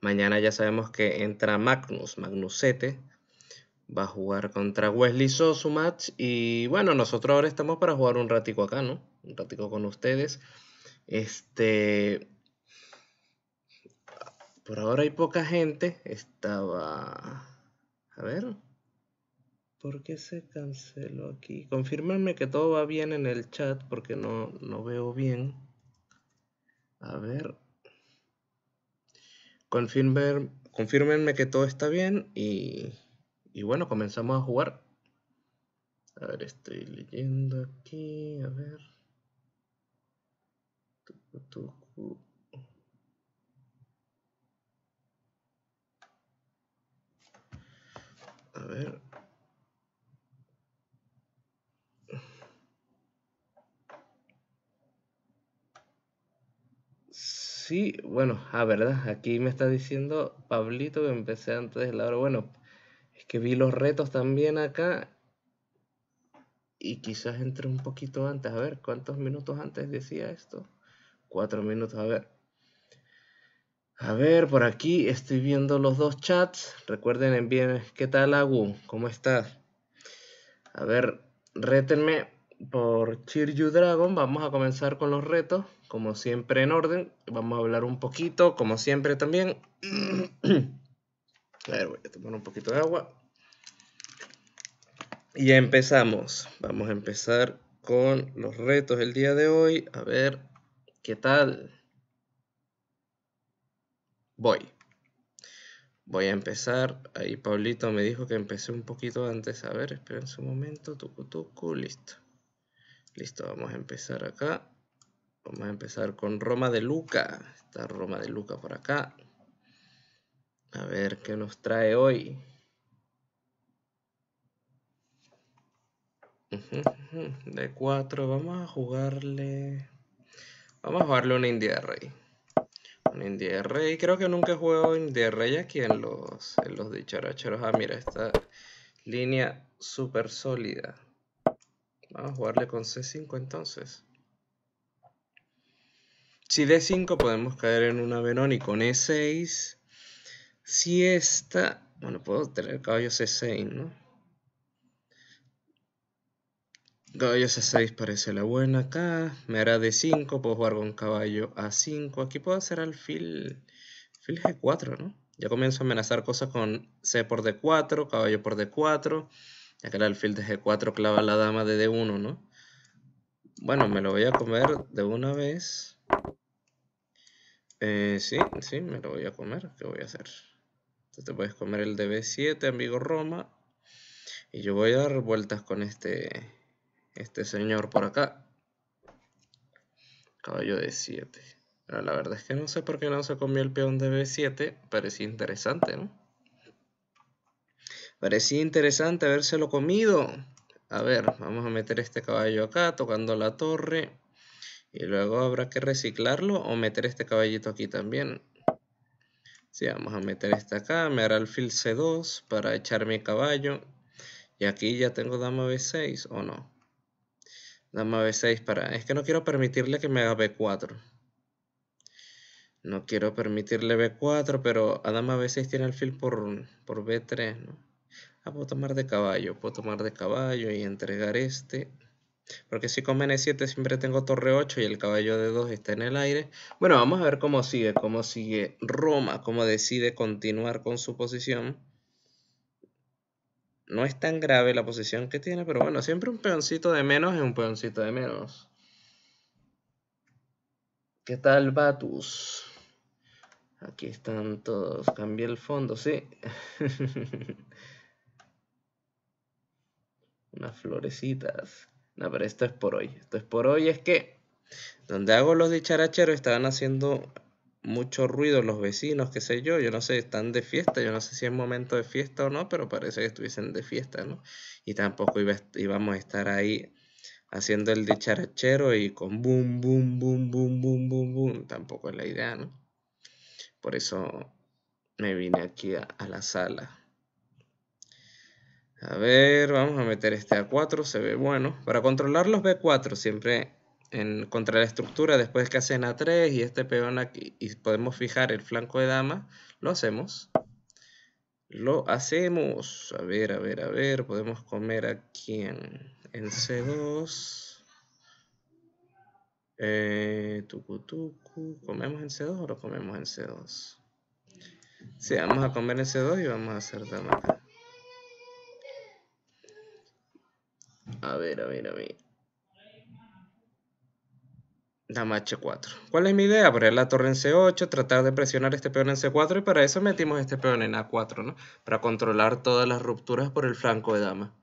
Mañana ya sabemos que entra Magnus, Magnus 7. Va a jugar contra Wesley so, match Y bueno, nosotros ahora estamos para jugar un ratico acá, ¿no? Un ratico con ustedes. Este. Por ahora hay poca gente. Estaba. A ver. ¿Por qué se canceló aquí? Confírmenme que todo va bien en el chat porque no, no veo bien. A ver. Confirmen, confirmenme que todo está bien y, y bueno, comenzamos a jugar. A ver, estoy leyendo aquí, a ver. A ver. Sí, bueno, a ah, verdad, aquí me está diciendo Pablito que empecé antes de la hora. Bueno, es que vi los retos también acá y quizás entré un poquito antes. A ver, ¿cuántos minutos antes decía esto? Cuatro minutos, a ver. A ver, por aquí estoy viendo los dos chats. Recuerden, bien, ¿qué tal, Agu? ¿Cómo estás? A ver, rétenme por Cheer You Dragon. Vamos a comenzar con los retos como siempre en orden. Vamos a hablar un poquito, como siempre también. a ver, voy a tomar un poquito de agua. Y empezamos. Vamos a empezar con los retos del día de hoy. A ver, ¿qué tal? Voy. Voy a empezar. Ahí Paulito me dijo que empecé un poquito antes. A ver, esperen su momento. Tucu, tucu, listo. Listo, vamos a empezar acá. Vamos a empezar con Roma de Luca. Está Roma de Luca por acá. A ver qué nos trae hoy. De 4 vamos a jugarle... Vamos a jugarle un India de Rey. Un India Rey. Creo que nunca he jugado India Rey aquí en los, en los dicharacheros. Ah, mira, esta línea súper sólida. Vamos a jugarle con C5 entonces. Si D5 podemos caer en una Verón y con E6. Si esta... Bueno, puedo tener caballo C6, ¿no? Caballo C6 parece la buena acá. Me hará D5, puedo jugar con caballo A5. Aquí puedo hacer alfil, alfil G4, ¿no? Ya comienzo a amenazar cosas con C por D4, caballo por D4. Ya que el alfil de G4 clava la dama de D1, ¿no? Bueno, me lo voy a comer de una vez. Eh, sí, sí, me lo voy a comer. ¿Qué voy a hacer? Tú te puedes comer el db 7 amigo Roma. Y yo voy a dar vueltas con este, este señor por acá. Caballo de 7. la verdad es que no sé por qué no se comió el peón de B7. Parecía interesante, ¿no? Parecía interesante habérselo comido. A ver, vamos a meter este caballo acá, tocando la torre. Y luego habrá que reciclarlo o meter este caballito aquí también. Sí, vamos a meter este acá, me hará el C2 para echar mi caballo. Y aquí ya tengo dama B6, ¿o no? Dama B6 para... Es que no quiero permitirle que me haga B4. No quiero permitirle B4, pero a dama B6 tiene el por, por B3, ¿no? Ah, puedo tomar de caballo, puedo tomar de caballo y entregar este. Porque si con N7 siempre tengo torre 8 y el caballo de 2 está en el aire. Bueno, vamos a ver cómo sigue, cómo sigue Roma, cómo decide continuar con su posición. No es tan grave la posición que tiene, pero bueno, siempre un peoncito de menos es un peoncito de menos. ¿Qué tal, Batus? Aquí están todos. Cambié el fondo, sí. Unas florecitas. No, pero esto es por hoy. Esto es por hoy. Es que donde hago los dicharacheros estaban haciendo mucho ruido los vecinos, qué sé yo. Yo no sé, están de fiesta. Yo no sé si es momento de fiesta o no, pero parece que estuviesen de fiesta, ¿no? Y tampoco íbamos a estar ahí haciendo el dicharachero y con boom, boom, boom, boom, boom, boom, boom. Tampoco es la idea, ¿no? Por eso me vine aquí a la sala. A ver, vamos a meter este A4, se ve bueno. Para controlar los B4, siempre en, contra la estructura, después que hacen A3 y este peón aquí, y podemos fijar el flanco de dama, lo hacemos. Lo hacemos. A ver, a ver, a ver, podemos comer aquí en, en C2. Eh, ¿Comemos en C2 o lo comemos en C2? Sí, vamos a comer en C2 y vamos a hacer dama acá. A ver, a ver, a ver. Dama H4. ¿Cuál es mi idea? Poner la torre en C8, tratar de presionar este peón en C4 y para eso metimos este peón en A4, ¿no? Para controlar todas las rupturas por el flanco de dama.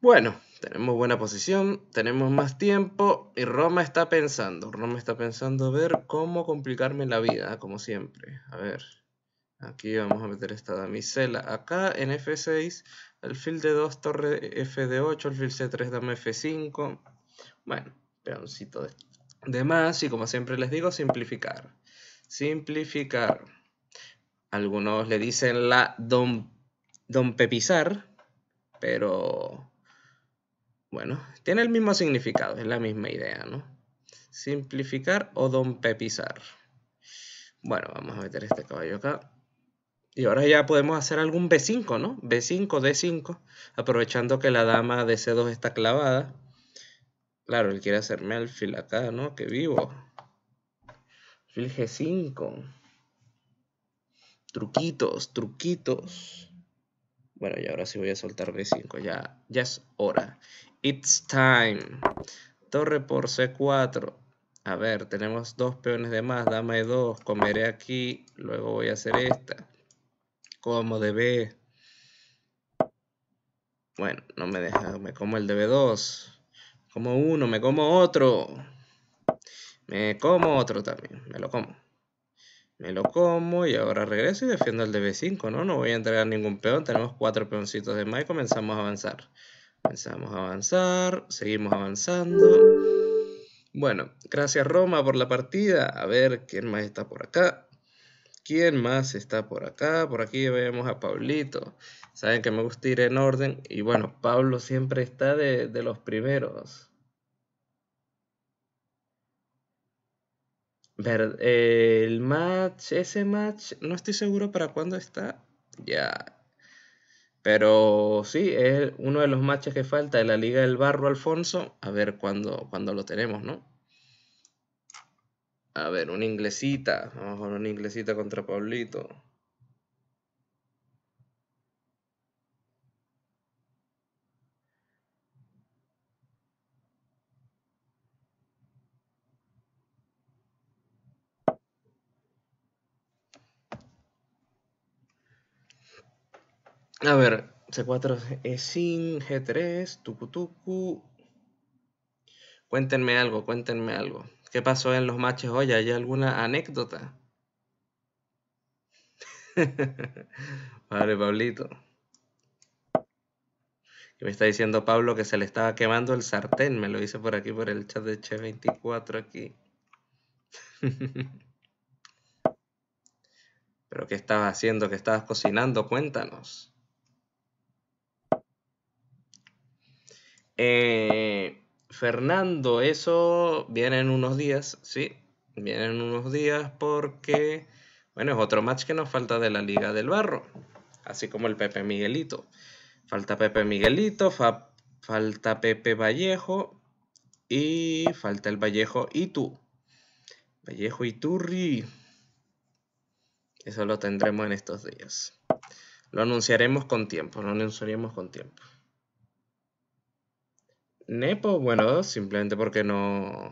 Bueno, tenemos buena posición, tenemos más tiempo y Roma está pensando. Roma está pensando ver cómo complicarme la vida, ¿eh? como siempre. A ver, aquí vamos a meter esta damisela acá en F6 el fil de 2 torre FD8, el fil C3, dama F5. Bueno, peoncito de, más y como siempre les digo, simplificar. Simplificar. Algunos le dicen la don, don pepizar, pero bueno, tiene el mismo significado, es la misma idea, ¿no? Simplificar o don pepizar. Bueno, vamos a meter este caballo acá. Y ahora ya podemos hacer algún B5, ¿no? B5, D5, aprovechando que la dama de C2 está clavada. Claro, él quiere hacerme alfil acá, ¿no? Que vivo. Alfil G5. Truquitos, truquitos. Bueno, y ahora sí voy a soltar B5. Ya, ya es hora. It's time. Torre por C4. A ver, tenemos dos peones de más. Dama E2. Comeré aquí. Luego voy a hacer esta como DB. Bueno, no me deja, me como el DB2. Como uno, me como otro. Me como otro también, me lo como. Me lo como y ahora regreso y defiendo el DB5, ¿no? No voy a entregar ningún peón, tenemos cuatro peoncitos de más y comenzamos a avanzar. Comenzamos a avanzar, seguimos avanzando. Bueno, gracias Roma por la partida. A ver quién más está por acá. ¿Quién más está por acá? Por aquí vemos a Pablito. Saben que me gusta ir en orden. Y bueno, Pablo siempre está de, los primeros. Ver, eh, el match, ese match, no estoy seguro para cuándo está. Ya. Pero sí, es uno de los matches que falta de la Liga del Barro Alfonso. A ver cuándo, cuándo lo tenemos, ¿no? A ver, una inglesita. Vamos a jugar una inglesita contra Paulito. A ver, C4, E5, G3, tucutucu. Cuéntenme algo, cuéntenme algo. ¿Qué pasó en los matches hoy? ¿Hay alguna anécdota? Padre, Pablito. ¿Qué me está diciendo Pablo que se le estaba quemando el sartén. Me lo dice por aquí, por el chat de Che24 aquí. Pero ¿qué estabas haciendo? ¿Qué estabas cocinando? Cuéntanos. Eh, Fernando, eso viene en unos días, sí, viene en unos días porque, bueno, es otro match que nos falta de la Liga del Barro, así como el Pepe Miguelito. Falta Pepe Miguelito, falta Pepe Vallejo y falta el Vallejo y tú, Vallejo Iturri. Eso lo tendremos en estos días. Lo anunciaremos con tiempo, lo anunciaremos con tiempo. Nepo, pues, bueno, simplemente porque no,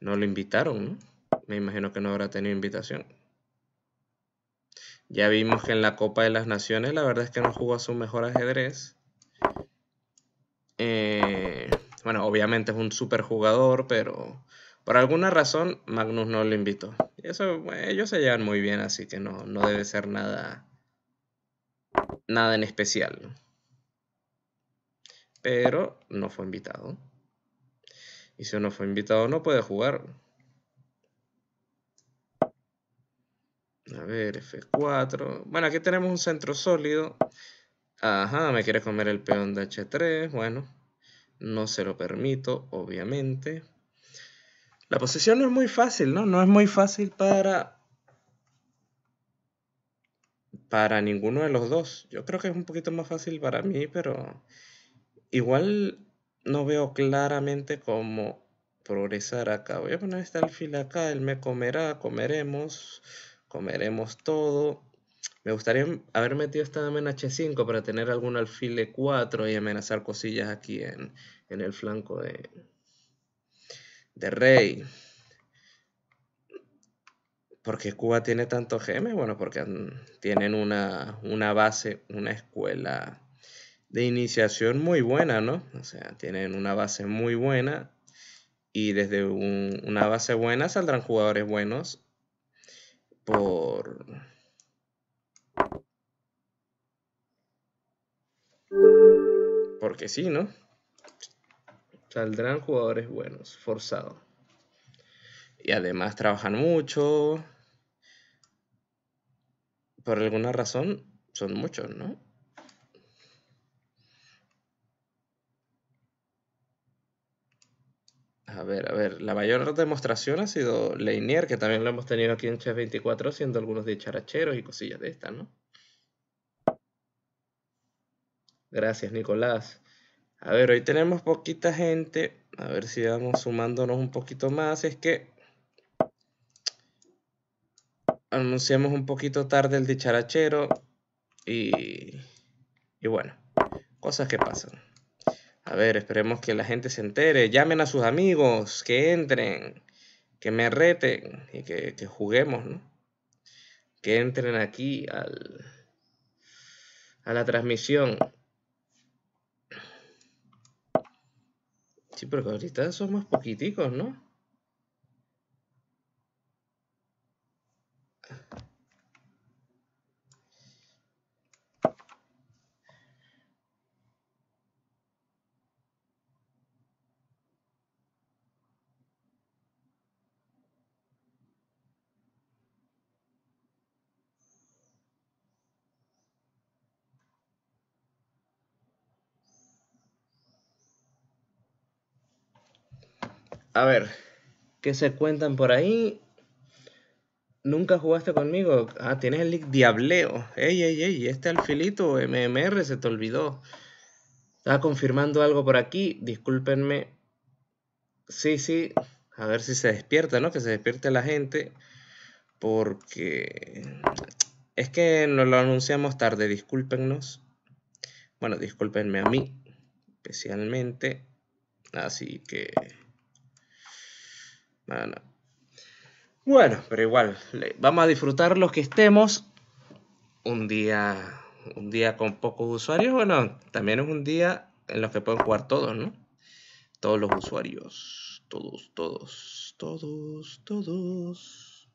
lo invitaron, Me imagino que no habrá tenido invitación. Ya vimos que en la Copa de las Naciones la verdad es que no jugó a su mejor ajedrez. Eh, bueno, obviamente es un superjugador, pero por alguna razón Magnus no lo invitó. eso, ellos se llevan muy bien, así que no, no debe ser nada, nada en especial pero no fue invitado. Y si no fue invitado, no puede jugar. A ver, F4. Bueno, aquí tenemos un centro sólido. Ajá, me quiere comer el peón de H3. Bueno, no se lo permito, obviamente. La posición no es muy fácil, ¿no? No es muy fácil para... Para ninguno de los dos. Yo creo que es un poquito más fácil para mí, pero... Igual no veo claramente cómo progresar acá. Voy a poner este alfil acá, él me comerá, comeremos, comeremos todo. Me gustaría haber metido esta dama en H5 para tener algún alfil 4 e y amenazar cosillas aquí en, en el flanco de, de rey. porque Cuba tiene tantos GM? Bueno, porque tienen una, una base, una escuela de iniciación muy buena, ¿no? O sea, tienen una base muy buena y desde una base buena saldrán jugadores buenos por... Porque sí, ¿no? Saldrán jugadores buenos, forzado. Y además trabajan mucho. Por alguna razón son muchos, ¿no? A ver, a ver, la mayor demostración ha sido Leinier, que también lo hemos tenido aquí en Chess 24 haciendo algunos dicharacheros y cosillas de estas, ¿no? Gracias, Nicolás. A ver, hoy tenemos poquita gente. A ver si vamos sumándonos un poquito más. Es que anunciamos un poquito tarde el dicharachero y, y bueno, cosas que pasan. A ver, esperemos que la gente se entere. Llamen a sus amigos, que entren, que me reten y que, juguemos, ¿no? Que entren aquí al, a la transmisión. Sí, porque ahorita somos poquiticos, ¿no? A ver, ¿qué se cuentan por ahí? Nunca jugaste conmigo. Ah, tienes el link Diableo. Ey, ey, ey, este alfilito MMR se te olvidó. Estaba confirmando algo por aquí. Discúlpenme. Sí, sí. A ver si se despierta, ¿no? Que se despierte la gente. Porque es que nos lo anunciamos tarde. discúlpenos. Bueno, discúlpenme a mí especialmente. Así que bueno, pero igual, vamos a disfrutar los que estemos. Un día, un día con pocos usuarios, bueno, también es un día en los que pueden jugar todos, ¿no? Todos los usuarios. Todos, todos, todos, todos.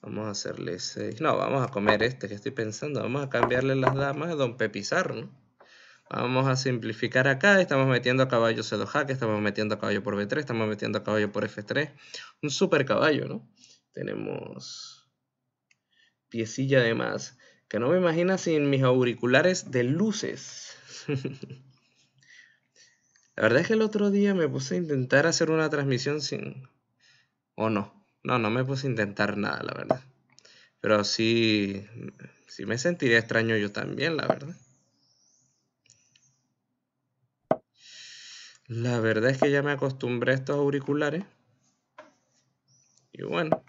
Vamos a hacerle seis. No, vamos a comer este que estoy pensando. Vamos a cambiarle las damas a Don Pepizarro, ¿no? Vamos a simplificar acá, estamos metiendo a caballo c 2 que estamos metiendo a caballo por B3, estamos metiendo a caballo por F3. Un super caballo, ¿no? Tenemos piecilla de más, que no me imagina sin mis auriculares de luces. La verdad es que el otro día me puse a intentar hacer una transmisión sin... ¿O no? No, no me puse a intentar nada, la verdad. Pero sí, sí me sentiría extraño yo también, la verdad. La verdad es que ya me acostumbré a estos auriculares. Y bueno,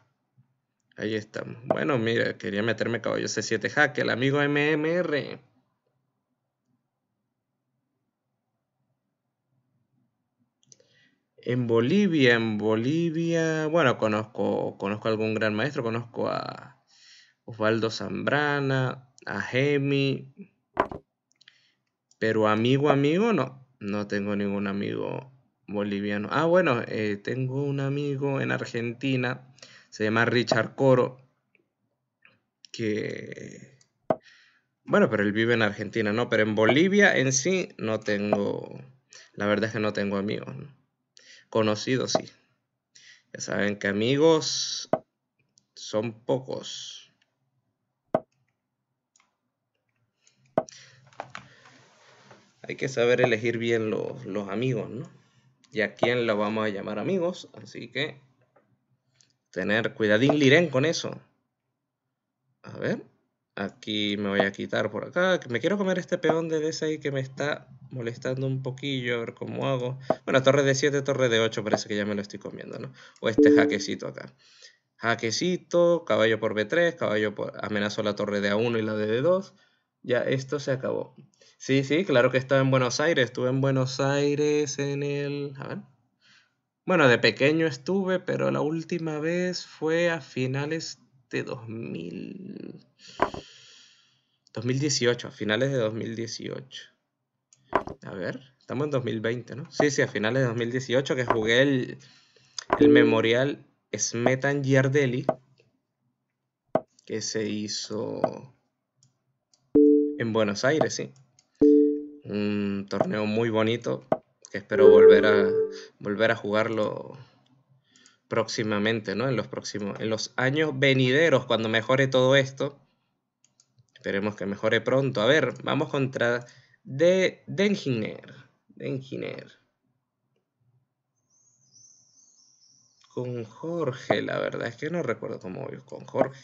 ahí estamos. Bueno, mira, quería meterme caballo C7 Hack, el amigo MMR. En Bolivia, en Bolivia, bueno, conozco, conozco a algún gran maestro, conozco a Osvaldo Zambrana, a Gemi, pero amigo, amigo, no. No tengo ningún amigo boliviano. Ah, bueno, eh, tengo un amigo en Argentina, se llama Richard Coro, que... Bueno, pero él vive en Argentina, ¿no? Pero en Bolivia en sí no tengo... La verdad es que no tengo amigos. Conocidos sí. Ya saben que amigos son pocos. hay que saber elegir bien los, amigos, ¿no? Y a quién lo vamos a llamar amigos, así que tener cuidadín liren con eso. A ver, aquí me voy a quitar por acá. Me quiero comer este peón de D6 que me está molestando un poquillo, a ver cómo hago. Bueno, torre de 7, torre de 8, parece que ya me lo estoy comiendo, ¿no? O este jaquecito acá. Jaquecito, caballo por B3, caballo por... Amenazo la torre de A1 y la de D2. Ya, esto se acabó. Sí, sí, claro que estaba en Buenos Aires. Estuve en Buenos Aires en el... A ver. Bueno, de pequeño estuve, pero la última vez fue a finales de 2000... 2018, a finales de 2018. A ver, estamos en 2020, ¿no? Sí, sí, a finales de 2018 que jugué el, el mm. memorial Smetan Giardelli que se hizo en Buenos Aires, sí un torneo muy bonito que espero volver a, volver a jugarlo próximamente, ¿no? En los próximos, en los años venideros, cuando mejore todo esto. Esperemos que mejore pronto. A ver, vamos contra de Denginer. Denginer. Con Jorge, la verdad es que no recuerdo cómo voy con Jorge.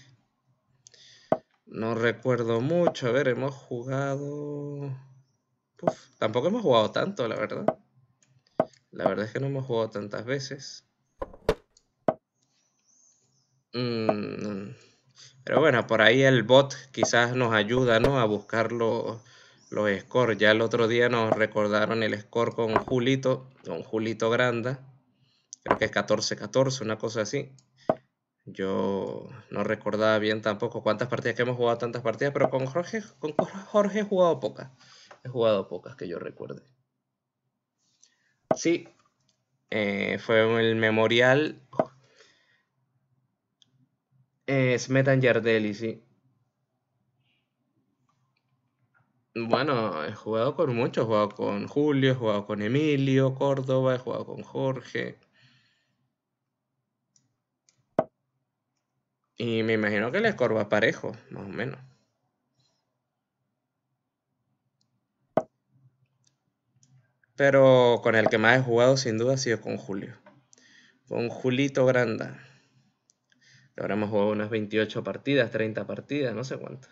No recuerdo mucho. A ver, hemos jugado tampoco hemos jugado tanto, la verdad. La verdad es que no hemos jugado tantas veces. Mm, mm. pero bueno, por ahí el bot quizás nos ayuda, ¿no? A buscar los, los scores. Ya el otro día nos recordaron el score con Julito, con Julito Granda. Creo que es 14-14, una cosa así. Yo no recordaba bien tampoco cuántas partidas que hemos jugado, tantas partidas, pero con Jorge, con Jorge he jugado pocas. He jugado pocas que yo recuerde. Sí, eh, fue el memorial. Es eh, Smetan Yardelli, sí. Bueno, he jugado con muchos, he jugado con Julio, he jugado con Emilio, Córdoba, he jugado con Jorge. Y me imagino que el score parejo, más o menos. Pero con el que más he jugado sin duda ha sido con Julio. Con Julito Granda. Ahora jugado unas 28 partidas, 30 partidas, no sé cuántas.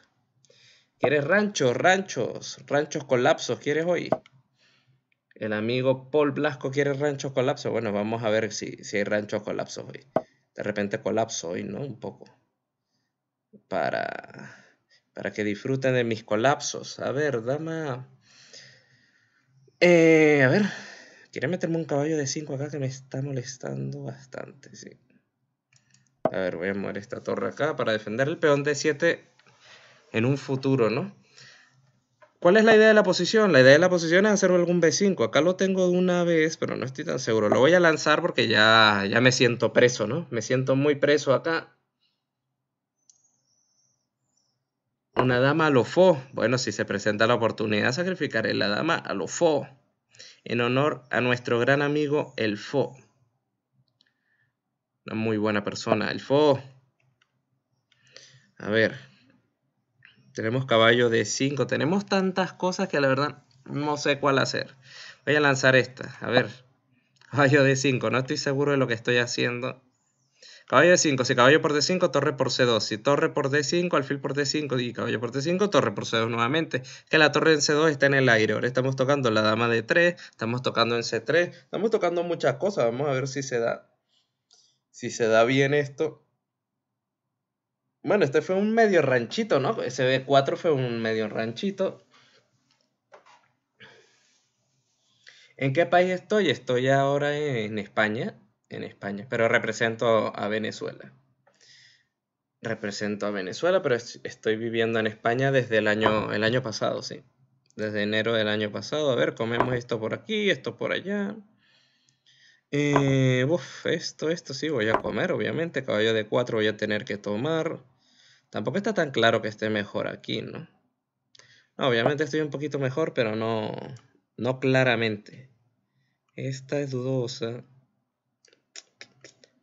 ¿Quieres ranchos, ranchos, ranchos colapsos? ¿Quieres hoy? El amigo Paul Blasco quiere ranchos colapsos. Bueno, vamos a ver si, si hay ranchos colapsos hoy. De repente colapso hoy, ¿no? Un poco. Para, para que disfruten de mis colapsos. A ver, dama. Eh, a ver, quiero meterme un caballo de 5 acá que me está molestando bastante, sí. A ver, voy a mover esta torre acá para defender el peón de 7 en un futuro, ¿no? ¿Cuál es la idea de la posición? La idea de la posición es hacer algún B5. Acá lo tengo de una vez, pero no estoy tan seguro. Lo voy a lanzar porque ya, ya me siento preso, ¿no? Me siento muy preso acá. Una dama a Fo. Bueno, si se presenta la oportunidad, sacrificaré la dama a lo Fo. en honor a nuestro gran amigo el Fo. Una muy buena persona, el Fo. A ver, tenemos caballo de 5. Tenemos tantas cosas que la verdad no sé cuál hacer. Voy a lanzar esta. A ver, caballo de 5. No estoy seguro de lo que estoy haciendo. Caballo de 5, si caballo por D5, torre por C2. Si torre por D5, alfil por D5 y caballo por D5, torre por C2 nuevamente. Que la torre en C2 está en el aire. Ahora estamos tocando la dama de 3, estamos tocando en C3, estamos tocando muchas cosas. Vamos a ver si se da. Si se da bien esto. Bueno, este fue un medio ranchito, no b SB4 fue un medio ranchito. ¿En qué país estoy? Estoy ahora en España en España, pero represento a Venezuela. Represento a Venezuela, pero estoy viviendo en España desde el año, el año pasado, sí. Desde enero del año pasado. A ver, comemos esto por aquí, esto por allá. Eh, esto, esto sí voy a comer, obviamente. Caballo de cuatro voy a tener que tomar. Tampoco está tan claro que esté mejor aquí, ¿no? no obviamente estoy un poquito mejor, pero no, no claramente. Esta es dudosa.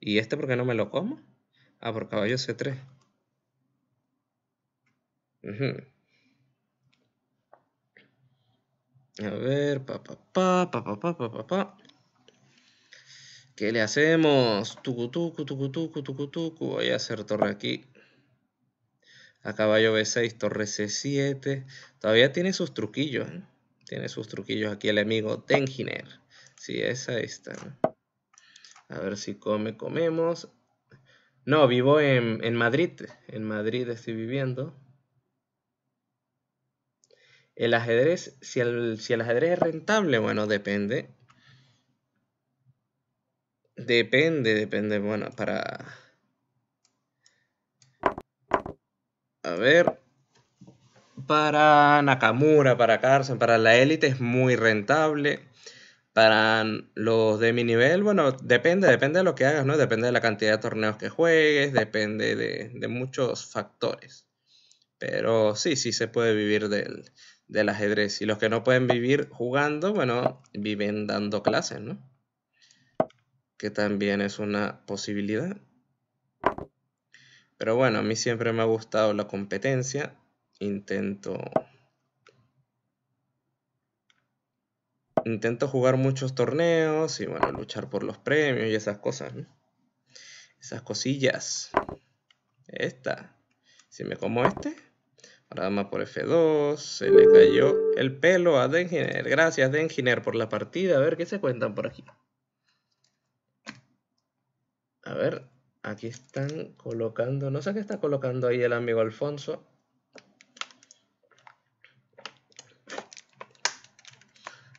¿Y este por qué no me lo como? Ah, por caballo C3. A ver, pa pa pa, pa, pa, pa, pa, pa, ¿Qué le hacemos? Tucu, tucu, tucu, Voy a hacer torre aquí. A caballo B6, torre C7. Todavía tiene sus truquillos. ¿eh? Tiene sus truquillos aquí el amigo Tenjiner. Sí, esa está. ¿no? A ver si come, comemos. No, vivo en, Madrid. En Madrid estoy viviendo. El ajedrez, si el, si el ajedrez es rentable, bueno, depende. Depende, depende, bueno, para... A ver, para Nakamura, para Carson, para la élite es muy rentable. Para los de mi nivel, bueno, depende, depende de lo que hagas, ¿no? Depende de la cantidad de torneos que juegues, depende de, muchos factores. Pero sí, sí se puede vivir del, del ajedrez. Y los que no pueden vivir jugando, bueno, viven dando clases, ¿no? Que también es una posibilidad. Pero bueno, a mí siempre me ha gustado la competencia. Intento intento jugar muchos torneos y bueno, luchar por los premios y esas cosas, ¿no? Esas cosillas. Esta. Si me como este. Ahora dama por F2. Se le cayó el pelo a Denginer. Gracias, Denginer, por la partida. A ver, ¿qué se cuentan por aquí? A ver, aquí están colocando. No sé qué está colocando ahí el amigo Alfonso.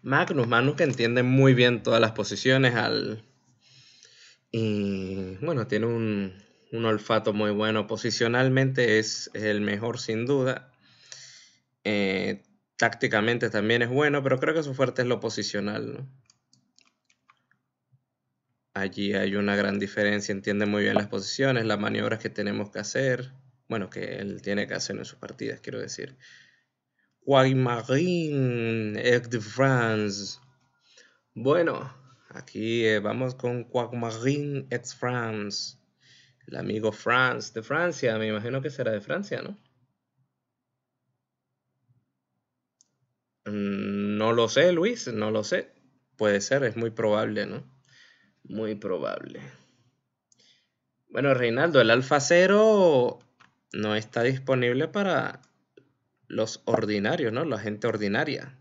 Magnus, Magnus que entiende muy bien todas las posiciones al... Y bueno, tiene un, un olfato muy bueno. Posicionalmente es el mejor sin duda. Eh, tácticamente también es bueno, pero creo que su fuerte es lo posicional. ¿no? Allí hay una gran diferencia, entiende muy bien las posiciones, las maniobras que tenemos que hacer. Bueno, que él tiene que hacer en sus partidas, quiero decir. Quagmarine de France. Bueno, aquí eh, vamos con Quagmarine ex France. El amigo France de Francia, me imagino que será de Francia, ¿no? Mm, no lo sé, Luis, no lo sé. Puede ser, es muy probable, ¿no? Muy probable. Bueno, Reinaldo, el Alfa Cero no está disponible para los ordinarios, ¿no? La gente ordinaria.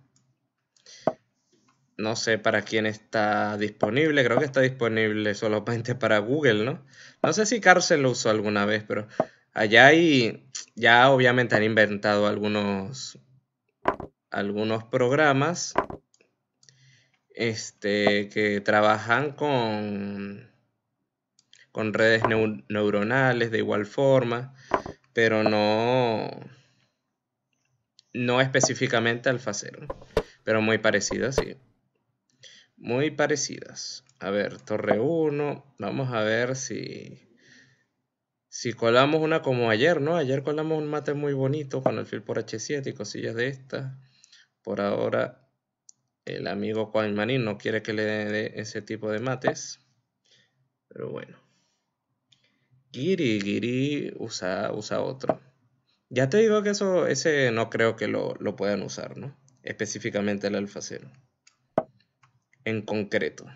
No sé para quién está disponible, creo que está disponible solamente para Google, ¿no? No sé si se lo usó alguna vez, pero allá hay, ya obviamente han inventado algunos, algunos programas este, que trabajan con, con redes neuronales de igual forma, pero no, no específicamente alfacero, pero muy parecidas, sí. Muy parecidas. A ver, torre 1, vamos a ver si, si colamos una como ayer, ¿no? Ayer colamos un mate muy bonito con alfil por H7 y cosillas de estas. Por ahora el amigo Juan Marín no quiere que le dé ese tipo de mates, pero bueno. Giri Giri usa, usa otro. Ya te digo que eso, ese no creo que lo, puedan usar, ¿no? Específicamente el alfa En concreto.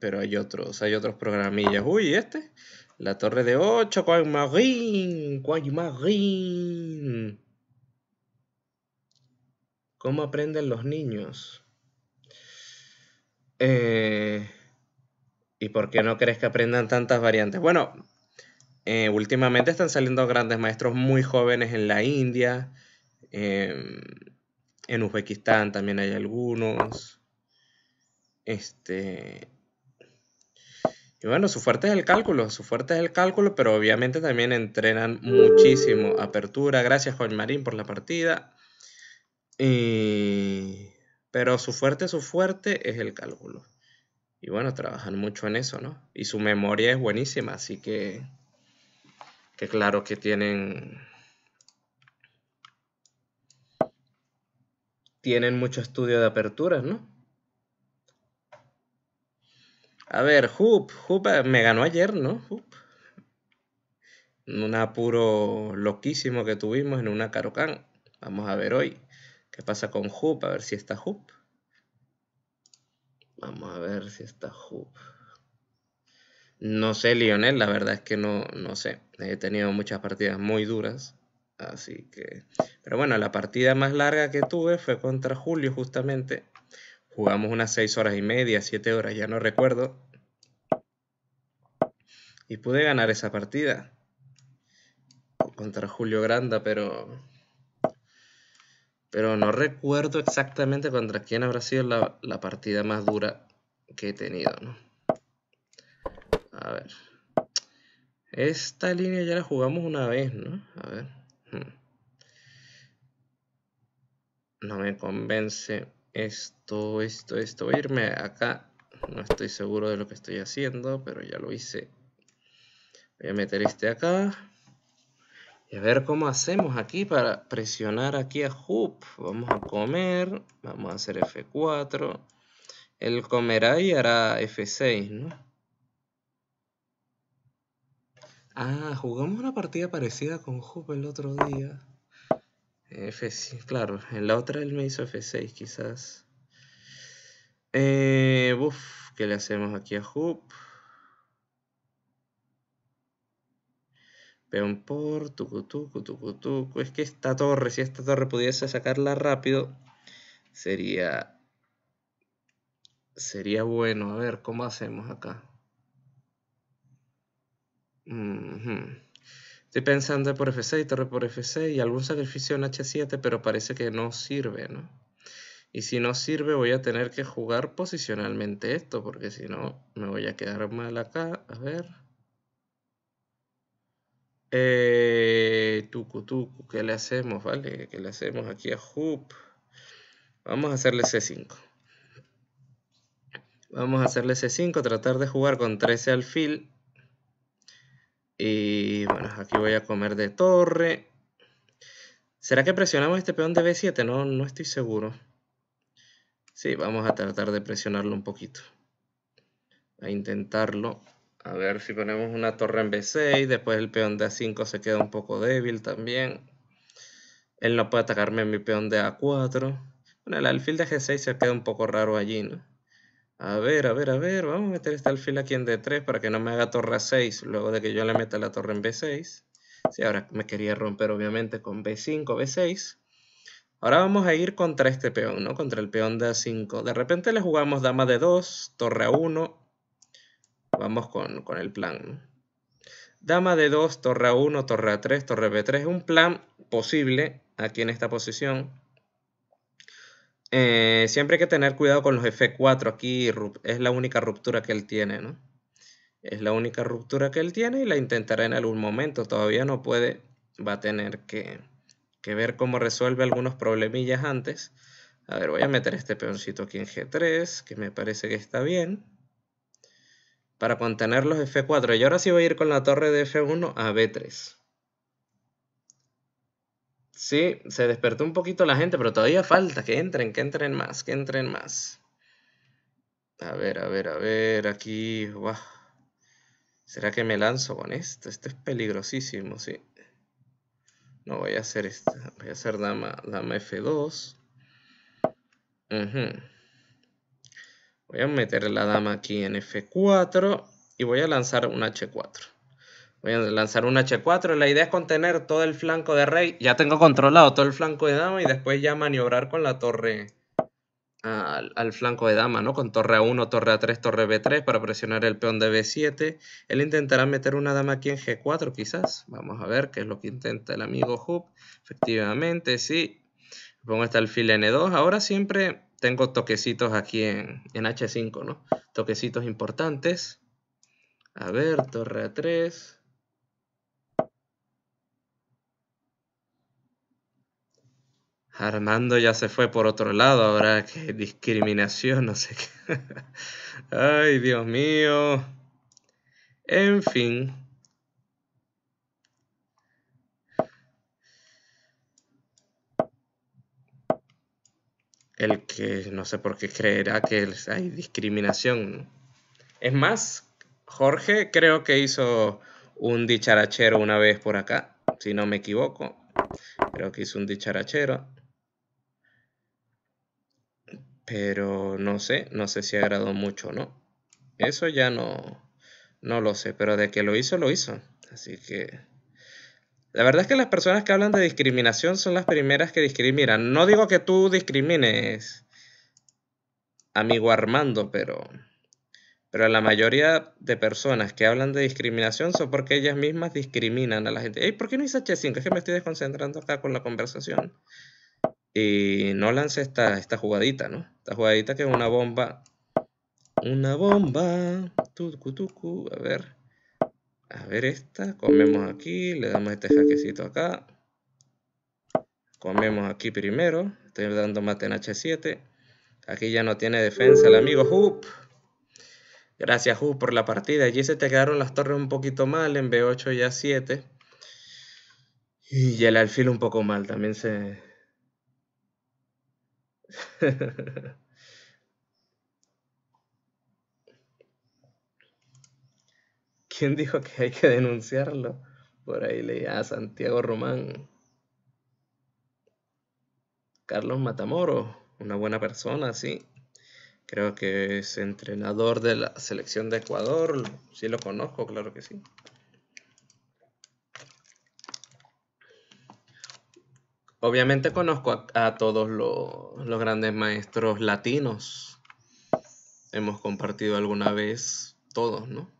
Pero hay otros, hay otros programillas. Uy, este. La torre de 8, Quagmarin. marín. ¿Cómo aprenden los niños? Eh, ¿Y por qué no crees que aprendan tantas variantes? Bueno, eh, últimamente están saliendo grandes maestros muy jóvenes en la India, em, en Uzbekistán también hay algunos. Este, y bueno, su fuerte es el cálculo, su fuerte es el cálculo, pero obviamente también entrenan muchísimo. Apertura, gracias Juan Marín por la partida. Pero su fuerte, su fuerte es el cálculo. Y bueno, trabajan mucho en eso, ¿no? Y su memoria es buenísima, así que que claro que tienen, tienen mucho estudio de aperturas, ¿no? A ver, Hoop, Hoop eh, me ganó ayer, ¿no? Hoop. Un apuro loquísimo que tuvimos en una Carocan. Vamos a ver hoy qué pasa con Hoop, a ver si está Hoop. Vamos a ver si está Hoop. No sé, Lionel, la verdad es que no, no sé. He tenido muchas partidas muy duras. Así que. Pero bueno, la partida más larga que tuve fue contra Julio, justamente. Jugamos unas 6 horas y media, 7 horas, ya no recuerdo. Y pude ganar esa partida. Contra Julio Granda, pero. Pero no recuerdo exactamente contra quién habrá sido la, la partida más dura que he tenido, ¿no? A ver. Esta línea ya la jugamos una vez, ¿no? A ver. Hmm. No me convence esto, esto, esto. Voy a irme acá. No estoy seguro de lo que estoy haciendo, pero ya lo hice. Voy a meter este acá. Y a ver cómo hacemos aquí para presionar aquí a Hoop. Vamos a comer. Vamos a hacer F4. Él comerá y hará F6, ¿no? Ah, jugamos una partida parecida con Hoop el otro día. F6, claro, en la otra él me hizo F6 quizás. Eh, uf, ¿Qué le hacemos aquí a Hoop? Peón por, tucutucu, tucutucu. Es que esta torre, si esta torre pudiese sacarla rápido, sería... Sería bueno. A ver, ¿cómo hacemos acá? Estoy pensando por F6, torre por F6 y algún sacrificio en H7, pero parece que no sirve, ¿no? Y si no sirve voy a tener que jugar posicionalmente esto, porque si no me voy a quedar mal acá. A ver. Eh, tucu, tucu, ¿qué le hacemos? ¿Vale? ¿Qué le hacemos aquí a Hoop? Vamos a hacerle C5. Vamos a hacerle C5, tratar de jugar con 13 alfil aquí voy a comer de torre. ¿Será que presionamos este peón de B7? No, no estoy seguro. Sí, vamos a tratar de presionarlo un poquito. A intentarlo. A ver si ponemos una torre en B6. Después el peón de A5 se queda un poco débil también. Él no puede atacarme en mi peón de A4. Bueno, el alfil de G6 se queda un poco raro allí, ¿no? A ver, a ver, a ver, vamos a meter esta alfil aquí en D3 para que no me haga torre A6 luego de que yo le meta la torre en B6. Sí, ahora me quería romper obviamente con B5, B6. Ahora vamos a ir contra este peón, ¿no? Contra el peón de A5. De repente le jugamos dama de 2, torre A1. Vamos con, el plan, Dama de 2, torre A1, torre A3, torre B3. Un plan posible aquí en esta posición. Eh, siempre hay que tener cuidado con los F4. Aquí es la única ruptura que él tiene, ¿no? Es la única ruptura que él tiene y la intentará en algún momento. Todavía no puede. Va a tener que, que ver cómo resuelve algunos problemillas antes. A ver, voy a meter este peoncito aquí en G3, que me parece que está bien. Para contener los F4. Y ahora sí voy a ir con la torre de F1 a B3. Sí, se despertó un poquito la gente, pero todavía falta que entren, que entren más, que entren más. A ver, a ver, a ver, aquí. ¿Será que me lanzo con esto? Esto es peligrosísimo, sí. No voy a hacer esto. Voy a hacer dama, dama F2. Voy a meter la dama aquí en F4 y voy a lanzar un H4. Voy a lanzar un H4. La idea es contener todo el flanco de rey. Ya tengo controlado todo el flanco de dama y después ya maniobrar con la torre al, flanco de dama, ¿no? Con torre A1, torre A3, torre B3 para presionar el peón de B7. Él intentará meter una dama aquí en G4 quizás. Vamos a ver qué es lo que intenta el amigo Hub. Efectivamente, sí. Pongo el alfil N2. Ahora siempre tengo toquecitos aquí en, en H5, ¿no? Toquecitos importantes. A ver, torre A3 Armando ya se fue por otro lado, ahora que discriminación, no sé qué. Ay, Dios mío. En fin. El que no sé por qué creerá que hay discriminación. Es más, Jorge creo que hizo un dicharachero una vez por acá, si no me equivoco. Creo que hizo un dicharachero. Pero no sé, no sé si agradó mucho o no. Eso ya no, no lo sé, pero de que lo hizo, lo hizo. Así que... La verdad es que las personas que hablan de discriminación son las primeras que discriminan. No digo que tú discrimines, amigo Armando, pero... Pero la mayoría de personas que hablan de discriminación son porque ellas mismas discriminan a la gente. Ey, ¿Por qué no hice H5? Es que me estoy desconcentrando acá con la conversación y no lance esta, esta jugadita, ¿no? Esta jugadita que es una bomba. Una bomba. A ver. A ver esta. Comemos aquí. Le damos este jaquecito acá. Comemos aquí primero. Estoy dando mate en H7. Aquí ya no tiene defensa el amigo Hoop. Gracias Hoop por la partida. Allí se te quedaron las torres un poquito mal. En B8 y a 7. Y el alfil un poco mal. También se, ¿Quién dijo que hay que denunciarlo? Por ahí leía a ah, Santiago Román. Carlos Matamoro, una buena persona, sí. Creo que es entrenador de la selección de Ecuador. Sí lo conozco, claro que sí. Obviamente conozco a, todos los, grandes maestros latinos. Hemos compartido alguna vez todos, ¿no?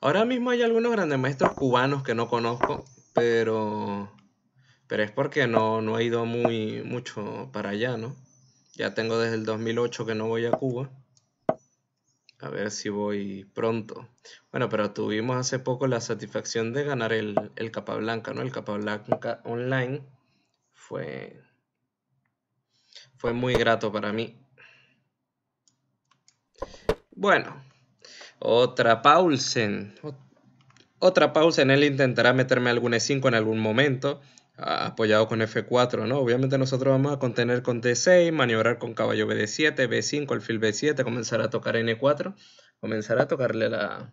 Ahora mismo hay algunos grandes maestros cubanos que no conozco, pero, pero es porque no, no he ido muy mucho para allá, ¿no? Ya tengo desde el 2008 que no voy a Cuba. A ver si voy pronto. Bueno, pero tuvimos hace poco la satisfacción de ganar el, el blanca. ¿no? El blanca online fue, fue muy grato para mí. Bueno, otra Paulsen. Otra en él intentará meterme algún E5 en algún momento apoyado con F4, ¿no? Obviamente nosotros vamos a contener con D6, maniobrar con caballo b 7 B5, alfil B7, comenzar a tocar N4, comenzar a tocarle la,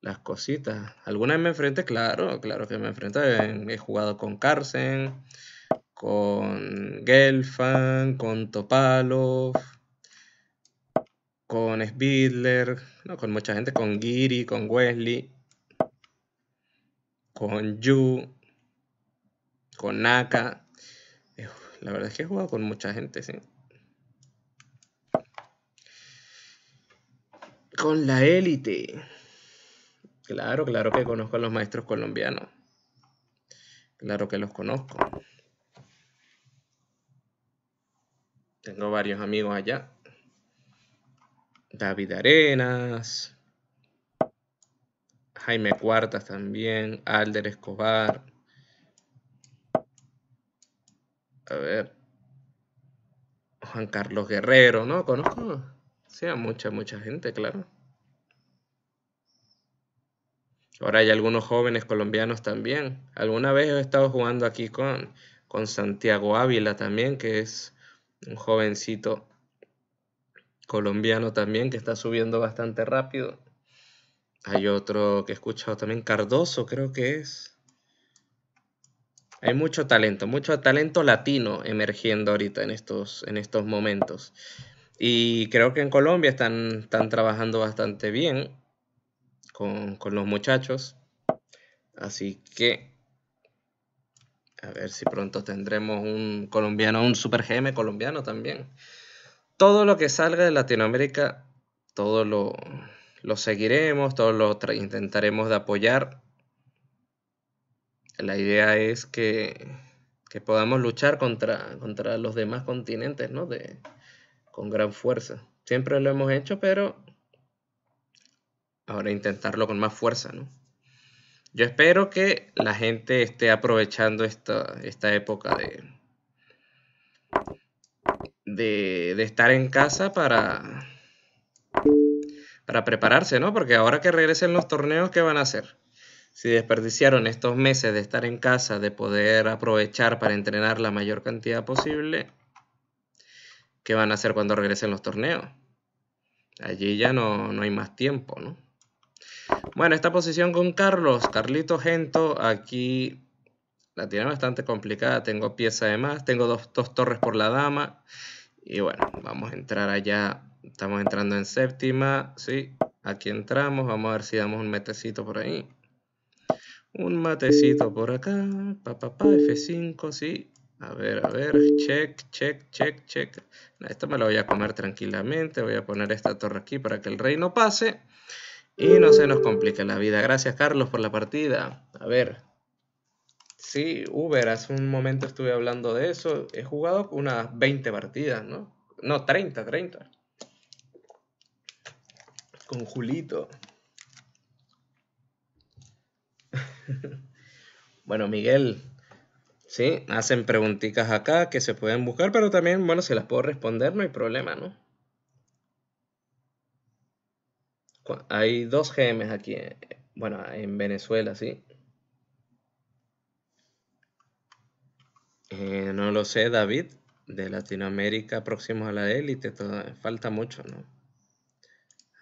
las cositas. ¿Alguna vez me enfrenté, claro, claro que me enfrenté. He jugado con Carsen, con Gelfand, con Topalov, con Spidler, no, con mucha gente, con Giri, con Wesley, con Yu con Naka. Eh, la verdad es que he jugado con mucha gente, sí. Con la élite. Claro, claro que conozco a los maestros colombianos. Claro que los conozco. Tengo varios amigos allá. David Arenas. Jaime Cuartas también. Alder Escobar. A ver. Juan Carlos Guerrero, ¿no? Conozco. Sí, a mucha, mucha gente, claro. Ahora hay algunos jóvenes colombianos también. Alguna vez he estado jugando aquí con, con Santiago Ávila también, que es un jovencito colombiano también que está subiendo bastante rápido. Hay otro que he escuchado también, Cardoso creo que es. Hay mucho talento, mucho talento latino emergiendo ahorita en estos, en estos momentos. Y creo que en Colombia están, están trabajando bastante bien con, los muchachos. Así que a ver si pronto tendremos un colombiano, un super GM colombiano también. Todo lo que salga de Latinoamérica, todo lo, lo seguiremos, todo lo intentaremos de apoyar la idea es que, podamos luchar contra, contra, los demás continentes, ¿no? De, con gran fuerza. Siempre lo hemos hecho, pero ahora intentarlo con más fuerza, ¿no? Yo espero que la gente esté aprovechando esta, época de, de, de, estar en casa para, para prepararse, ¿no? Porque ahora que regresen los torneos, ¿qué van a hacer? si desperdiciaron estos meses de estar en casa, de poder aprovechar para entrenar la mayor cantidad posible, ¿qué van a hacer cuando regresen los torneos? Allí ya no, hay más tiempo, ¿no? Bueno, esta posición con Carlos, Carlito Gento, aquí la tiene bastante complicada. Tengo pieza de más, tengo dos, dos torres por la dama. Y bueno, vamos a entrar allá. Estamos entrando en séptima, ¿sí? Aquí entramos, vamos a ver si damos un metecito por ahí. Un matecito por acá, pa, pa, F5, sí. A ver, a ver, check, check, check, check. esto me lo voy a comer tranquilamente. Voy a poner esta torre aquí para que el rey no pase. Y no se nos complique la vida. Gracias, Carlos, por la partida. A ver. Sí, Uber, hace un momento estuve hablando de eso. He jugado unas 20 partidas, ¿no? No, 30, 30. Con Julito. bueno, Miguel, sí, hacen preguntitas acá que se pueden buscar, pero también, bueno, se las puedo responder, no hay problema, ¿no? Hay dos GMs aquí, eh, bueno, en Venezuela, sí. Eh, no lo sé, David, de Latinoamérica próximos a la élite, falta mucho, ¿no?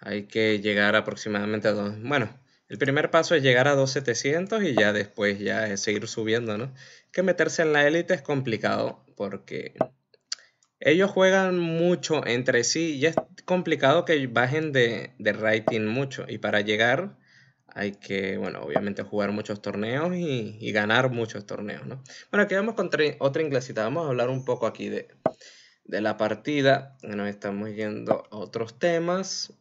Hay que llegar aproximadamente a dos. Bueno, el primer paso es llegar a 2700 y ya después ya es seguir subiendo, ¿no? Que meterse en la élite es complicado porque ellos juegan mucho entre sí y es complicado que bajen de, rating mucho. Y para llegar hay que, bueno, obviamente jugar muchos torneos y, ganar muchos torneos, ¿no? Bueno, aquí vamos con otra inglesita. Vamos a hablar un poco aquí de, de la partida. Bueno, estamos yendo a otros temas.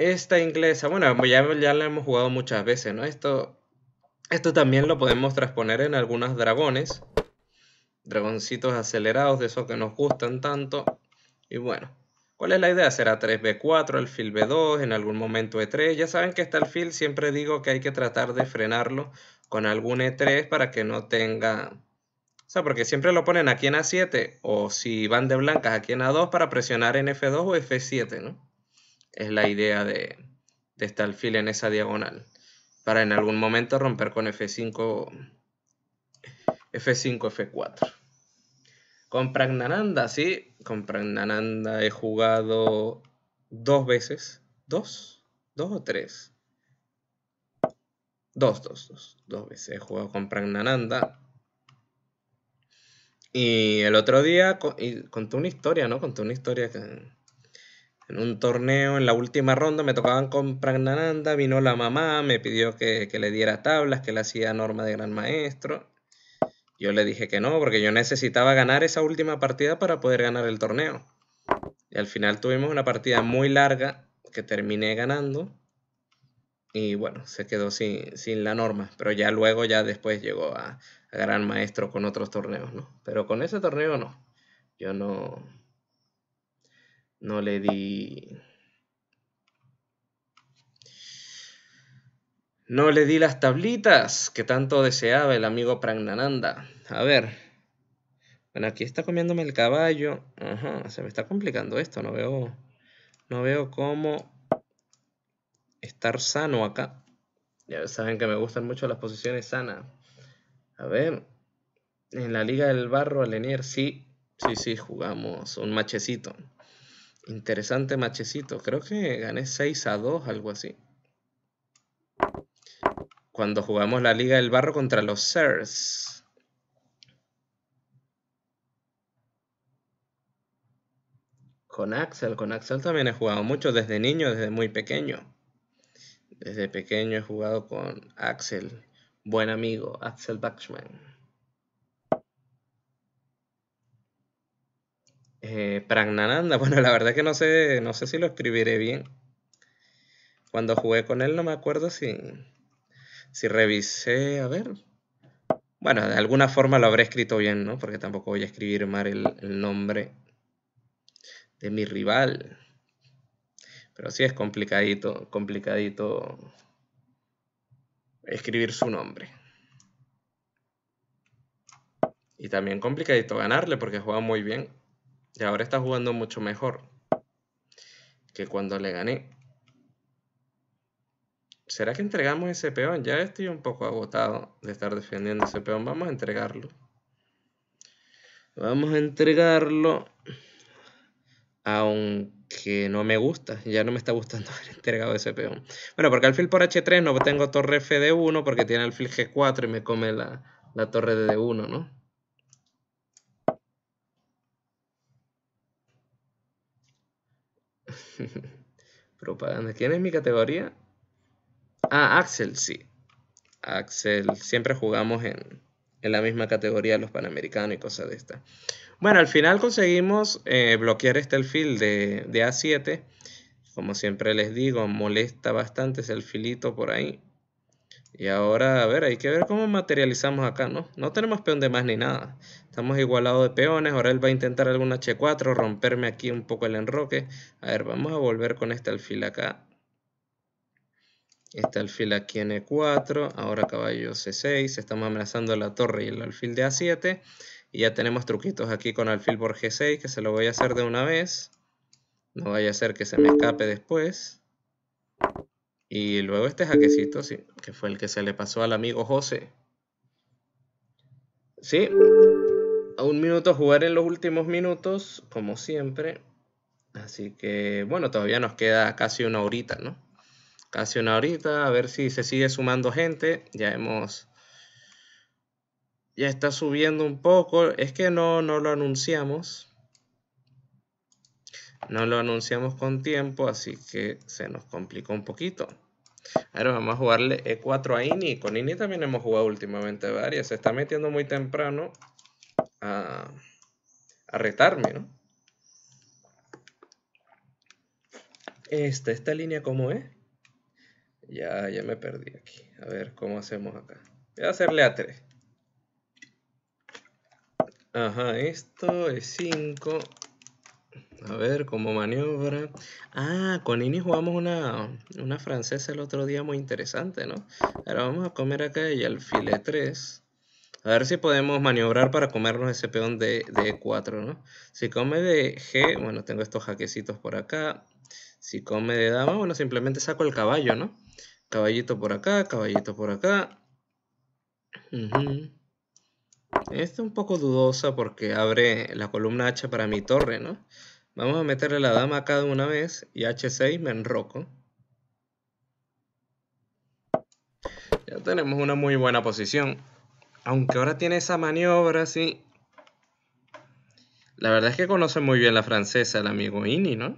Esta inglesa, bueno, ya, ya la hemos jugado muchas veces, ¿no? Esto, esto también lo podemos transponer en algunos dragones. Dragoncitos acelerados, de esos que nos gustan tanto. Y bueno, ¿Cuál es la idea? Será 3B4, alfil B2, en algún momento E3. Ya saben que este alfil siempre digo que hay que tratar de frenarlo con algún E3 para que no tenga... O sea, porque siempre lo ponen aquí en A7 o si van de blancas aquí en A2 para presionar en F2 o F7, ¿no? es la idea de, de este alfil en esa diagonal para en algún momento romper con F5, F5, F4. Con Pragnananda, sí, con Pragnananda he jugado dos veces, dos, dos o tres. Dos, dos, dos, dos veces he jugado con Pragnananda. Y el otro día Contó una historia, ¿no? contó una historia que en un torneo, en la última ronda, me tocaban con Pragnananda, vino la mamá, me pidió que, le diera tablas, que le hacía norma de gran maestro. Yo le dije que no, porque yo necesitaba ganar esa última partida para poder ganar el torneo. Y al final tuvimos una partida muy larga que terminé ganando. Y bueno, se quedó sin, la norma. Pero ya luego, ya después llegó a gran maestro con otros torneos, ¿no? Pero con ese torneo no. Yo no, no le di... No le di las tablitas que tanto deseaba el amigo Pragnananda. A ver. Bueno, aquí está comiéndome el caballo. Ajá, se me está complicando esto. No veo, no veo cómo estar sano acá. Ya saben que me gustan mucho las posiciones sanas. A ver. En la Liga del Barro, Alenier, sí. Sí, sí, jugamos un machecito. Interesante machecito. Creo que gané 6 a 2, algo así. Cuando jugamos la Liga del Barro contra los Sears. Con Axel, con Axel también he jugado mucho desde niño, desde muy pequeño. Desde pequeño he jugado con Axel, buen amigo, Axel Bachman. eh, Pragnananda, bueno, la verdad es que no sé, no sé si lo escribiré bien. Cuando jugué con él no me acuerdo si, si revisé, a ver. Bueno, de alguna forma lo habré escrito bien, ¿no? Porque tampoco voy a escribir mal el, el nombre de mi rival. Pero sí es complicadito, complicadito escribir su nombre. Y también complicadito ganarle porque juega muy bien. Y ahora está jugando mucho mejor que cuando le gané. ¿Será que entregamos ese peón? Ya estoy un poco agotado de estar defendiendo ese peón. Vamos a entregarlo. Vamos a entregarlo. Aunque no me gusta. Ya no me está gustando haber entregado ese peón. Bueno, porque alfil por H3 no tengo torre F de 1 porque tiene alfil G4 y me come la, la torre de D1, ¿no? Propaganda. ¿Quién es mi categoría? Ah, Axel, sí. Axel, siempre jugamos en, la misma categoría los Panamericanos y cosas de esta. Bueno, al final conseguimos eh, bloquear este alfil de, de A7. Como siempre les digo, molesta bastante ese alfilito por ahí. Y ahora, a ver, hay que ver cómo materializamos acá, ¿no? No tenemos peón de más ni nada. Estamos igualados de peones. Ahora él va a intentar alguna H4, romperme aquí un poco el enroque. A ver, vamos a volver con este alfil acá. Este alfil aquí en E4. Ahora caballo C6. Estamos amenazando la torre y el alfil de A7. Y ya tenemos truquitos aquí con alfil por G6, que se lo voy a hacer de una vez. No vaya a ser que se me escape después. Y luego este jaquecito, sí, que fue el que se le pasó al amigo José. Sí, a un minuto jugar en los últimos minutos, como siempre. Así que, bueno, todavía nos queda casi una horita, ¿no? Casi una horita, a ver si se sigue sumando gente. Ya hemos... Ya está subiendo un poco. Es que no, no lo anunciamos. No lo anunciamos con tiempo, así que se nos complicó un poquito. Ahora vamos a jugarle E4 a Ini. Con Ini también hemos jugado últimamente varias. Se está metiendo muy temprano a, a retarme, ¿no? Esta, esta línea cómo es. Ya, ya me perdí aquí. A ver, ¿cómo hacemos acá? Voy a hacerle a 3. Ajá, esto es 5. A ver, ¿cómo maniobra. Ah, con Ini jugamos una, una francesa el otro día muy interesante, ¿no? Ahora vamos a comer acá y file 3. A ver si podemos maniobrar para comernos ese peón de, de E4, ¿no? Si come de G, bueno, tengo estos jaquecitos por acá. Si come de dama, bueno, simplemente saco el caballo, ¿no? Caballito por acá, caballito por acá. es un poco dudosa porque abre la columna H para mi torre, ¿no? Vamos a meterle la dama acá de una vez y h6 me enroco. Ya tenemos una muy buena posición. Aunque ahora tiene esa maniobra, sí. La verdad es que conoce muy bien la francesa, el amigo Ini, ¿no?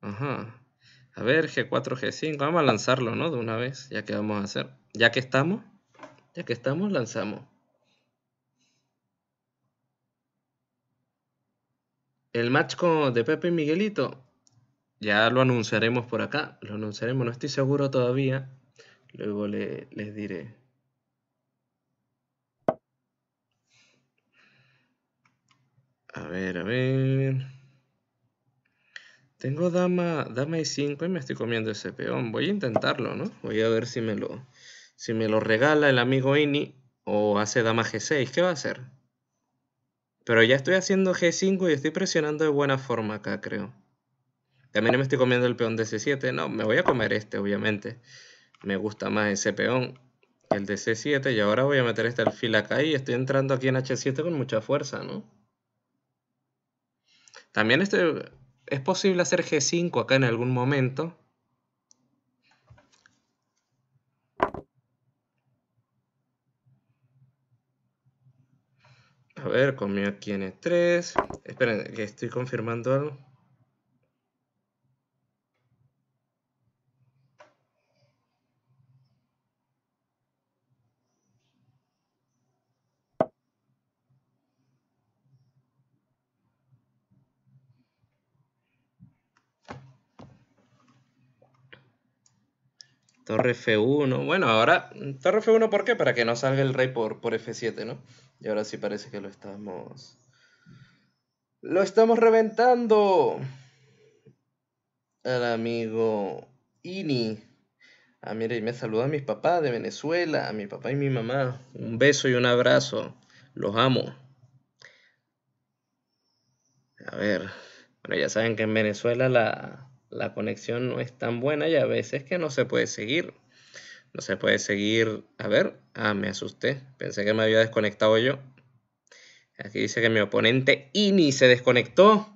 Ajá. A ver, G4, G5. Vamos a lanzarlo, ¿no? De una vez, ya que vamos a hacer. Ya que estamos, ya que estamos, lanzamos. el match con, de Pepe y Miguelito, ya lo anunciaremos por acá, lo anunciaremos, no estoy seguro todavía, luego les diré. A ver, a ver. Tengo dama, dama y 5 y me estoy comiendo ese peón. Voy a intentarlo, ¿no? Voy a ver si me lo, si me lo regala el amigo Ini o hace dama G6. ¿Qué va a hacer? Pero ya estoy haciendo G5 y estoy presionando de buena forma acá, creo. También me estoy comiendo el peón de C7. No, me voy a comer este, obviamente. Me gusta más ese peón que el de C7. Y ahora voy a meter este alfil acá y estoy entrando aquí en H7 con mucha fuerza, ¿no? También este, es posible hacer G5 acá en algún momento. A ver, conmigo aquí N3. Esperen, que estoy confirmando algo. Torre F1. Bueno, ahora, Torre F1, ¿por qué? Para que no salga el rey por, por F7, ¿no? Y ahora sí parece que lo estamos... ¡Lo estamos reventando! Al amigo Ini. Ah, mire, y me saluda a mis papás de Venezuela, a mi papá y mi mamá. Un beso y un abrazo. Los amo. A ver. Bueno, ya saben que en Venezuela la, la conexión no es tan buena y a veces que no se puede seguir. No se puede seguir. A ver, ah, me asusté. Pensé que me había desconectado yo. Aquí dice que mi oponente INI se desconectó.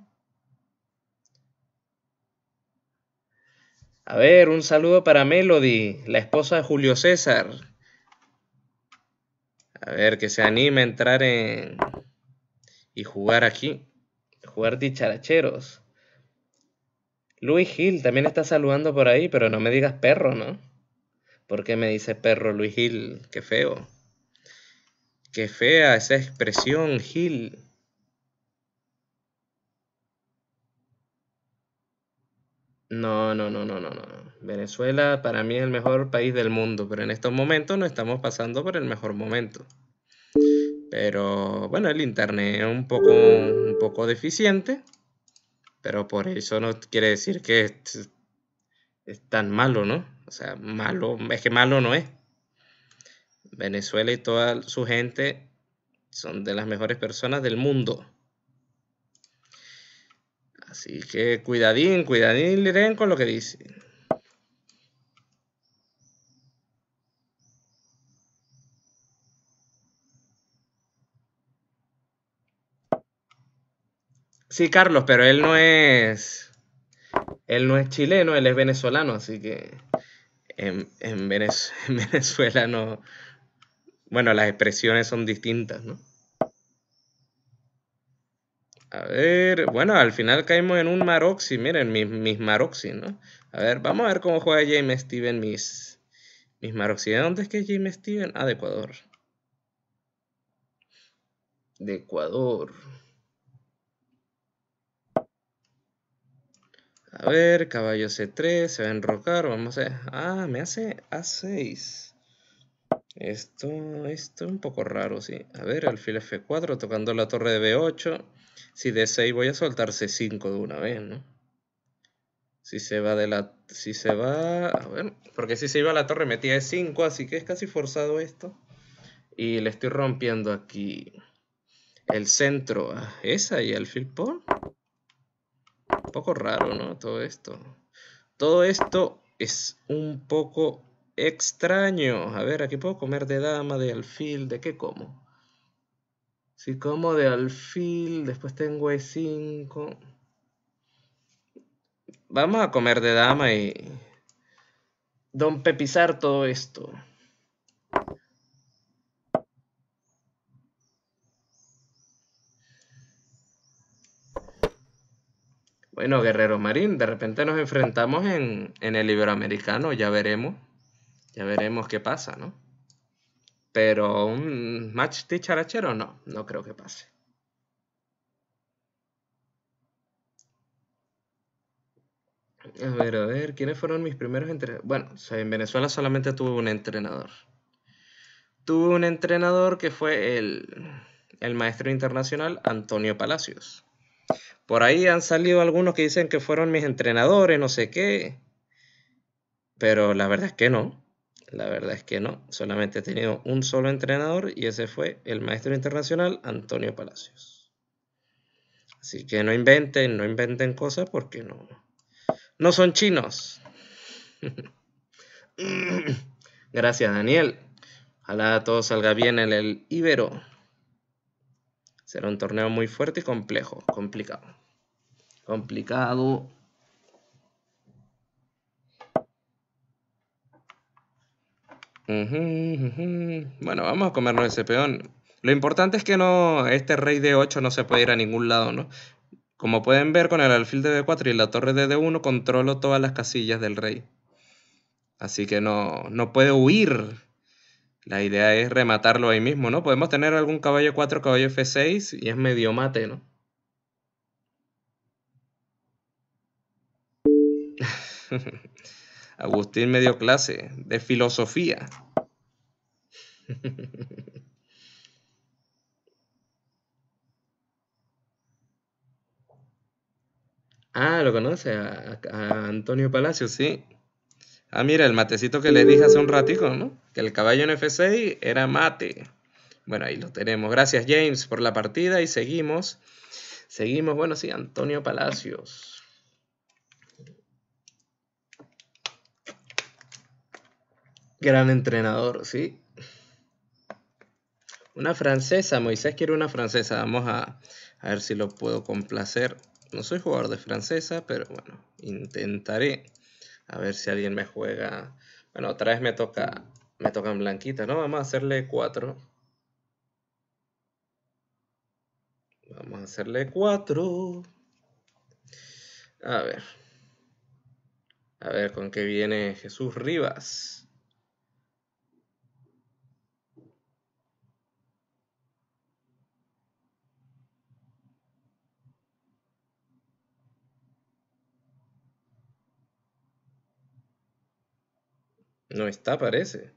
A ver, un saludo para Melody, la esposa de Julio César. A ver, que se anime a entrar en... y jugar aquí. Jugar dicharacheros. Luis Gil también está saludando por ahí, pero no me digas perro, ¿no? Porque me dice perro Luis Gil? Qué feo. Qué fea esa expresión, Gil. No, no, no, no, no, no. Venezuela para mí es el mejor país del mundo, pero en estos momentos no estamos pasando por el mejor momento. Pero bueno, el internet es un poco, un poco deficiente pero por eso no quiere decir que es, tan malo, ¿no? O sea, malo, es que malo no es. Venezuela y toda su gente son de las mejores personas del mundo. Así que cuidadín, cuidadín, Liren, con lo que dicen. Sí, Carlos, pero él no es. Él no es chileno, él es venezolano, así que en, en, Venezuela no. Bueno, las expresiones son distintas, ¿no? A ver, bueno, al final caímos en un Maroxi, miren, mis, mis Maroxi, ¿no? A ver, vamos a ver cómo juega James Steven mis, mis Maroxi. ¿De dónde es que es James Steven? Ah, de Ecuador. De Ecuador. A ver, caballo C3, se va a enrocar, vamos a... Ah, me hace A6. Esto, esto es un poco raro, sí. A ver, alfil F4 tocando la torre de B8. Si D6 voy a soltar C5 de una vez, ¿no? Si se va de la... Si se va... A ver, porque si se iba a la torre metía E5, así que es casi forzado esto. Y le estoy rompiendo aquí el centro a esa y alfil por poco raro, ¿no? Todo esto. Todo esto es un poco extraño. A ver, aquí puedo comer de dama, de alfil, ¿de qué como? Si como de alfil, después tengo E5. Vamos a comer de dama y... Don Pepizar todo esto. Bueno, Guerrero Marín, de repente nos enfrentamos en, en el Iberoamericano, ya veremos. Ya veremos qué pasa, ¿no? Pero un match Charachero, no, no creo que pase. A ver, a ver, ¿quiénes fueron mis primeros entrenadores? Bueno, en Venezuela solamente tuve un entrenador. Tuve un entrenador que fue el maestro internacional Antonio Palacios. Por ahí han salido algunos que dicen que fueron mis entrenadores, no sé qué. Pero la verdad es que no. La verdad es que no. Solamente he tenido un solo entrenador y ese fue el maestro internacional Antonio Palacios. Así que no inventen, no inventen cosas porque no. No son chinos. Gracias, Daniel. Ojalá todo salga bien en el Ibero. Será un torneo muy fuerte y complejo, complicado. Complicado. Bueno, vamos a comernos ese peón. Lo importante es que no, este rey de 8 no se puede ir a ningún lado, ¿no? Como pueden ver, con el alfil de D4 y la torre de D1 controlo todas las casillas del rey. Así que no, no puede huir la idea es rematarlo ahí mismo, ¿no? Podemos tener algún caballo 4, caballo F6 y es medio mate, ¿no? Agustín medio clase de filosofía. ah, lo conoce a, Antonio Palacio, sí. Ah, mira, el matecito que le dije hace un ratico, ¿no? que el caballo en F6 era mate. Bueno, ahí lo tenemos. Gracias James por la partida y seguimos. Seguimos, bueno, sí, Antonio Palacios. Gran entrenador, sí. Una francesa, Moisés quiere una francesa. Vamos a, a ver si lo puedo complacer. No soy jugador de francesa, pero bueno, intentaré. A ver si alguien me juega. Bueno, otra vez me toca me tocan blanquita, ¿no? Vamos a hacerle cuatro. Vamos a hacerle cuatro. A ver. A ver con qué viene Jesús Rivas. No está, parece.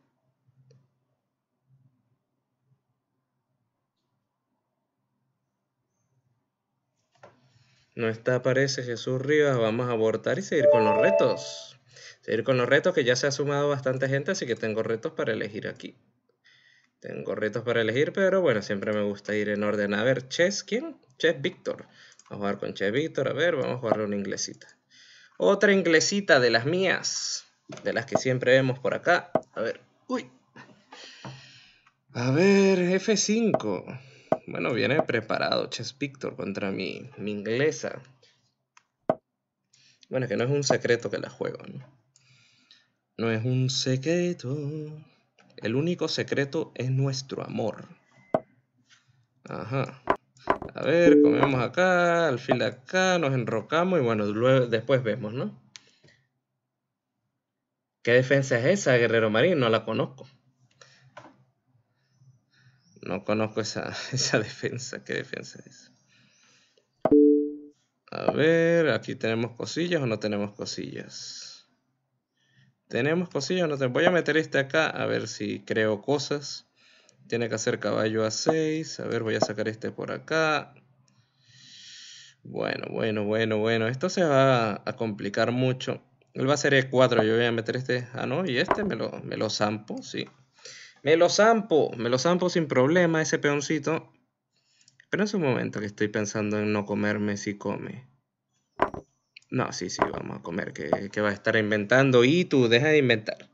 no está, parece Jesús Rivas, vamos a abortar y seguir con los retos. Seguir con los retos que ya se ha sumado bastante gente, así que tengo retos para elegir aquí. Tengo retos para elegir, pero bueno, siempre me gusta ir en orden. A ver, Chess, ¿quién? Chess Víctor. Vamos a jugar con Chess Víctor, a ver, vamos a jugarle una inglesita. Otra inglesita de las mías, de las que siempre vemos por acá. A ver, uy. A ver, F5. Bueno, viene preparado Chess Victor contra mi, mi inglesa. Bueno, es que no es un secreto que la juego, ¿no? No es un secreto. El único secreto es nuestro amor. Ajá. A ver, comemos acá, al fin de acá, nos enrocamos y bueno, luego, después vemos, ¿no? ¿Qué defensa es esa, Guerrero Marín? No la conozco. No conozco esa, defensa. ¿Qué defensa es? A ver, aquí tenemos cosillas o no tenemos cosillas. Tenemos cosillas o no tenemos. Voy a meter este acá a ver si creo cosas. Tiene que hacer caballo a 6. A ver, voy a sacar este por acá. Bueno, bueno, bueno, bueno. Esto se va a complicar mucho. Él va a ser E4. Yo voy a meter este. Ah, no. Y este me me lo zampo, sí. Me lo zampo, me lo zampo sin problema ese peoncito. Pero es un momento que estoy pensando en no comerme si come. No, sí, sí, vamos a comer, que, va a estar inventando. Y tú, deja de inventar.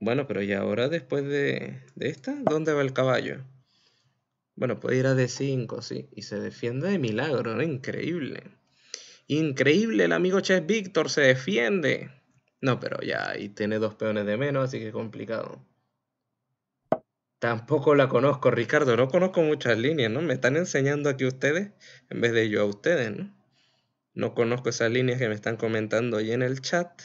Bueno, pero ¿y ahora después de, esta? ¿Dónde va el caballo? Bueno, puede ir a D5, sí. Y se defiende de milagro, ¿no? Increíble. Increíble, el amigo Chess Víctor se defiende. No, pero ya, y tiene dos peones de menos, así que complicado. Tampoco la conozco, Ricardo. No conozco muchas líneas, ¿no? Me están enseñando aquí ustedes en vez de yo a ustedes, ¿no? No conozco esas líneas que me están comentando ahí en el chat.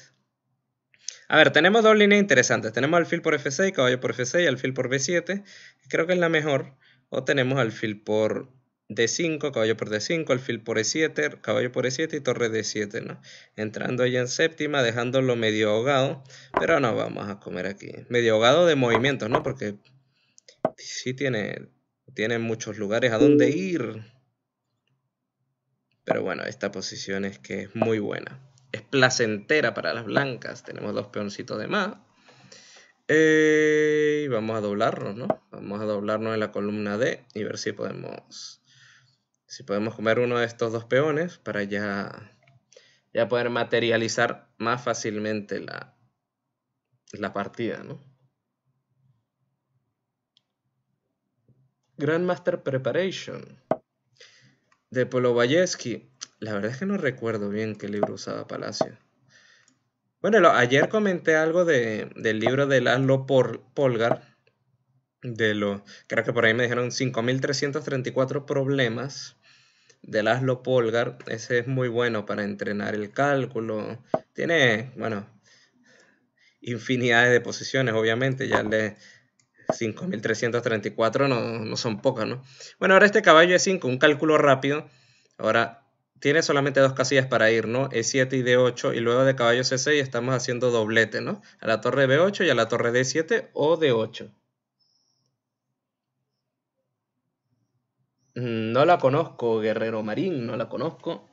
A ver, tenemos dos líneas interesantes. Tenemos alfil por F6, caballo por F6 y alfil por B7. Creo que es la mejor. O tenemos alfil por D5, caballo por D5, alfil por E7, caballo por E7 y torre D7, ¿no? Entrando ahí en séptima, dejándolo medio ahogado, pero no vamos a comer aquí. Medio ahogado de movimientos, ¿no? Porque sí tiene, tiene muchos lugares a dónde mm. ir. Pero bueno, esta posición es que es muy buena. Es placentera para las blancas. Tenemos dos peoncitos de más. Eh, y vamos a doblarnos, ¿no? Vamos a doblarnos en la columna D y ver si podemos, si podemos comer uno de estos dos peones para ya, ya poder materializar más fácilmente la, la partida, ¿no? Grandmaster Preparation de Polovayevsky. La verdad es que no recuerdo bien qué libro usaba Palacio. Bueno, ayer comenté algo del libro de Laszlo Polgar, de lo, creo que por ahí me dijeron 5.334 problemas de Laszlo Polgar. Ese es muy bueno para entrenar el cálculo. Tiene, bueno, infinidades de posiciones, obviamente. Ya le, 5.334 no, no son pocas, ¿no? Bueno, ahora este caballo E5, un cálculo rápido. Ahora tiene solamente dos casillas para ir, ¿no? E7 y D8, y luego de caballo C6 estamos haciendo doblete, ¿no? A la torre B8 y a la torre D7 o D8. Mm, no la conozco, Guerrero Marín, no la conozco.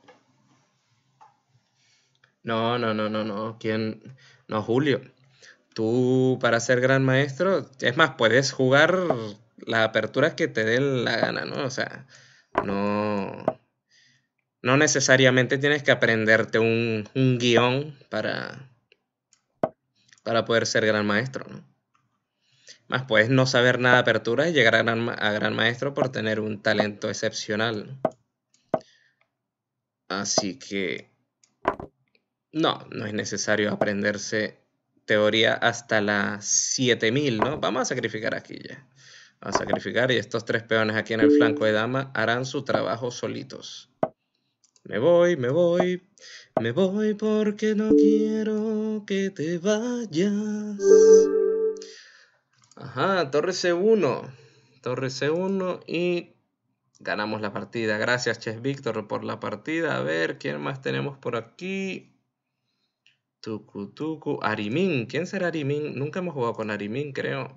No, no, no, no, no. ¿Quién? No, Julio. Tú, para ser gran maestro, es más, puedes jugar las aperturas que te den la gana, ¿no? O sea, no, no necesariamente tienes que aprenderte un, guión para, para poder ser gran maestro, ¿no? Más puedes no saber nada de apertura y llegar a gran maestro por tener un talento excepcional. Así que no, no es necesario aprenderse teoría hasta las 7000, ¿no? Vamos a sacrificar aquí ya. Vamos a sacrificar y estos tres peones aquí en el flanco de dama harán su trabajo solitos. Me voy, me voy, me voy porque no quiero que te vayas. Ajá, torre C1. Torre C1 y ganamos la partida. Gracias, Chess Víctor, por la partida. A ver, ¿quién más tenemos por aquí? Tuku Tuku Arimin. ¿Quién será Arimin? Nunca hemos jugado con Arimin, creo.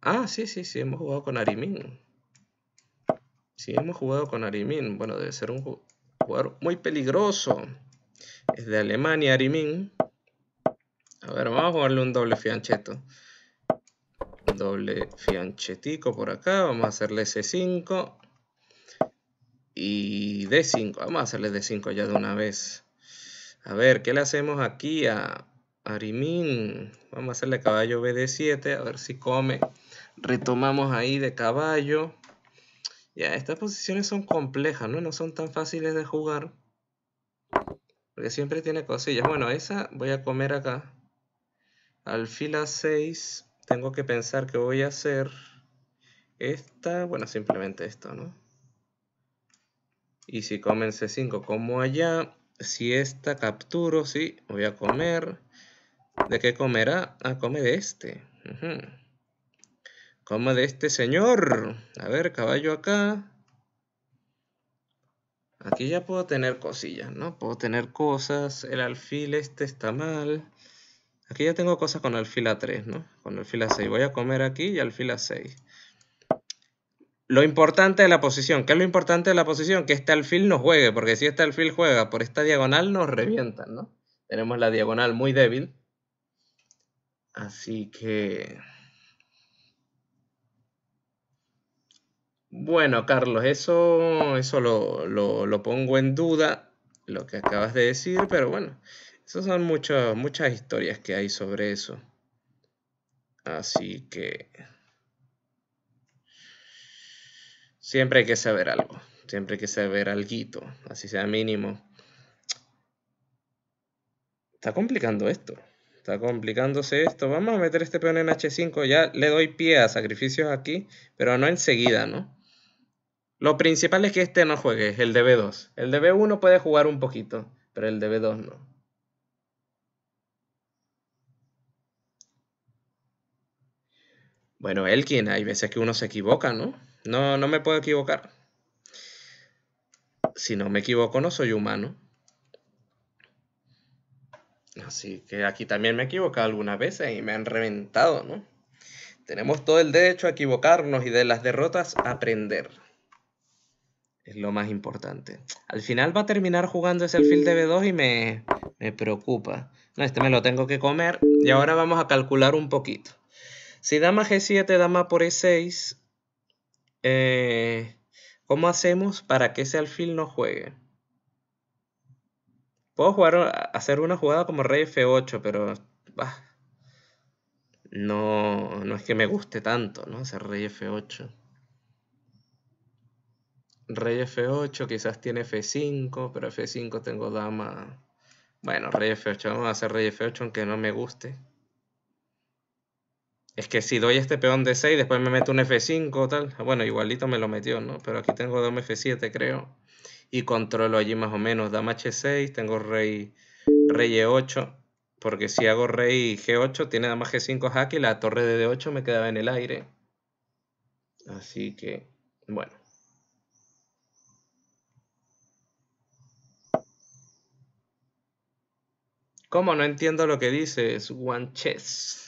Ah, sí, sí, sí, hemos jugado con Arimin. Sí, hemos jugado con Arimin. Bueno, debe ser un jugador muy peligroso. Es de Alemania, Arimin. A ver, vamos a jugarle un doble fiancheto. Doble fianchetico por acá. Vamos a hacerle C5. Y D5. Vamos a hacerle D5 ya de una vez. A ver, ¿qué le hacemos aquí a Arimín? Vamos a hacerle caballo bd de 7, a ver si come. Retomamos ahí de caballo. Ya, estas posiciones son complejas, ¿no? No son tan fáciles de jugar. Porque siempre tiene cosillas. Bueno, esa voy a comer acá. Al a 6. Tengo que pensar que voy a hacer esta. Bueno, simplemente esto, ¿no? Y si comen C5 como allá si esta capturo, sí, voy a comer. ¿De qué comerá? Ah, come de este. Come de este señor. A ver, caballo acá. Aquí ya puedo tener cosillas, ¿no? Puedo tener cosas. El alfil este está mal. Aquí ya tengo cosas con alfil a 3, ¿no? Con alfil a 6. Voy a comer aquí y alfil a 6 lo importante de la posición. ¿Qué es lo importante de la posición? Que este alfil nos juegue, porque si este alfil juega por esta diagonal nos revientan, ¿no? Tenemos la diagonal muy débil. Así que... Bueno, Carlos, eso, eso lo, pongo en duda, lo que acabas de decir, pero bueno, esas son muchas muchas historias que hay sobre eso. Así que... Siempre hay que saber algo, siempre hay que saber algo, así sea mínimo. Está complicando esto, está complicándose esto. Vamos a meter este peón en H5, ya le doy pie a sacrificios aquí, pero no enseguida, ¿no? Lo principal es que este no juegue, el d B2. El de B1 puede jugar un poquito, pero el de B2 no. Bueno, Elkin, hay veces que uno se equivoca, ¿no? No, no me puedo equivocar. Si no me equivoco, no soy humano. Así que aquí también me he equivocado algunas veces y me han reventado, ¿no? Tenemos todo el derecho a equivocarnos y de las derrotas aprender. Es lo más importante. Al final va a terminar jugando ese alfil de B2 y me, preocupa. No, este me lo tengo que comer. Y ahora vamos a calcular un poquito. Si dama G7, dama por E6, eh, ¿cómo hacemos para que ese alfil no juegue? Puedo jugar, hacer una jugada como rey f8, pero no, no es que me guste tanto, ¿no? Hacer rey f8. Rey f8, quizás tiene f5, pero f5 tengo dama. Bueno, rey f8, vamos a hacer rey f8 aunque no me guste. Es que si doy este peón de 6, después me meto un F5 o tal. Bueno, igualito me lo metió, ¿no? Pero aquí tengo dama F7, creo. Y controlo allí más o menos. Dama H6, tengo rey, rey E8. Porque si hago rey G8, tiene dama G5 jaque y la torre de D8 me quedaba en el aire. Así que, bueno. ¿Cómo no entiendo lo que dices, One Chess?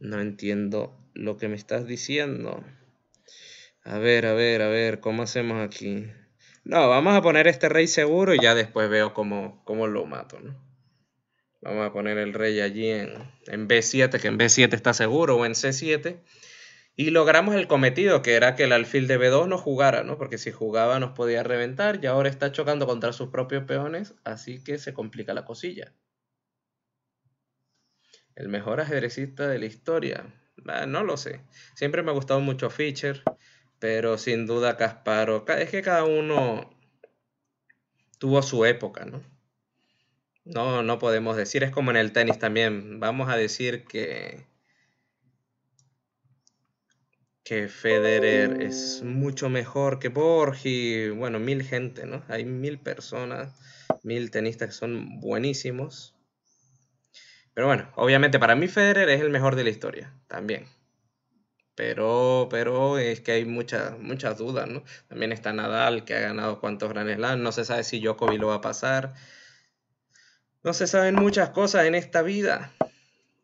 No entiendo lo que me estás diciendo. A ver, a ver, a ver, ¿cómo hacemos aquí? No, vamos a poner este rey seguro y ya después veo cómo, cómo lo mato, ¿no? Vamos a poner el rey allí en, en, B7, que en B7 está seguro, o en C7. Y logramos el cometido, que era que el alfil de B2 no jugara, ¿no? Porque si jugaba nos podía reventar y ahora está chocando contra sus propios peones, así que se complica la cosilla. El mejor ajedrecista de la historia. Ah, no lo sé. Siempre me ha gustado mucho Fischer, pero sin duda Casparo. Es que cada uno tuvo su época, ¿no? No, no podemos decir. Es como en el tenis también. Vamos a decir que que Federer es mucho mejor que Borgi, bueno, mil gente, ¿no? Hay mil personas, mil tenistas que son buenísimos, pero bueno, obviamente para mí Federer es el mejor de la historia, también. Pero, pero es que hay muchas, muchas dudas, ¿no? También está Nadal, que ha ganado cuantos grandes Slam. No se sabe si Djokovic lo va a pasar. No se saben muchas cosas en esta vida.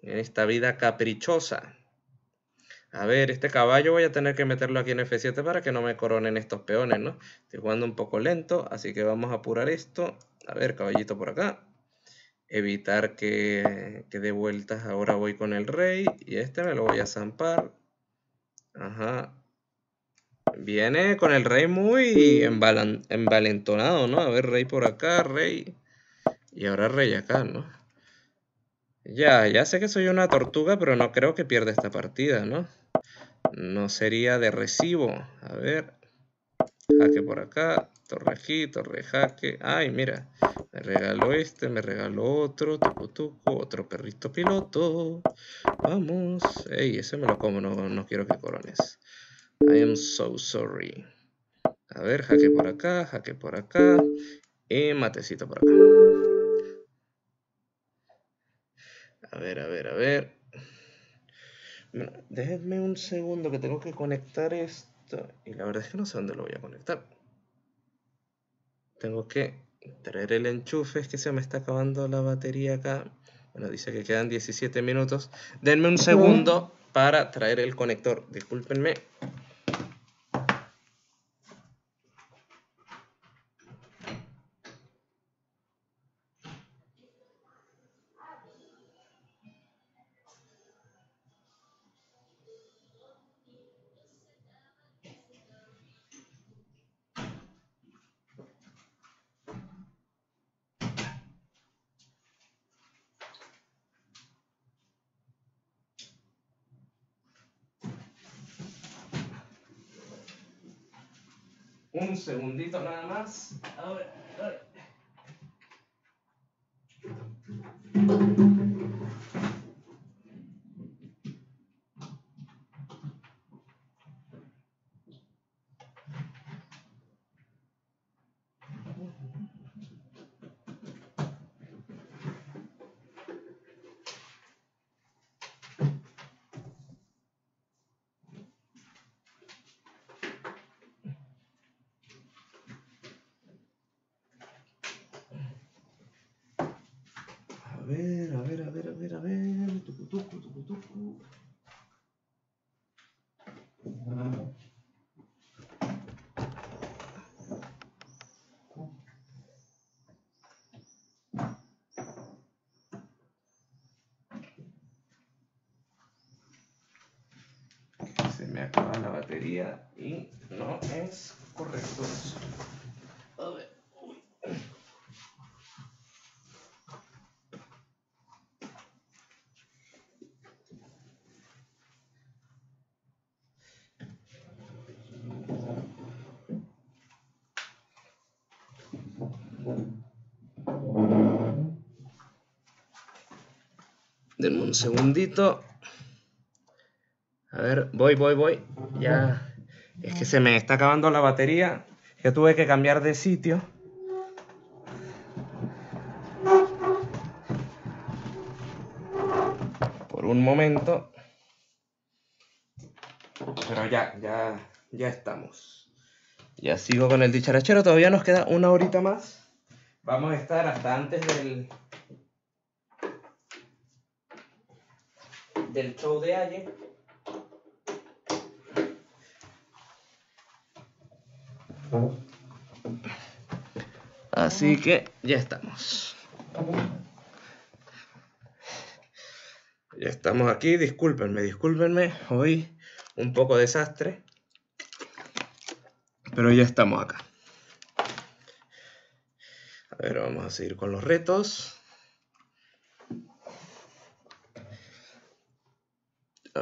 En esta vida caprichosa. A ver, este caballo voy a tener que meterlo aquí en F7 para que no me coronen estos peones, ¿no? Estoy jugando un poco lento, así que vamos a apurar esto. A ver, caballito por acá evitar que, que dé vueltas. Ahora voy con el rey y este me lo voy a zampar. Ajá. Viene con el rey muy envalentonado, ¿no? A ver, rey por acá, rey. Y ahora rey acá, ¿no? Ya, ya sé que soy una tortuga, pero no creo que pierda esta partida, ¿no? No sería de recibo. A ver. Jaque por acá. Torrejito, rejaque Ay, mira, me regaló este, me regaló otro, tucu tucu, otro perrito piloto. Vamos. Ey, ese me lo como, no, no quiero que corones. I am so sorry. A ver, jaque por acá, jaque por acá. Y matecito por acá. A ver, a ver, a ver. Bueno, déjenme un segundo que tengo que conectar esto. Y la verdad es que no sé dónde lo voy a conectar tengo que traer el enchufe, es que se me está acabando la batería acá. Bueno, dice que quedan 17 minutos. Denme un segundo para traer el conector, discúlpenme. segundito nada más. segundito. A ver, voy, voy, voy. Ya. Es que se me está acabando la batería. Ya tuve que cambiar de sitio. Por un momento. Pero ya, ya, ya estamos. Ya sigo con el dicharachero. Todavía nos queda una horita más. Vamos a estar hasta antes del, del show de ayer. Así que ya estamos. Ya estamos aquí, discúlpenme, discúlpenme. Hoy un poco desastre. Pero ya estamos acá. A ver, vamos a seguir con los retos.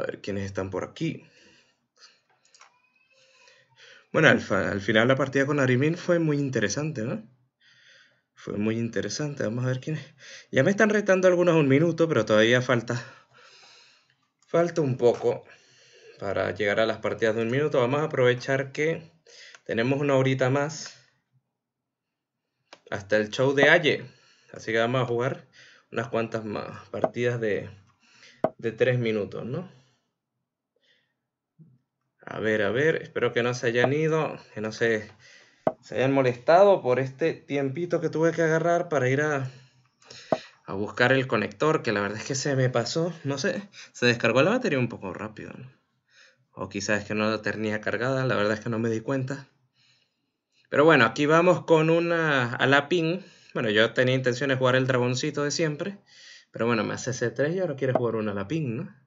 ver quiénes están por aquí. Bueno, al, al final la partida con Arimin fue muy interesante, ¿no? Fue muy interesante, vamos a ver quiénes Ya me están retando algunos un minuto, pero todavía falta. Falta un poco para llegar a las partidas de un minuto. Vamos a aprovechar que tenemos una horita más hasta el show de ayer Así que vamos a jugar unas cuantas más partidas de, de tres minutos, ¿no? A ver, a ver, espero que no se hayan ido, que no se, se hayan molestado por este tiempito que tuve que agarrar para ir a, buscar el conector, que la verdad es que se me pasó, no sé, se descargó la batería un poco rápido. O quizás es que no la tenía cargada, la verdad es que no me di cuenta. Pero bueno, aquí vamos con una a la Bueno, yo tenía intención de jugar el dragoncito de siempre, pero bueno, me hace C3 y ahora quiere jugar una a ¿no?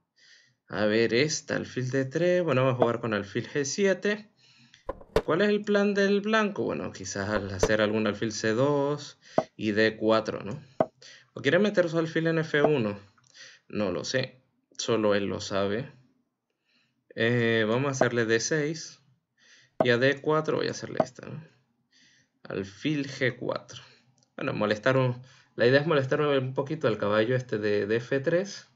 A ver, esta, alfil de 3 Bueno, vamos a jugar con alfil G7. ¿Cuál es el plan del blanco? Bueno, quizás hacer algún alfil C2 y D4, ¿no? ¿O quiere meter su alfil en F1? No lo sé, solo él lo sabe. Eh, vamos a hacerle D6 y a D4 voy a hacerle esta, ¿no? Alfil G4. Bueno, molestaron. La idea es molestar un poquito al caballo este de, de F3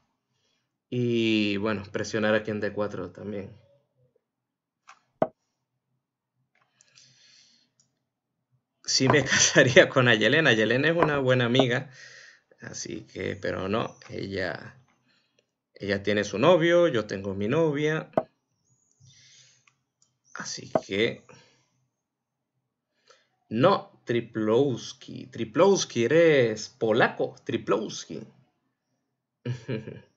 y bueno, presionar aquí en D4 también. Sí me casaría con Ayelena. Ayelena es una buena amiga, así que, pero no, ella, ella tiene su novio, yo tengo mi novia. Así que... No, Triplowski. Triplowski, eres polaco. Triplowski.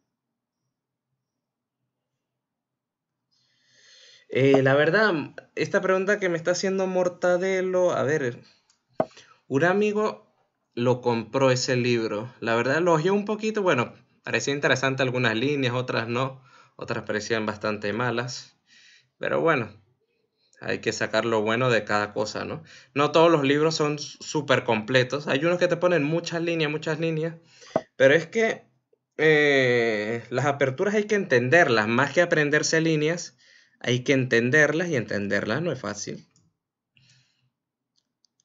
Eh, la verdad, esta pregunta que me está haciendo Mortadelo, a ver, un amigo lo compró ese libro. La verdad lo oyó un poquito, bueno, parecía interesante algunas líneas, otras no, otras parecían bastante malas. Pero bueno, hay que sacar lo bueno de cada cosa, ¿no? No todos los libros son súper completos. Hay unos que te ponen muchas líneas, muchas líneas. Pero es que eh, las aperturas hay que entenderlas, más que aprenderse líneas. Hay que entenderlas y entenderlas no es fácil.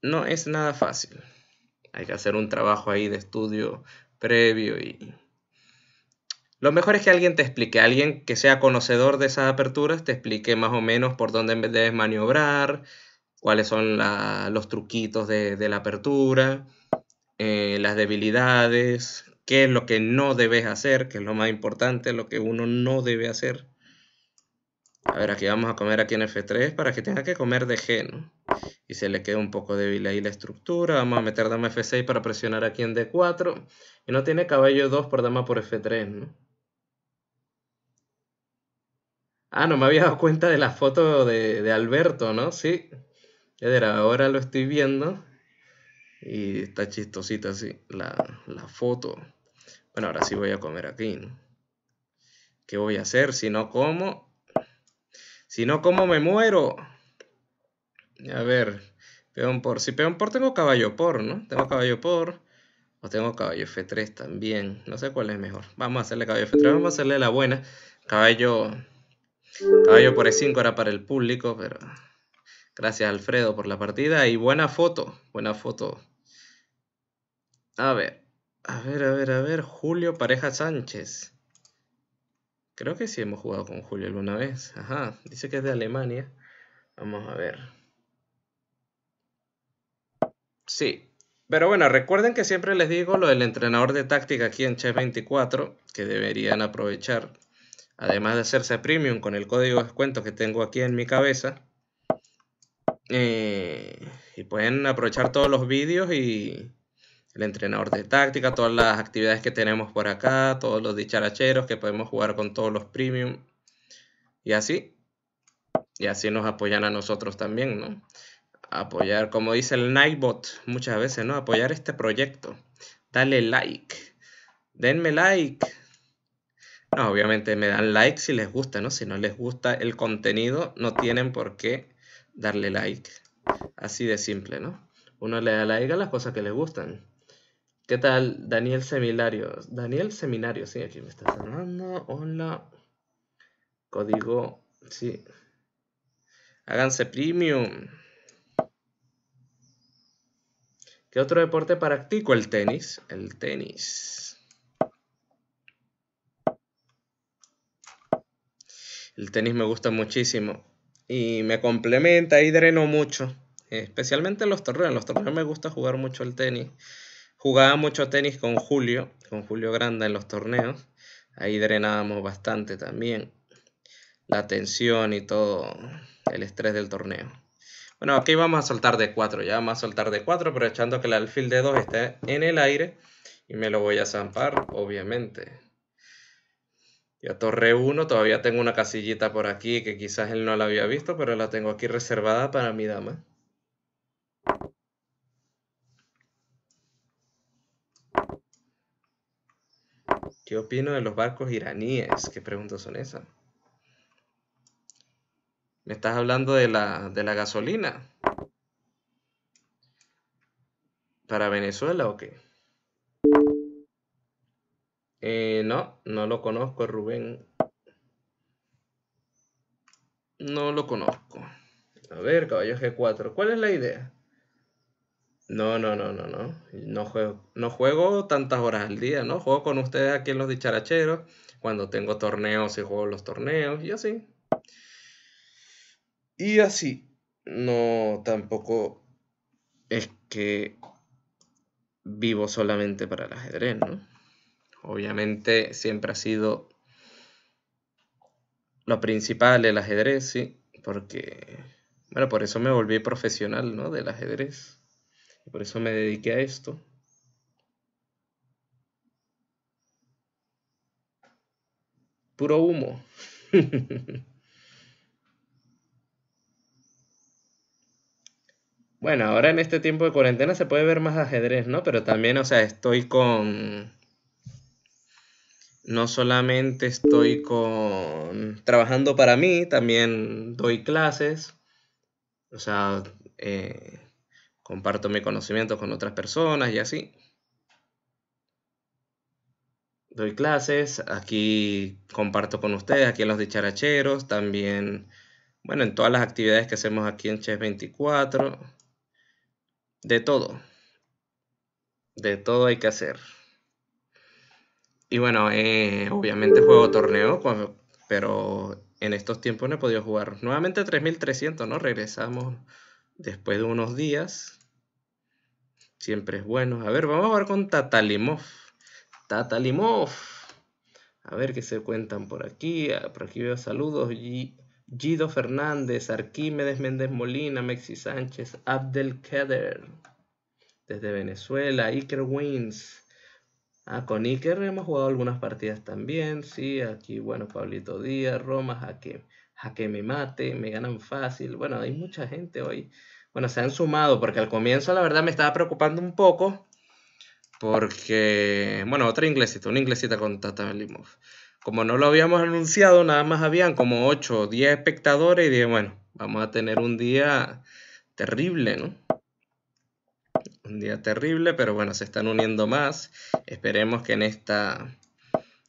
No es nada fácil. Hay que hacer un trabajo ahí de estudio previo y... Lo mejor es que alguien te explique, alguien que sea conocedor de esas aperturas te explique más o menos por dónde debes maniobrar, cuáles son los truquitos de, la apertura, eh, las debilidades, qué es lo que no debes hacer, que es lo más importante, lo que uno no debe hacer. A ver, aquí vamos a comer aquí en F3 para que tenga que comer de G, ¿no? Y se le queda un poco débil ahí la estructura. Vamos a meter dama F6 para presionar aquí en D4. Y no tiene caballo 2 por dama por F3, ¿no? Ah, no me había dado cuenta de la foto de, Alberto, ¿no? Sí. Era, ahora lo estoy viendo. Y está chistosita así la, la foto. Bueno, ahora sí voy a comer aquí, ¿Qué voy a hacer? Si no como, si no, ¿cómo me muero? A ver, peón por. Si peón por, tengo caballo por, ¿no? Tengo caballo por. O tengo caballo F3 también. No sé cuál es mejor. Vamos a hacerle caballo F3. Vamos a hacerle la buena. Caballo. Caballo por E5 era para el público, pero. Gracias, Alfredo, por la partida. Y buena foto. Buena foto. A ver. A ver, a ver, a ver. Julio Pareja Sánchez. Creo que sí hemos jugado con Julio alguna vez. Ajá, dice que es de Alemania. Vamos a ver. Sí. Pero bueno, recuerden que siempre les digo lo del entrenador de táctica aquí en Chess 24, que deberían aprovechar. Además de hacerse premium con el código de descuento que tengo aquí en mi cabeza. Eh, y pueden aprovechar todos los vídeos y, el entrenador de táctica, todas las actividades que tenemos por acá, todos los dicharacheros que podemos jugar con todos los premium y así. Y así nos apoyan a nosotros también, ¿no? Apoyar, como dice el Nightbot muchas veces, ¿no? Apoyar este proyecto. Dale like. Denme like. No, obviamente me dan like si les gusta, ¿no? Si no les gusta el contenido, no tienen por qué darle like. Así de simple, ¿no? Uno le da like a las cosas que les gustan. ¿Qué tal? Daniel Seminario. Daniel Seminario, sí, aquí me está llamando. Hola. Código, sí. Háganse premium. ¿Qué otro deporte practico? El tenis. El tenis. El tenis me gusta muchísimo. Y me complementa y dreno mucho. Especialmente en los torneos. En los torneos me gusta jugar mucho el tenis Jugaba mucho tenis con Julio, con Julio Granda en los torneos. Ahí drenábamos bastante también la tensión y todo el estrés del torneo. Bueno, aquí vamos a soltar de 4, ya vamos a soltar de 4 aprovechando que el alfil de 2 esté en el aire y me lo voy a zampar, obviamente. a torre 1, todavía tengo una casillita por aquí que quizás él no la había visto, pero la tengo aquí reservada para mi dama. ¿Qué opino de los barcos iraníes? ¿Qué preguntas son esas? ¿Me estás hablando de la, gasolina? ¿Para Venezuela o qué? Eh, no, no lo conozco, Rubén. No lo conozco. A ver, caballo G4. ¿Cuál es la idea? No, no, no, no, no. No juego, no juego tantas horas al día, ¿no? Juego con ustedes aquí en los dicharacheros. Cuando tengo torneos y juego los torneos y así. Y así. No, tampoco es que vivo solamente para el ajedrez, ¿no? Obviamente siempre ha sido lo principal el ajedrez, sí, porque, bueno, por eso me volví profesional, ¿no? Del ajedrez. Por eso me dediqué a esto. Puro humo. Bueno, ahora en este tiempo de cuarentena se puede ver más ajedrez, ¿no? Pero también, o sea, estoy con... No solamente estoy con... trabajando para mí, también doy clases. O sea, eh, comparto mi conocimiento con otras personas y así. Doy clases, aquí comparto con ustedes, aquí en los dicharacheros, también, bueno, en todas las actividades que hacemos aquí en Chess 24, de todo, de todo hay que hacer. Y bueno, eh, obviamente juego torneo, pero en estos tiempos no he podido jugar. Nuevamente 3300, ¿no? Regresamos después de unos días Siempre es bueno. A ver, vamos a ver con Tatalimov. Tatalimov. A ver qué se cuentan por aquí. Ah, por aquí veo saludos. Fernández, Arquímedes Méndez Molina, Mexi Sánchez, Abdel Keder. Desde Venezuela, Iker Wins. Ah, con Iker hemos jugado algunas partidas también. Sí, aquí, bueno, Pablito Díaz, Roma, Jaque, Jaque me mate, me ganan fácil. Bueno, hay mucha gente hoy bueno, se han sumado, porque al comienzo la verdad me estaba preocupando un poco, porque, bueno, otra inglesita, una inglesita con Tata Limov. Como no lo habíamos anunciado, nada más habían como 8 o 10 espectadores y dije, bueno, vamos a tener un día terrible, ¿no? Un día terrible, pero bueno, se están uniendo más. Esperemos que en esta,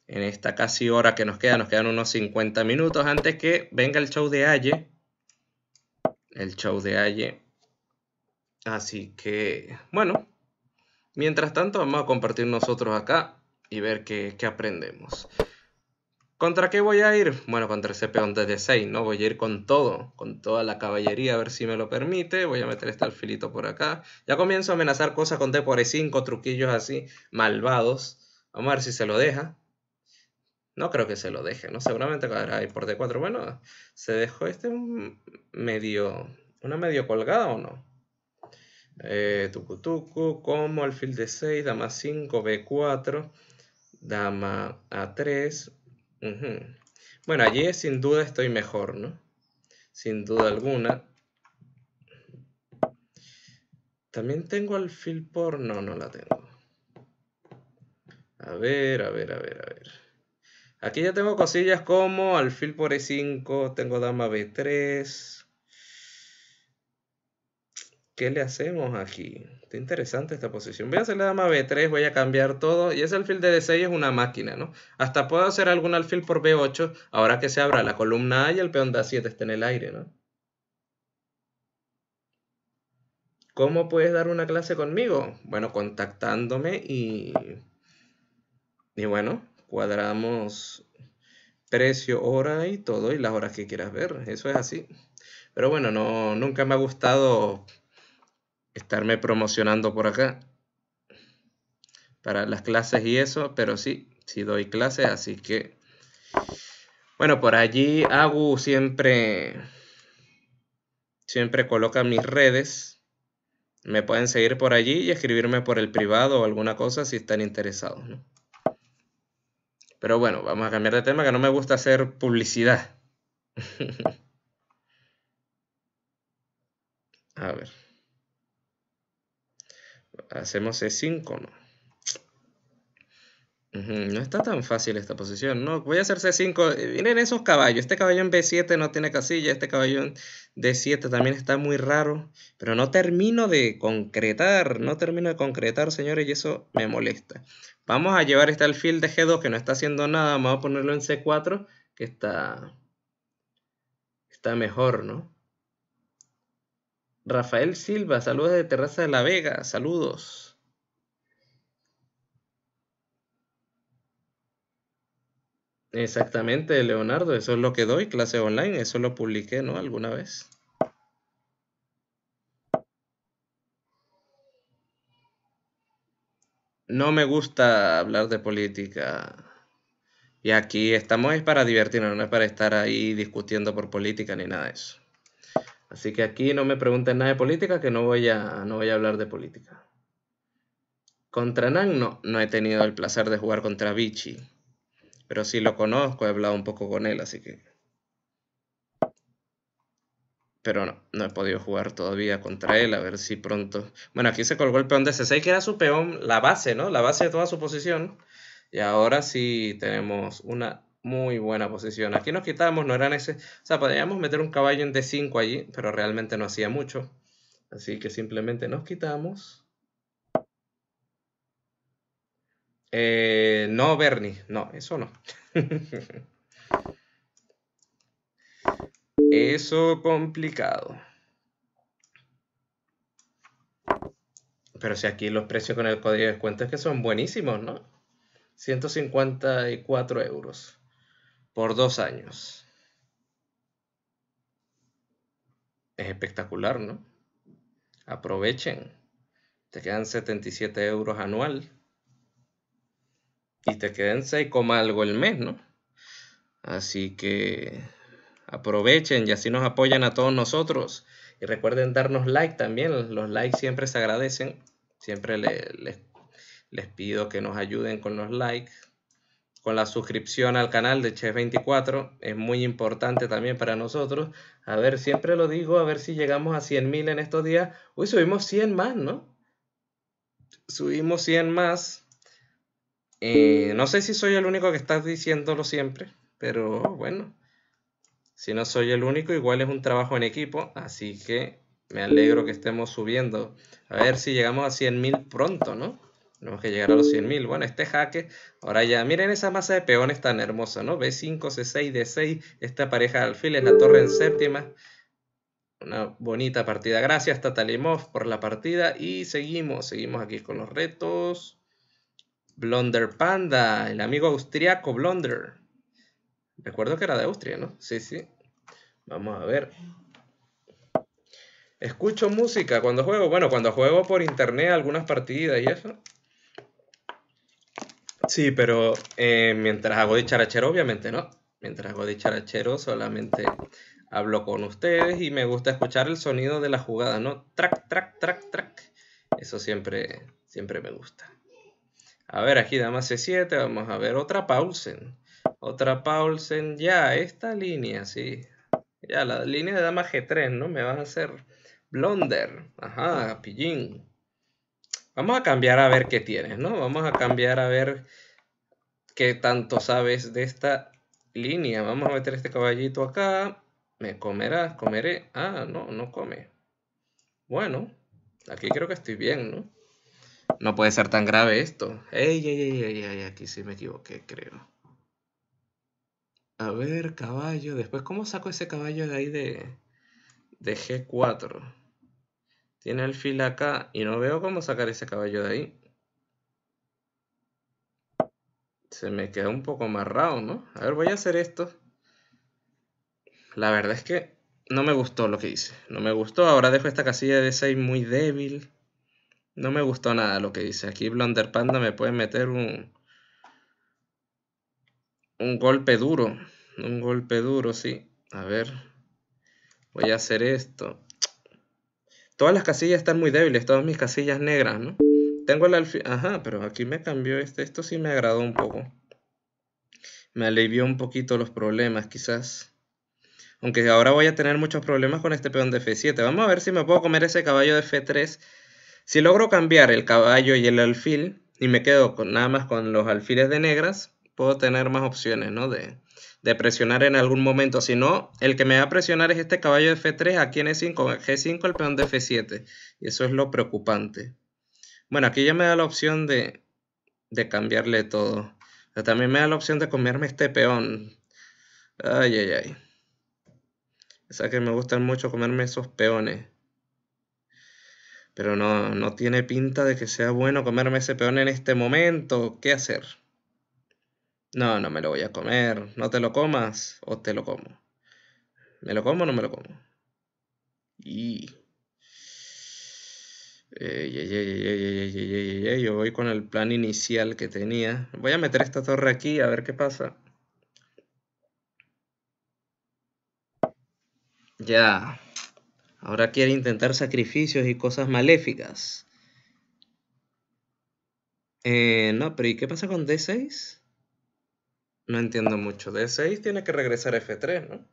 en esta casi hora que nos queda, nos quedan unos 50 minutos antes que venga el show de Aye. El show de Aye Así que, bueno, mientras tanto vamos a compartir nosotros acá y ver qué, aprendemos. ¿Contra qué voy a ir? Bueno, contra ese peón de D6, ¿no? Voy a ir con todo, con toda la caballería, a ver si me lo permite. Voy a meter este alfilito por acá. Ya comienzo a amenazar cosas con D por E5, truquillos así, malvados. Vamos a ver si se lo deja. No creo que se lo deje, ¿no? Seguramente caerá ahí por D4. Bueno, ¿se dejó este medio, una medio colgada o no? eh, tucu, como alfil de 6, dama 5, b4, dama a3. Bueno, allí sin duda estoy mejor, ¿no? Sin duda alguna. También tengo alfil por... No, no la tengo. A ver, a ver, a ver, a ver. Aquí ya tengo cosillas como alfil por e5, tengo dama b3, ¿qué le hacemos aquí? Está interesante esta posición. Voy a hacerle la dama B3, voy a cambiar todo. Y ese alfil de D6 es una máquina, ¿no? Hasta puedo hacer algún alfil por B8, ahora que se abra la columna A y el peón de 7 está en el aire, ¿no? ¿Cómo puedes dar una clase conmigo? Bueno, contactándome y... Y bueno, cuadramos precio, hora y todo, y las horas que quieras ver. Eso es así. Pero bueno, no, nunca me ha gustado estarme promocionando por acá para las clases y eso, pero sí, sí doy clases, así que bueno, por allí hago siempre siempre coloca mis redes. Me pueden seguir por allí y escribirme por el privado o alguna cosa si están interesados, Pero bueno, vamos a cambiar de tema que no me gusta hacer publicidad. a ver. Hacemos e C5, ¿no? No está tan fácil esta posición, ¿no? Voy a hacer C5. Eh, miren esos caballos. Este caballón B7 no tiene casilla. Este caballo D7 también está muy raro. Pero no termino de concretar. No termino de concretar, señores, y eso me molesta. Vamos a llevar este alfil de G2 que no está haciendo nada. Vamos a ponerlo en C4, que está, está mejor, ¿no? Rafael Silva, saludos de Terraza de la Vega, saludos. Exactamente, Leonardo, eso es lo que doy, clase online, eso lo publiqué, ¿no? Alguna vez. No me gusta hablar de política. Y aquí estamos es para divertirnos, no es para estar ahí discutiendo por política ni nada de eso. Así que aquí no me pregunten nada de política, que no voy a, no voy a hablar de política. Contra Nang no, no he tenido el placer de jugar contra Vichy, pero sí lo conozco, he hablado un poco con él, así que... Pero no, no he podido jugar todavía contra él, a ver si pronto... Bueno, aquí se colgó el peón de C6, que era su peón, la base, ¿no? La base de toda su posición. Y ahora sí tenemos una muy buena posición. Aquí nos quitamos, no eran ese. O sea, podríamos meter un caballo en D5 allí, pero realmente no hacía mucho. Así que simplemente nos quitamos. Eh, no, Bernie. No, eso no. eso complicado. Pero si aquí los precios con el código de descuento es que son buenísimos, ¿no? 154 euros por dos años. Es espectacular, ¿no? Aprovechen. Te quedan 77 euros anual. Y te quedan 6, algo el mes, ¿no? Así que aprovechen y así nos apoyan a todos nosotros. Y recuerden darnos like también. Los likes siempre se agradecen. Siempre les pido que nos ayuden con los likes con la suscripción al canal de Chef24. Es muy importante también para nosotros. A ver, siempre lo digo, a ver si llegamos a 100.000 en estos días. Uy, subimos 100 más, ¿no? Subimos 100 más. Eh, no sé si soy el único que está diciéndolo siempre, pero bueno. Si no soy el único, igual es un trabajo en equipo, así que me alegro que estemos subiendo. A ver si llegamos a 100.000 pronto, ¿no? Tenemos que llegar a los 100.000. Bueno, este jaque, ahora ya, miren esa masa de peones tan hermosa, ¿no? B5, C6, D6, esta pareja de alfiles, la torre en séptima. Una bonita partida. Gracias Tatalimov por la partida y seguimos, seguimos aquí con los retos. Blonder Panda, el amigo austriaco Blonder. Recuerdo que era de Austria, ¿no? Sí, sí. Vamos a ver. Escucho música cuando juego. Bueno, cuando juego por internet algunas partidas y eso. Sí, pero eh, mientras hago dicharachero, obviamente no. Mientras hago dicharachero, solamente hablo con ustedes y me gusta escuchar el sonido de la jugada, ¿no? Track, track, track, track. Eso siempre, siempre me gusta. A ver, aquí dama C7, vamos a ver otra Paulsen. Otra Paulsen, ya, esta línea, sí. Ya, la línea de dama G3, ¿no? Me van a hacer blunder. Ajá, pillín. Vamos a cambiar a ver qué tienes, ¿no? Vamos a cambiar a ver qué tanto sabes de esta línea. Vamos a meter este caballito acá. Me comerás, comeré. Ah, no, no come. Bueno, aquí creo que estoy bien, ¿no? No puede ser tan grave esto. Ey, ey, ey, ey, aquí sí me equivoqué, creo. A ver, caballo. Después, ¿cómo saco ese caballo de ahí de, de G4? Tiene el filo acá y no veo cómo sacar ese caballo de ahí. Se me queda un poco amarrado, ¿no? A ver, voy a hacer esto. La verdad es que no me gustó lo que hice. No me gustó. Ahora dejo esta casilla de 6 muy débil. No me gustó nada lo que hice. Aquí Blunder Panda me puede meter un... Un golpe duro. Un golpe duro, sí. A ver. Voy a hacer esto. Todas las casillas están muy débiles, todas mis casillas negras, ¿no? Tengo el alfil... Ajá, pero aquí me cambió este. Esto sí me agradó un poco. Me alivió un poquito los problemas, quizás. Aunque ahora voy a tener muchos problemas con este peón de F7. Vamos a ver si me puedo comer ese caballo de F3. Si logro cambiar el caballo y el alfil, y me quedo con, nada más con los alfiles de negras, puedo tener más opciones, ¿no? De, de presionar en algún momento, si no, el que me va a presionar es este caballo de F3, aquí en E5, G5 el peón de F7, y eso es lo preocupante. Bueno, aquí ya me da la opción de, cambiarle todo, también me da la opción de comerme este peón. Ay, ay, ay. O sea que me gustan mucho comerme esos peones. Pero no, no tiene pinta de que sea bueno comerme ese peón en este momento. ¿Qué hacer? No, no me lo voy a comer. No te lo comas o te lo como. ¿Me lo como o no me lo como? Y... yo voy con el plan inicial que tenía. Voy a meter esta torre aquí a ver qué pasa. Ya. Ahora quiere intentar sacrificios y cosas maléficas. Eh, no, pero ¿y qué pasa con D6? No entiendo mucho. D6 tiene que regresar F3, ¿no?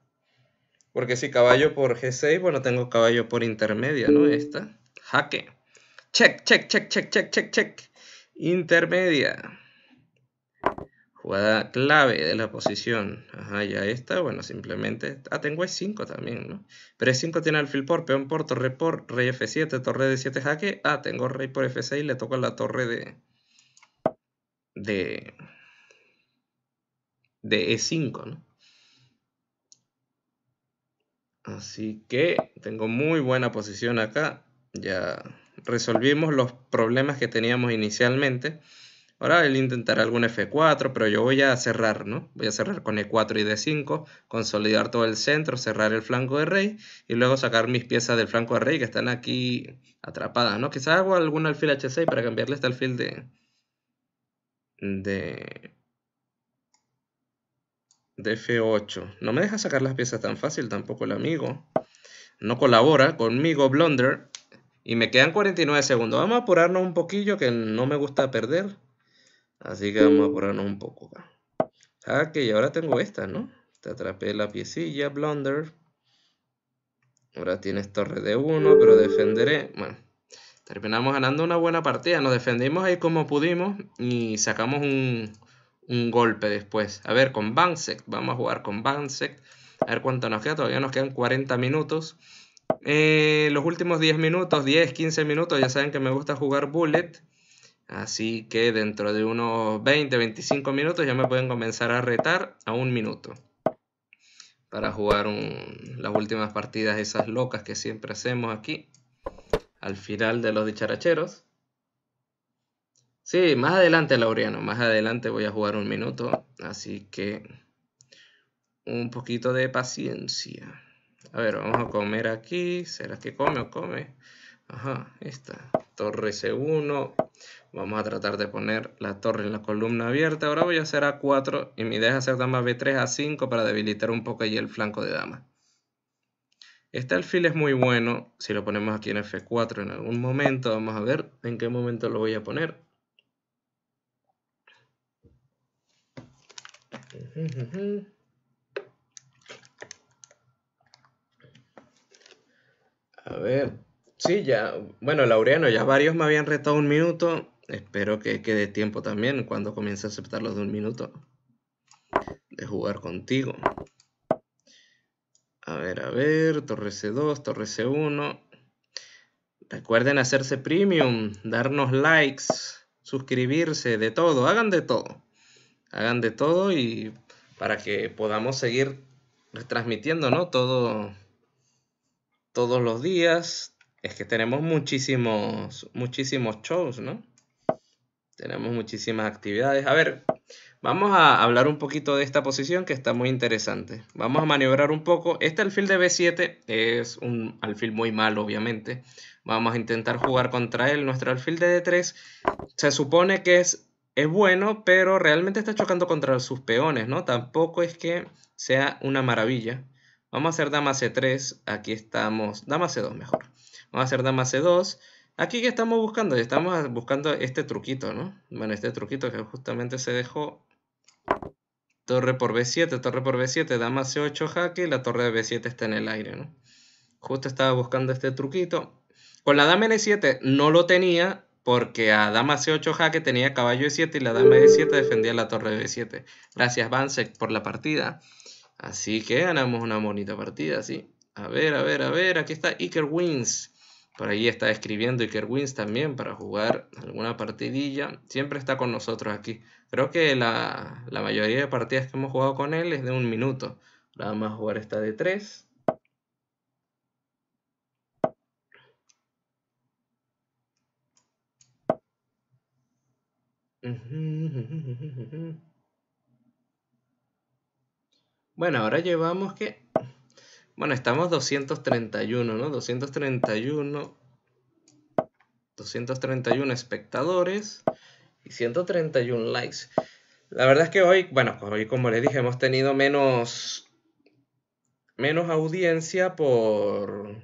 Porque si caballo por G6, bueno, tengo caballo por intermedia, ¿no? Esta. Jaque. Check, check, check, check, check, check, check. Intermedia. Jugada clave de la posición. Ajá, ya está. Bueno, simplemente... Ah, tengo E5 también, ¿no? Pero E5 tiene alfil por, peón por, torre por, rey F7, torre de 7 jaque. Ah, tengo rey por F6 y le a la torre de... De de E5, ¿no? Así que tengo muy buena posición acá. Ya resolvimos los problemas que teníamos inicialmente. Ahora él intentará algún F4, pero yo voy a cerrar, ¿no? Voy a cerrar con E4 y D5, consolidar todo el centro, cerrar el flanco de rey y luego sacar mis piezas del flanco de rey que están aquí atrapadas, ¿no? Quizás hago algún alfil H6 para cambiarle este alfil de... de df F8. No me deja sacar las piezas tan fácil tampoco el amigo. No colabora conmigo, Blunder. Y me quedan 49 segundos. Vamos a apurarnos un poquillo que no me gusta perder. Así que vamos a apurarnos un poco. Ah, que y ahora tengo esta, ¿no? Te atrapé la piecilla, Blunder. Ahora tienes torre de 1, pero defenderé. Bueno, terminamos ganando una buena partida. Nos defendimos ahí como pudimos y sacamos un, un golpe después. A ver, con Bansek. vamos a jugar con Bansek. A ver cuánto nos queda, todavía nos quedan 40 minutos. Eh, los últimos 10 minutos, 10, 15 minutos, ya saben que me gusta jugar Bullet. Así que dentro de unos 20, 25 minutos ya me pueden comenzar a retar a un minuto. Para jugar las últimas partidas esas locas que siempre hacemos aquí. Al final de los dicharacheros. Sí, más adelante, Laureano, más adelante voy a jugar un minuto, así que un poquito de paciencia. A ver, vamos a comer aquí. ¿Será que come o come? Ajá, esta. Torre C1. Vamos a tratar de poner la torre en la columna abierta. Ahora voy a hacer A4 y mi idea es hacer dama B3 a 5 para debilitar un poco allí el flanco de dama. Este alfil es muy bueno. Si lo ponemos aquí en F4 en algún momento, vamos a ver en qué momento lo voy a poner. A ver, sí, ya, bueno, Laureano, ya varios me habían retado un minuto. Espero que quede tiempo también cuando comience a aceptar los de un minuto de jugar contigo. A ver, a ver, torre C2, torre C1. Recuerden hacerse premium, darnos likes, suscribirse, de todo, hagan de todo hagan de todo y para que podamos seguir retransmitiendo, ¿no? todos los días. Es que tenemos muchísimos, muchísimos shows, ¿no? Tenemos muchísimas actividades. A ver, vamos a hablar un poquito de esta posición que está muy interesante. Vamos a maniobrar un poco. Este alfil de B7 es un alfil muy malo, obviamente. Vamos a intentar jugar contra él. Nuestro alfil de D3 se supone que es es bueno, pero realmente está chocando contra sus peones, ¿no? Tampoco es que sea una maravilla. Vamos a hacer dama c3, aquí estamos, dama c2 mejor. Vamos a hacer dama c2. Aquí ¿qué estamos buscando, estamos buscando este truquito, ¿no? Bueno, este truquito que justamente se dejó torre por b7, torre por b7, dama c8 jaque la torre de b7 está en el aire, ¿no? Justo estaba buscando este truquito. Con la dama l 7 no lo tenía, porque a dama C8 jaque tenía caballo E7 y la dama E7 defendía la torre B7. Gracias Bansek por la partida. Así que ganamos una bonita partida, sí. A ver, a ver, a ver, aquí está Iker Wins. Por ahí está escribiendo Iker Wins también para jugar alguna partidilla. Siempre está con nosotros aquí. Creo que la, mayoría de partidas que hemos jugado con él es de un minuto. Nada más jugar esta de tres. Bueno, ahora llevamos que... Bueno, estamos 231, ¿no? 231... 231 espectadores y 131 likes. La verdad es que hoy, bueno, hoy como les dije, hemos tenido menos... Menos audiencia por...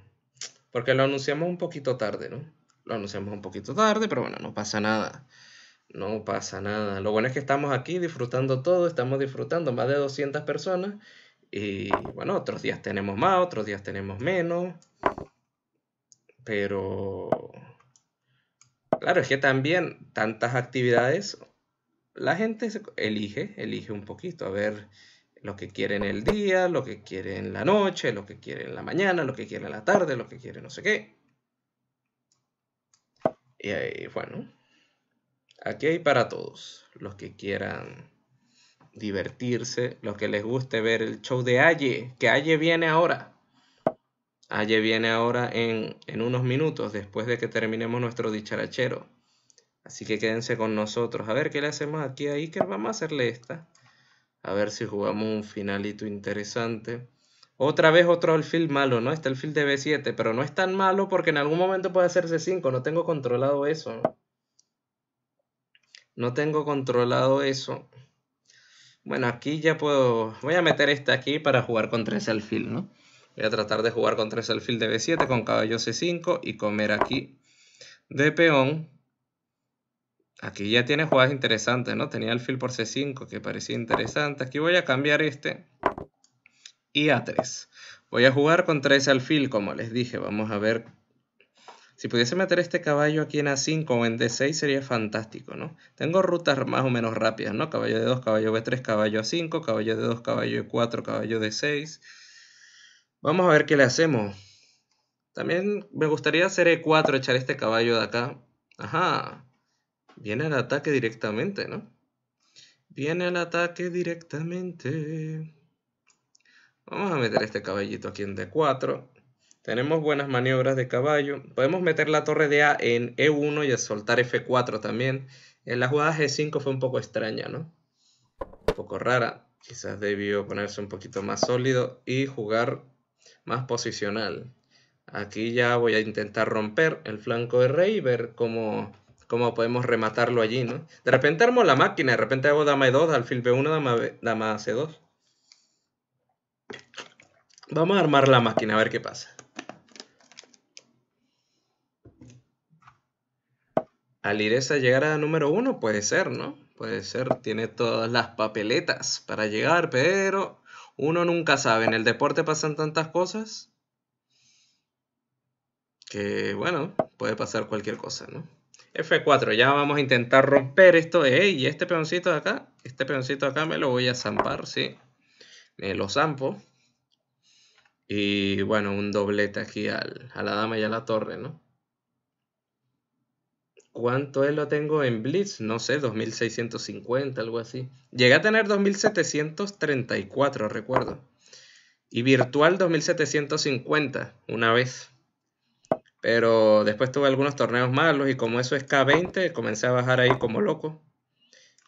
Porque lo anunciamos un poquito tarde, ¿no? Lo anunciamos un poquito tarde, pero bueno, no pasa nada. No pasa nada. Lo bueno es que estamos aquí disfrutando todo, estamos disfrutando más de 200 personas y bueno, otros días tenemos más, otros días tenemos menos. Pero claro, es que también tantas actividades la gente elige, elige un poquito, a ver lo que quiere en el día, lo que quiere en la noche, lo que quiere en la mañana, lo que quiere en la tarde, lo que quiere no sé qué. Y ahí, bueno, Aquí hay para todos, los que quieran divertirse, los que les guste ver el show de Aye, que Aye viene ahora. Aye viene ahora en, unos minutos después de que terminemos nuestro dicharachero. Así que quédense con nosotros. A ver qué le hacemos aquí a Iker. Vamos a hacerle esta. A ver si jugamos un finalito interesante. Otra vez otro alfil malo, ¿no? Está el alfil de B7, pero no es tan malo porque en algún momento puede hacerse 5. No tengo controlado eso, ¿no? No tengo controlado eso. Bueno, aquí ya puedo... Voy a meter este aquí para jugar con 3 alfil, ¿no? Voy a tratar de jugar con 3 alfil de B7, con caballo C5 y comer aquí de peón. Aquí ya tiene jugadas interesantes, ¿no? Tenía alfil por C5 que parecía interesante. Aquí voy a cambiar este y A3. Voy a jugar con 3 alfil, como les dije. Vamos a ver si pudiese meter este caballo aquí en A5 o en D6 sería fantástico, ¿no? Tengo rutas más o menos rápidas, ¿no? Caballo de 2, caballo B3, caballo A5, caballo de 2, caballo E4, caballo D6. Vamos a ver qué le hacemos. También me gustaría hacer E4, echar este caballo de acá. Ajá, viene al ataque directamente, ¿no? Viene al ataque directamente. Vamos a meter este caballito aquí en D4. Tenemos buenas maniobras de caballo. Podemos meter la torre de A en E1 y soltar F4 también. En eh, la jugada G5 fue un poco extraña, ¿no? Un poco rara. Quizás debió ponerse un poquito más sólido y jugar más posicional. Aquí ya voy a intentar romper el flanco de rey y ver cómo, cómo podemos rematarlo allí, ¿no? De repente armo la máquina, de repente hago dama E2, alfil B1, dama, dama C2. Vamos a armar la máquina a ver qué pasa. al Iresa llegar a número uno, puede ser, ¿no? Puede ser, tiene todas las papeletas para llegar, pero uno nunca sabe. En el deporte pasan tantas cosas que, bueno, puede pasar cualquier cosa, ¿no? F4, ya vamos a intentar romper esto. Ey, y este peoncito de acá, este peoncito de acá me lo voy a zampar, sí. Me lo zampo. Y bueno, un doblete aquí a la dama y a la torre, ¿no? ¿Cuánto es lo tengo en Blitz? No sé, 2650, algo así. Llegué a tener 2734, recuerdo. Y virtual 2750, una vez. Pero después tuve algunos torneos malos y como eso es K20, comencé a bajar ahí como loco.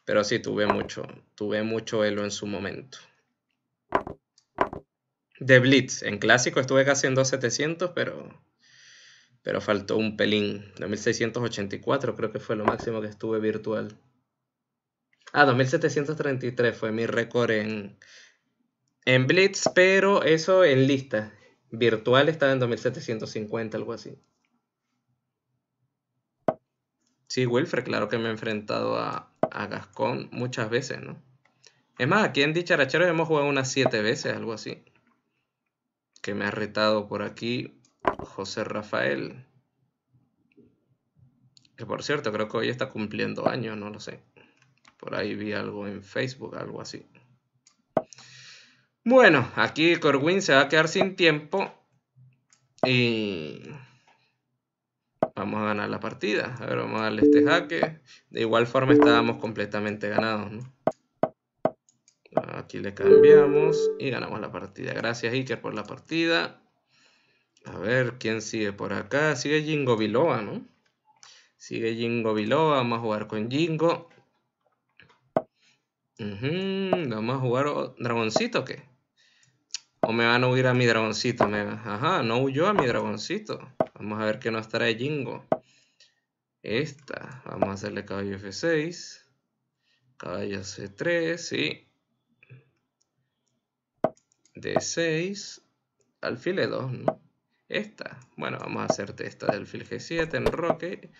Pero sí, tuve mucho, tuve mucho elo en su momento. De Blitz, en clásico estuve casi en 2700, pero pero faltó un pelín. 2684 creo que fue lo máximo que estuve virtual. Ah, 2733 fue mi récord en, en Blitz, pero eso en lista. Virtual estaba en 2750, algo así. Sí, Wilfred, claro que me he enfrentado a, a Gascón muchas veces, ¿no? Es más, aquí en dicharachero hemos jugado unas 7 veces, algo así. Que me ha retado por aquí José Rafael. Que por cierto, creo que hoy está cumpliendo años, no lo sé. Por ahí vi algo en Facebook, algo así. Bueno, aquí Corwin se va a quedar sin tiempo. Y vamos a ganar la partida. A ver, vamos a darle este jaque. De igual forma estábamos completamente ganados, Aquí le cambiamos y ganamos la partida. Gracias Iker por la partida. A ver, ¿quién sigue por acá? Sigue Jingo Biloba, ¿no? Sigue Jingo Biloba, vamos a jugar con Jingo. Vamos a jugar dragoncito, ¿qué? O me van a huir a mi dragoncito, Ajá, no huyó a mi dragoncito. Vamos a ver qué nos trae Jingo. Esta, vamos a hacerle caballo F6. Caballo C3, sí. D6. Alfil e 2, ¿no? esta. Bueno, vamos a hacerte esta del fil G7, en roque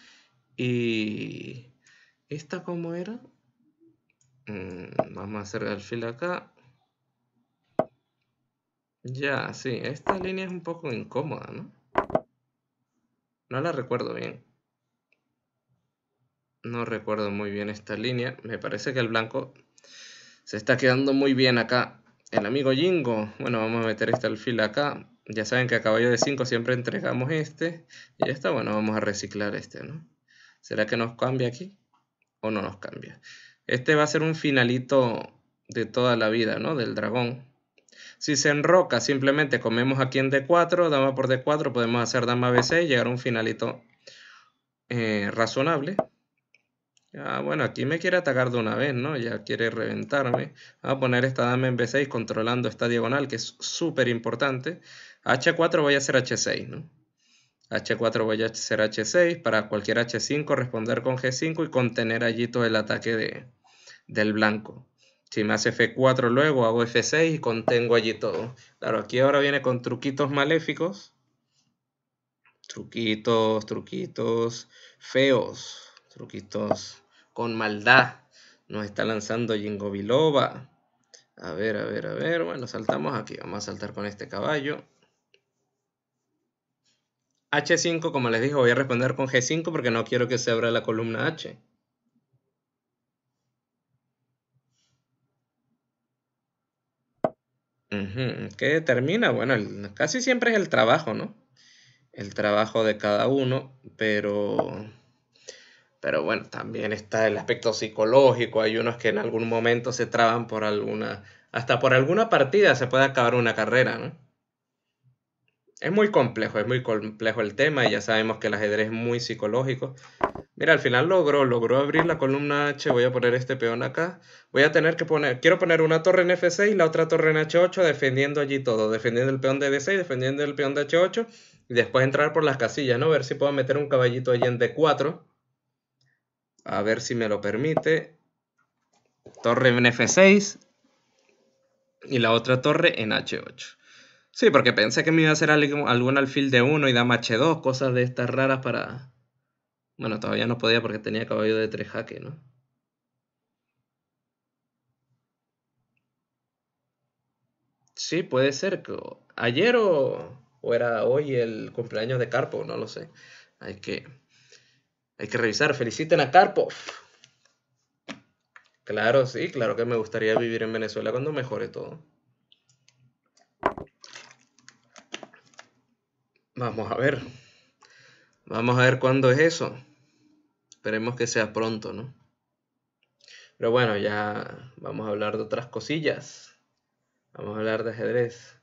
Y esta cómo era? Mm, vamos a hacer el alfil acá. Ya, sí, esta línea es un poco incómoda, ¿no? No la recuerdo bien. No recuerdo muy bien esta línea. Me parece que el blanco se está quedando muy bien acá. El amigo Jingo. Bueno, vamos a meter este alfil acá. Ya saben que a caballo de 5 siempre entregamos este. Y ya está, bueno, vamos a reciclar este, ¿no? ¿Será que nos cambia aquí? ¿O no nos cambia? Este va a ser un finalito de toda la vida, ¿no? Del dragón. Si se enroca, simplemente comemos aquí en D4, dama por D4, podemos hacer dama B6 y llegar a un finalito eh, razonable. Ah, bueno, aquí me quiere atacar de una vez, ¿no? Ya quiere reventarme. Vamos a poner esta dama en B6 controlando esta diagonal, que es súper importante. H4 voy a hacer H6, ¿no? H4 voy a hacer H6, para cualquier H5 responder con G5 y contener allí todo el ataque de, del blanco. Si me hace F4 luego hago F6 y contengo allí todo. Claro, aquí ahora viene con truquitos maléficos. Truquitos, truquitos feos, truquitos con maldad. Nos está lanzando Jingo Biloba. A ver, a ver, a ver. Bueno, saltamos aquí. Vamos a saltar con este caballo. H5, como les dije, voy a responder con G5 porque no quiero que se abra la columna H. ¿Qué determina? Bueno, casi siempre es el trabajo, ¿no? El trabajo de cada uno, pero, pero bueno, también está el aspecto psicológico. Hay unos que en algún momento se traban por alguna, hasta por alguna partida se puede acabar una carrera, ¿no? es muy complejo, es muy complejo el tema y ya sabemos que el ajedrez es muy psicológico. Mira, al final logró, logró abrir la columna H, voy a poner este peón acá. Voy a tener que poner, quiero poner una torre en F6 y la otra torre en H8 defendiendo allí todo, defendiendo el peón de D6, defendiendo el peón de H8 y después entrar por las casillas, ¿no? A ver si puedo meter un caballito allí en D4. A ver si me lo permite. Torre en F6 y la otra torre en H8. Sí, porque pensé que me iba a hacer algún, alfil de 1 y da H2, cosas de estas raras para... Bueno, todavía no podía porque tenía caballo de tres jaque, ¿no? Sí, puede ser. que Ayer o, o era hoy el cumpleaños de Carpo, no lo sé. Hay que, hay que revisar. Feliciten a Carpo. Claro, sí, claro que me gustaría vivir en Venezuela cuando mejore todo. Vamos a ver. Vamos a ver cuándo es eso. Esperemos que sea pronto, ¿no? Pero bueno, ya vamos a hablar de otras cosillas. Vamos a hablar de ajedrez.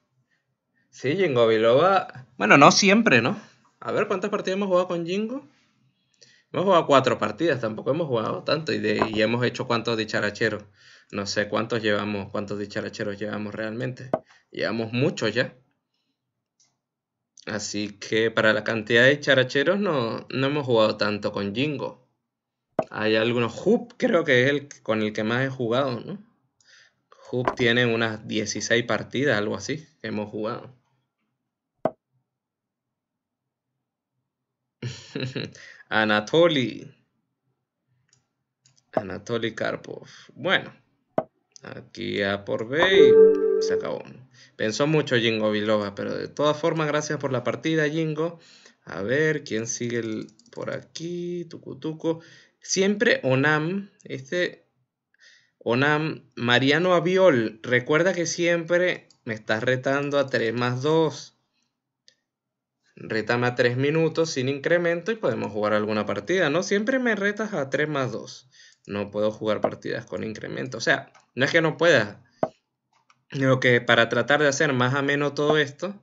Sí, Jingo Biloba. Bueno, no siempre, ¿no? A ver cuántas partidas hemos jugado con Jingo. Hemos jugado cuatro partidas, tampoco hemos jugado tanto y, de, y hemos hecho cuántos dicharacheros. No sé cuántos llevamos, cuántos dicharacheros llevamos realmente. Llevamos muchos ya. Así que para la cantidad de characheros no, hemos jugado tanto con Jingo. Hay algunos. Hoop creo que es el con el que más he jugado, ¿no? Hoop tiene unas 16 partidas, algo así, que hemos jugado. Anatoly. Anatoly Karpov. Bueno, aquí A por B y se acabó. Pensó mucho Jingo Biloba, pero de todas formas, gracias por la partida, Jingo. A ver, ¿quién sigue por aquí? Tucutuco. Siempre Onam, este Onam, Mariano Aviol, recuerda que siempre me estás retando a 3 más 2. Rétame a 3 minutos sin incremento y podemos jugar alguna partida, ¿no? Siempre me retas a 3 más 2. No puedo jugar partidas con incremento. O sea, no es que no pueda, lo que para tratar de hacer más ameno todo esto,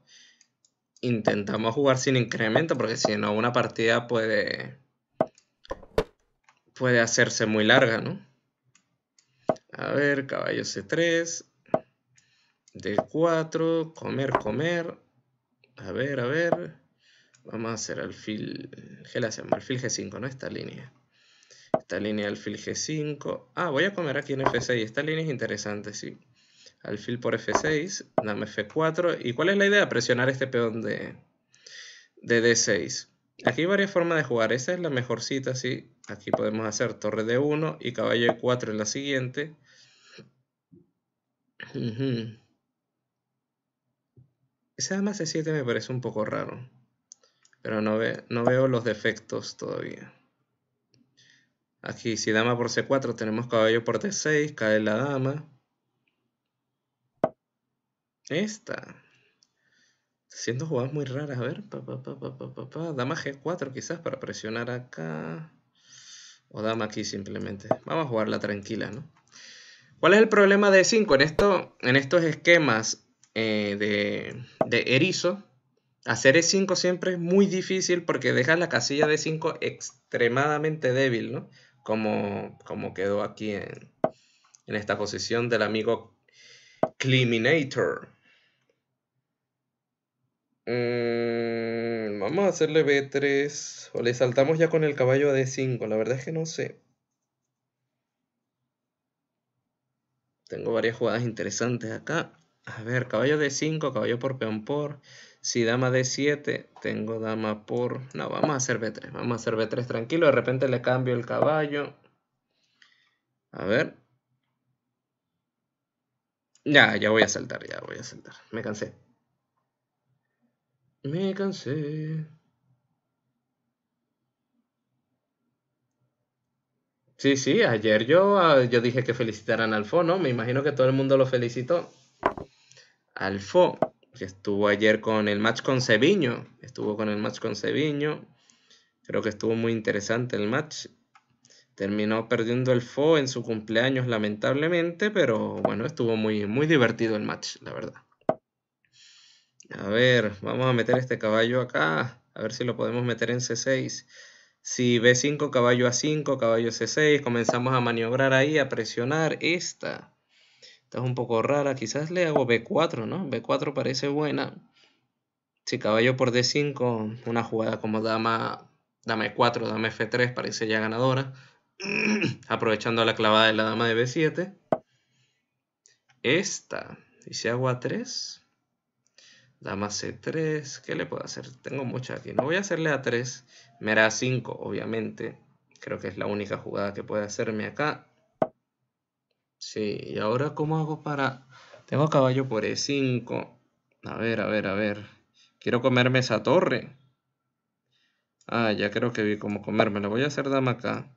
intentamos jugar sin incremento, porque si no, una partida puede, puede hacerse muy larga, ¿no? A ver, caballo C3, D4, comer, comer. A ver, a ver. Vamos a hacer alfil... ¿Qué le hacemos? Alfil G5, ¿no? Esta línea. Esta línea alfil G5. Ah, voy a comer aquí en F6. Esta línea es interesante, sí alfil por f6, dame f4. ¿Y cuál es la idea? Presionar este peón de, d6. Aquí hay varias formas de jugar. esa es la cita sí. Aquí podemos hacer torre d 1 y caballo e4 en la siguiente. esa dama c7 me parece un poco raro. Pero no, no veo los defectos todavía. Aquí, si dama por c4, tenemos caballo por d6, cae la dama. Esta. siendo jugadas muy raras. A ver. dama G4 quizás para presionar acá. O dama aquí simplemente. Vamos a jugarla tranquila, ¿no? ¿Cuál es el problema de e 5? En, esto, en estos esquemas eh, de, erizo. Hacer E5 siempre es muy difícil porque deja la casilla de 5 extremadamente débil, ¿no? Como, como quedó aquí en, en esta posición del amigo Climinator. Mm, vamos a hacerle B3. O le saltamos ya con el caballo a D5. La verdad es que no sé. Tengo varias jugadas interesantes acá. A ver, caballo D5, caballo por peón por. Si dama D7, tengo dama por... No, vamos a hacer B3. Vamos a hacer B3 tranquilo. De repente le cambio el caballo. A ver. Ya, ya voy a saltar, ya voy a saltar. Me cansé. Me cansé. Sí, sí, ayer yo, ah, yo dije que felicitaran al Fo, ¿no? Me imagino que todo el mundo lo felicitó. Al Fo, que estuvo ayer con el match con Ceviño. Estuvo con el match con Ceviño. Creo que estuvo muy interesante el match. Terminó perdiendo el Fo en su cumpleaños, lamentablemente, pero bueno, estuvo muy, muy divertido el match, la verdad. A ver, vamos a meter este caballo acá. A ver si lo podemos meter en C6. Si B5, caballo A5, caballo C6. Comenzamos a maniobrar ahí, a presionar esta. Esta es un poco rara. Quizás le hago B4, ¿no? B4 parece buena. Si caballo por D5, una jugada como dama, Dame E4, dama e F3 parece ya ganadora. Aprovechando la clavada de la dama de B7. Esta. Y si hago A3, Dama C3, ¿qué le puedo hacer? Tengo mucha aquí. No voy a hacerle A3, me da A5, obviamente. Creo que es la única jugada que puede hacerme acá. Sí, y ahora ¿cómo hago para...? Tengo caballo por E5. A ver, a ver, a ver. Quiero comerme esa torre. Ah, ya creo que vi cómo comerme. Lo voy a hacer dama acá.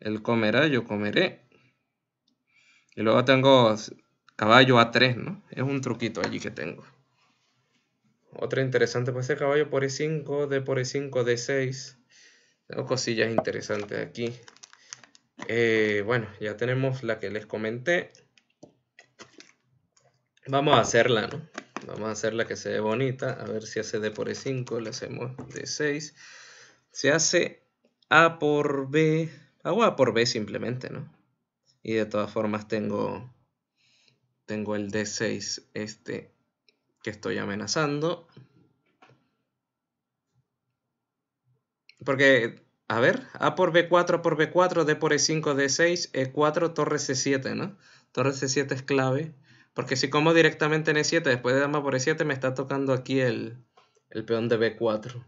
Él comerá, yo comeré. Y luego tengo caballo A3, ¿no? Es un truquito allí que tengo. Otra interesante pues ese caballo por E5, D por E5, D6. Tengo cosillas interesantes aquí. Eh, bueno, ya tenemos la que les comenté. Vamos a hacerla, ¿no? Vamos a hacerla que se ve bonita. A ver si hace D por E5, le hacemos D6. Se hace A por B. Hago A por B simplemente, ¿no? Y de todas formas tengo, tengo el D6 este que estoy amenazando. Porque, a ver, A por B4, A por B4, D por E5, D6, E4, torre C7, ¿no? Torre C7 es clave. Porque si como directamente en E7, después de dama por E7, me está tocando aquí el, peón de B4.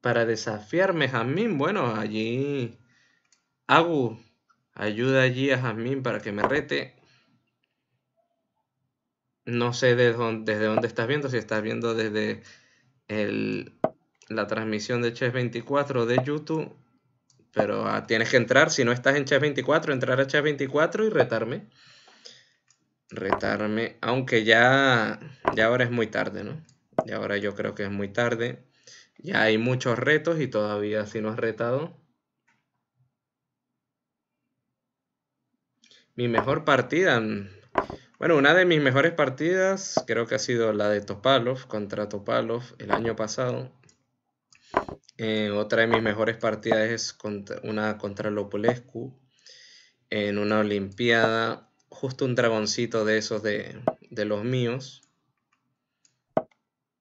Para desafiarme Jamín, bueno, allí... Agu Ayuda allí a Jazmín para que me rete. No sé de dónde, desde dónde estás viendo, si estás viendo desde la transmisión de Chess 24 de YouTube, pero ah, tienes que entrar, si no estás en Chess 24, entrar a Chess 24 y retarme. Retarme, aunque ya, ya ahora es muy tarde, ¿no? Y ahora yo creo que es muy tarde. Ya hay muchos retos y todavía si no has retado, mi mejor partida. Bueno, una de mis mejores partidas creo que ha sido la de Topalov contra Topalov el año pasado. Eh, otra de mis mejores partidas es una contra Lopulescu en una Olimpiada. Justo un dragoncito de esos de, los míos.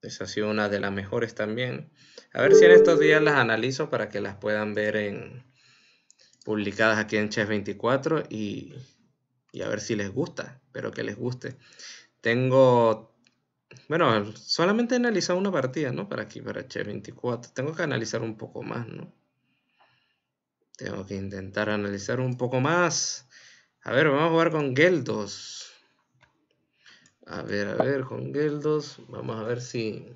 Esa ha sido una de las mejores también. A ver si en estos días las analizo para que las puedan ver en, publicadas aquí en Chess 24 y y a ver si les gusta, pero que les guste. Tengo, bueno, solamente he analizado una partida, ¿no? Para aquí, para h 24. Tengo que analizar un poco más, ¿no? Tengo que intentar analizar un poco más. A ver, vamos a jugar con Geldos. A ver, a ver, con Geldos. Vamos a ver si,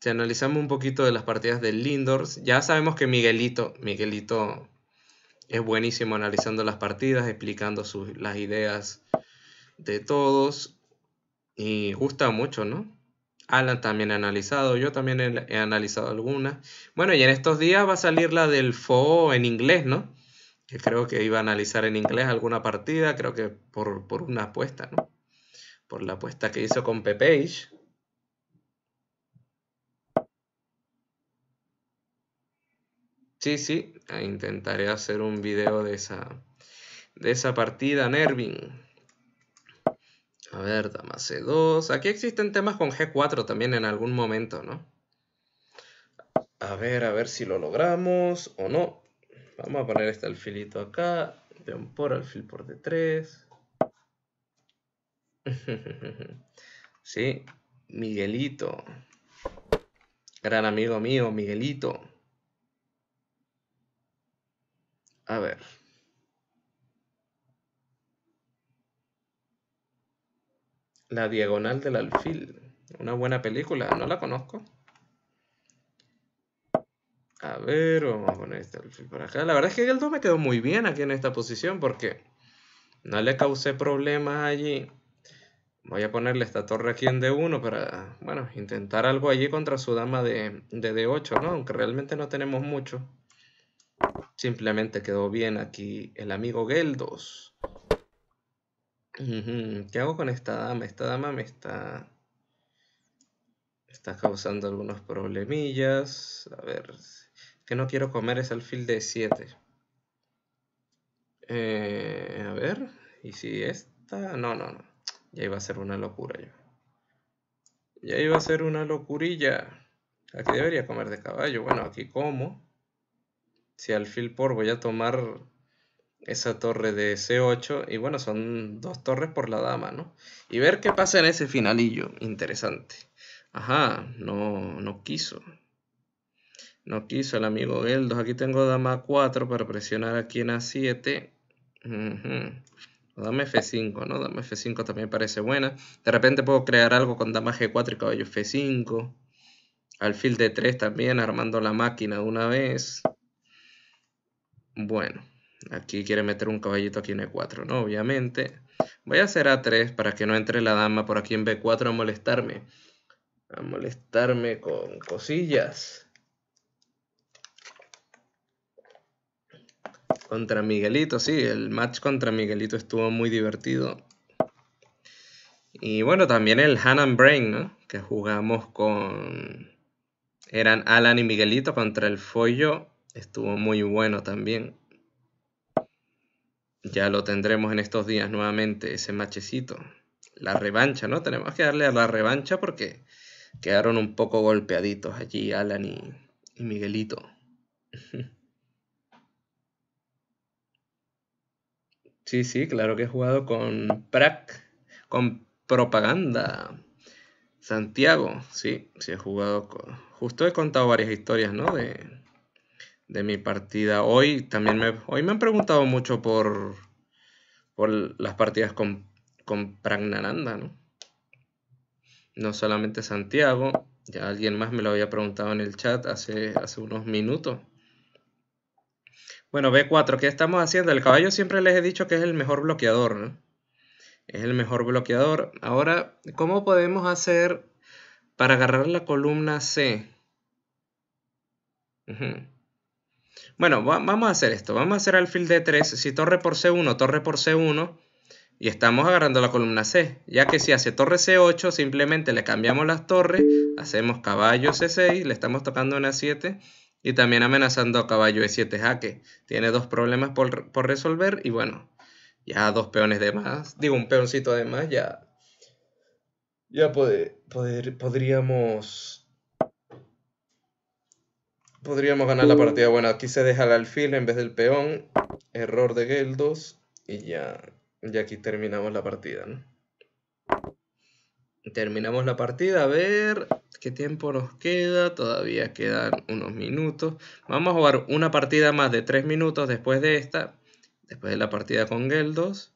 si analizamos un poquito de las partidas de Lindors. Ya sabemos que Miguelito, Miguelito es buenísimo analizando las partidas, explicando las ideas de todos y gusta mucho, ¿no? Alan también ha analizado, yo también he, analizado algunas. Bueno, y en estos días va a salir la del FO en inglés, ¿no? Que creo que iba a analizar en inglés alguna partida, creo que por, una apuesta, ¿no? Por la apuesta que hizo con Pepage. Sí, sí, intentaré hacer un video de esa, de esa partida, Nervin. A ver, dama C2. Aquí existen temas con G4 también en algún momento, ¿no? A ver, a ver si lo logramos o no. Vamos a poner este alfilito acá. De un por alfil por D3. sí, Miguelito. Gran amigo mío, Miguelito. A ver. La diagonal del alfil. Una buena película, no la conozco. A ver, vamos a poner este alfil por acá. La verdad es que el 2 me quedó muy bien aquí en esta posición porque no le causé problemas allí. Voy a ponerle esta torre aquí en D1 para, bueno, intentar algo allí contra su dama de, de D8, ¿no? Aunque realmente no tenemos mucho. Simplemente quedó bien aquí el amigo Geldos. ¿Qué hago con esta dama? Esta dama me está... Está causando algunos problemillas. A ver... Que no quiero comer es alfil de 7. Eh, a ver... ¿Y si esta? No, no, no. Ya iba a ser una locura yo. Ya iba a ser una locurilla. Aquí debería comer de caballo. Bueno, aquí como si al por voy a tomar esa torre de C8, y bueno, son dos torres por la dama, ¿no? Y ver qué pasa en ese finalillo, interesante. Ajá, no, no quiso. No quiso el amigo Geldos. Aquí tengo dama 4 para presionar aquí en A7. Dame F5, ¿no? Dame F5 también parece buena. De repente puedo crear algo con dama G4 y caballo F5. Alfil D3 también, armando la máquina de una vez. Bueno, aquí quiere meter un caballito aquí en E4, ¿no? Obviamente. Voy a hacer A3 para que no entre la dama por aquí en B4 a molestarme. A molestarme con cosillas. Contra Miguelito, sí, el match contra Miguelito estuvo muy divertido. Y bueno, también el Hanan Brain, ¿no? Que jugamos con... Eran Alan y Miguelito contra el Follo Estuvo muy bueno también. Ya lo tendremos en estos días nuevamente, ese machecito. La revancha, ¿no? Tenemos que darle a la revancha porque quedaron un poco golpeaditos allí Alan y, Miguelito. Sí, sí, claro que he jugado con Prac, con propaganda. Santiago, sí, sí he jugado. Con... Justo he contado varias historias, ¿no? De, de mi partida hoy. También me, hoy me han preguntado mucho por, por las partidas con, con ¿no? No solamente Santiago, ya alguien más me lo había preguntado en el chat hace, hace unos minutos. Bueno, B4, ¿qué estamos haciendo? El caballo siempre les he dicho que es el mejor bloqueador, ¿no? Es el mejor bloqueador. Ahora, ¿cómo podemos hacer para agarrar la columna C? Bueno, vamos a hacer esto. Vamos a hacer alfil D3. Si torre por C1, torre por C1. Y estamos agarrando la columna C. Ya que si hace torre C8, simplemente le cambiamos las torres. Hacemos caballo C6. Le estamos tocando una 7. Y también amenazando a caballo E7 jaque. Tiene dos problemas por, resolver. Y bueno, ya dos peones de más. Digo, un peoncito de más. Ya, ya poder, podríamos Podríamos ganar la partida. Bueno, aquí se deja el alfil en vez del peón. Error de Geldos. Y ya, ya aquí terminamos la partida, Terminamos la partida. A ver qué tiempo nos queda. Todavía quedan unos minutos. Vamos a jugar una partida más de tres minutos después de esta. Después de la partida con Geldos.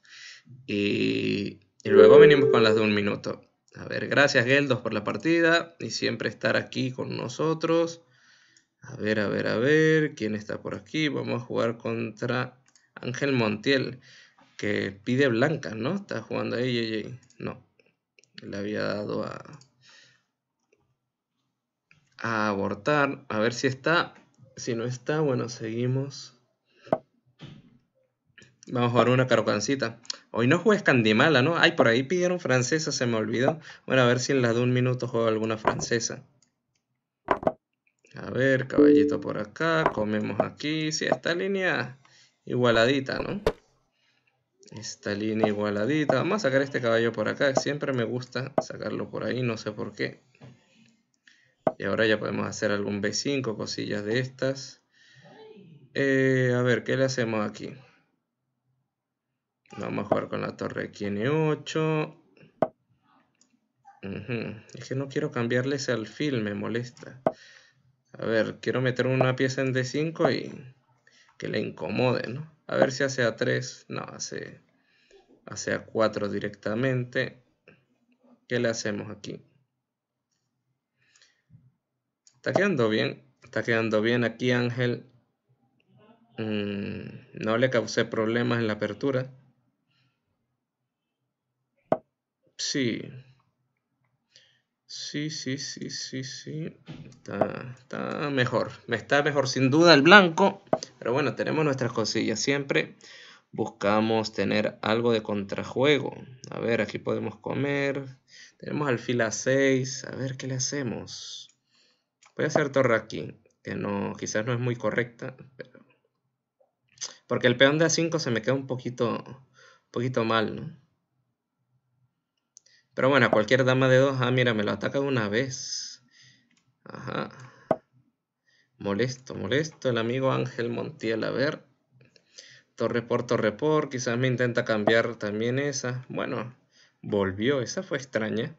Y, y luego venimos con las de un minuto. A ver, gracias Geldos por la partida y siempre estar aquí con nosotros. A ver, a ver, a ver, ¿quién está por aquí? Vamos a jugar contra Ángel Montiel, que pide blanca, ¿no? Está jugando ahí, JJ. No, le había dado a, a abortar. A ver si está. Si no está, bueno, seguimos. Vamos a jugar una carocancita. Hoy no jugué Escandimala, ¿no? Ay, por ahí pidieron francesa, se me olvidó. Bueno, a ver si en la de un minuto juego alguna francesa. A ver, caballito por acá, comemos aquí. Sí, esta línea igualadita, ¿no? Esta línea igualadita. Vamos a sacar este caballo por acá. Siempre me gusta sacarlo por ahí, no sé por qué. Y ahora ya podemos hacer algún B5, cosillas de estas. Eh, a ver, ¿qué le hacemos aquí? Vamos a jugar con la torre aquí en E8. Es que no quiero cambiarle ese alfil, me molesta. A ver, quiero meter una pieza en D5 y que le incomode, ¿no? A ver si hace A3. No, hace, hace A4 directamente. ¿Qué le hacemos aquí? Está quedando bien. Está quedando bien aquí Ángel. Mm, no le causé problemas en la apertura. Sí. Sí, sí, sí, sí, sí. Está, mejor. Me está mejor sin duda el blanco. Pero bueno, tenemos nuestras cosillas siempre. Buscamos tener algo de contrajuego. A ver, aquí podemos comer. Tenemos alfil a 6. A ver, ¿qué le hacemos? Voy a hacer torre aquí. Que no, quizás no es muy correcta. Porque el peón de A5 se me queda un poquito, un poquito mal, ¿no? Pero bueno, cualquier dama de dos. Ah, mira, me lo ataca una vez. Ajá. Molesto, molesto. El amigo Ángel Montiel, a ver. Torre por torre por. Quizás me intenta cambiar también esa. Bueno, volvió. Esa fue extraña.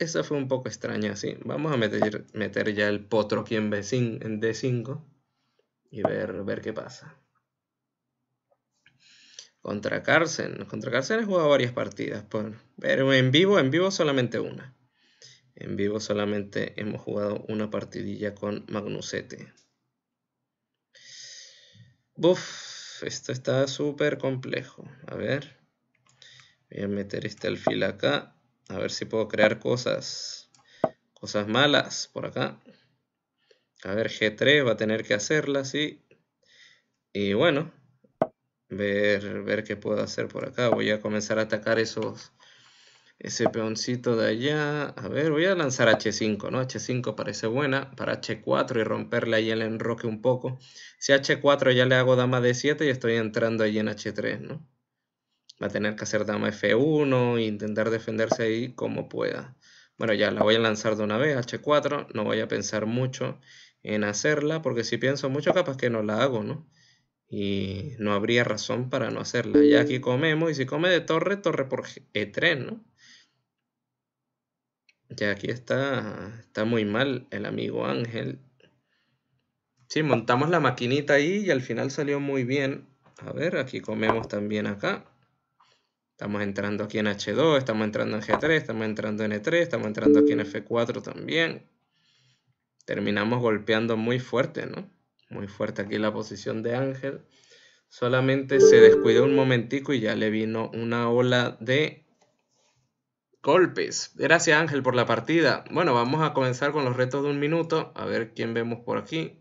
Esa fue un poco extraña, sí. Vamos a meter, meter ya el potro aquí en, b en D5. Y ver, ver qué pasa. Contra Carson. Contra Carson he jugado varias partidas, pues, pero en vivo, en vivo solamente una. En vivo solamente hemos jugado una partidilla con Magnusete. Buf, esto está súper complejo. A ver. Voy a meter este alfil acá. A ver si puedo crear cosas. Cosas malas por acá. A ver, G3 va a tener que hacerla, sí. Y bueno, ver, ver qué puedo hacer por acá. Voy a comenzar a atacar esos ese peoncito de allá. A ver, voy a lanzar H5, ¿no? H5 parece buena para H4 y romperle ahí el enroque un poco. Si H4 ya le hago dama D7 y estoy entrando ahí en H3, ¿no? Va a tener que hacer dama F1 e intentar defenderse ahí como pueda. Bueno, ya la voy a lanzar de una vez, H4. No voy a pensar mucho en hacerla porque si pienso mucho capaz que no la hago, ¿no? y no habría razón para no hacerla. Ya aquí comemos, y si come de torre, torre por E3, eh, ¿no? Ya aquí está, está muy mal el amigo Ángel. Sí, montamos la maquinita ahí y al final salió muy bien. A ver, aquí comemos también acá. Estamos entrando aquí en H2, estamos entrando en G3, estamos entrando en E3, estamos entrando aquí en F4 también. Terminamos golpeando muy fuerte, ¿no? Muy fuerte aquí la posición de Ángel. Solamente se descuidó un momentico y ya le vino una ola de golpes. Gracias Ángel por la partida. Bueno, vamos a comenzar con los retos de un minuto. A ver quién vemos por aquí.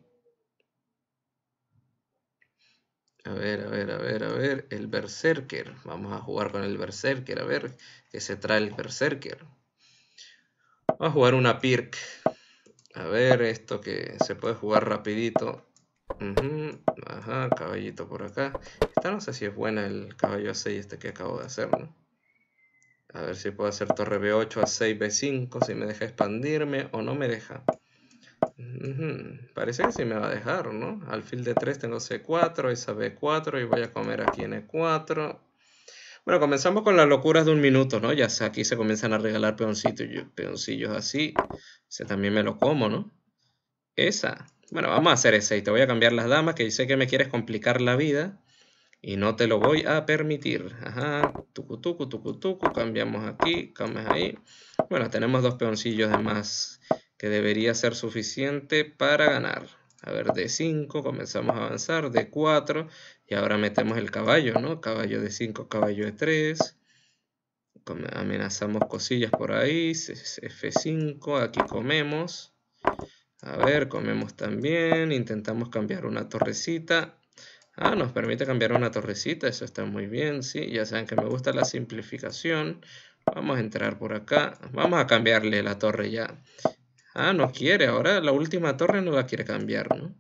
A ver, a ver, a ver, a ver. El Berserker. Vamos a jugar con el Berserker. A ver qué se trae el Berserker. Vamos a jugar una Pirk. A ver esto que se puede jugar rapidito. Ajá, caballito por acá. Esta no sé si es buena el caballo A6 este que acabo de hacer, ¿no? A ver si puedo hacer torre B8 a 6, B5, si me deja expandirme o no me deja. Parece que sí me va a dejar, ¿no? Alfil de 3 tengo C4, esa B4 y voy a comer aquí en E4. Bueno, comenzamos con las locuras de un minuto, ¿no? Ya aquí se comienzan a regalar y peoncillos así. Ese también me lo como, ¿no? Esa, bueno, vamos a hacer ese y te voy a cambiar las damas que dice que me quieres complicar la vida y no te lo voy a permitir. Ajá, tucu, tucu, tucu, tucu, cambiamos aquí, cambias ahí. Bueno, tenemos dos peoncillos de más que debería ser suficiente para ganar. A ver, d 5 comenzamos a avanzar, de 4 y ahora metemos el caballo, ¿no? Caballo de 5, caballo de 3. Amenazamos cosillas por ahí, F5, aquí comemos. A ver, comemos también, intentamos cambiar una torrecita. Ah, nos permite cambiar una torrecita, eso está muy bien, sí. Ya saben que me gusta la simplificación. Vamos a entrar por acá. Vamos a cambiarle la torre ya. Ah, no quiere, ahora la última torre no la quiere cambiar, ¿no?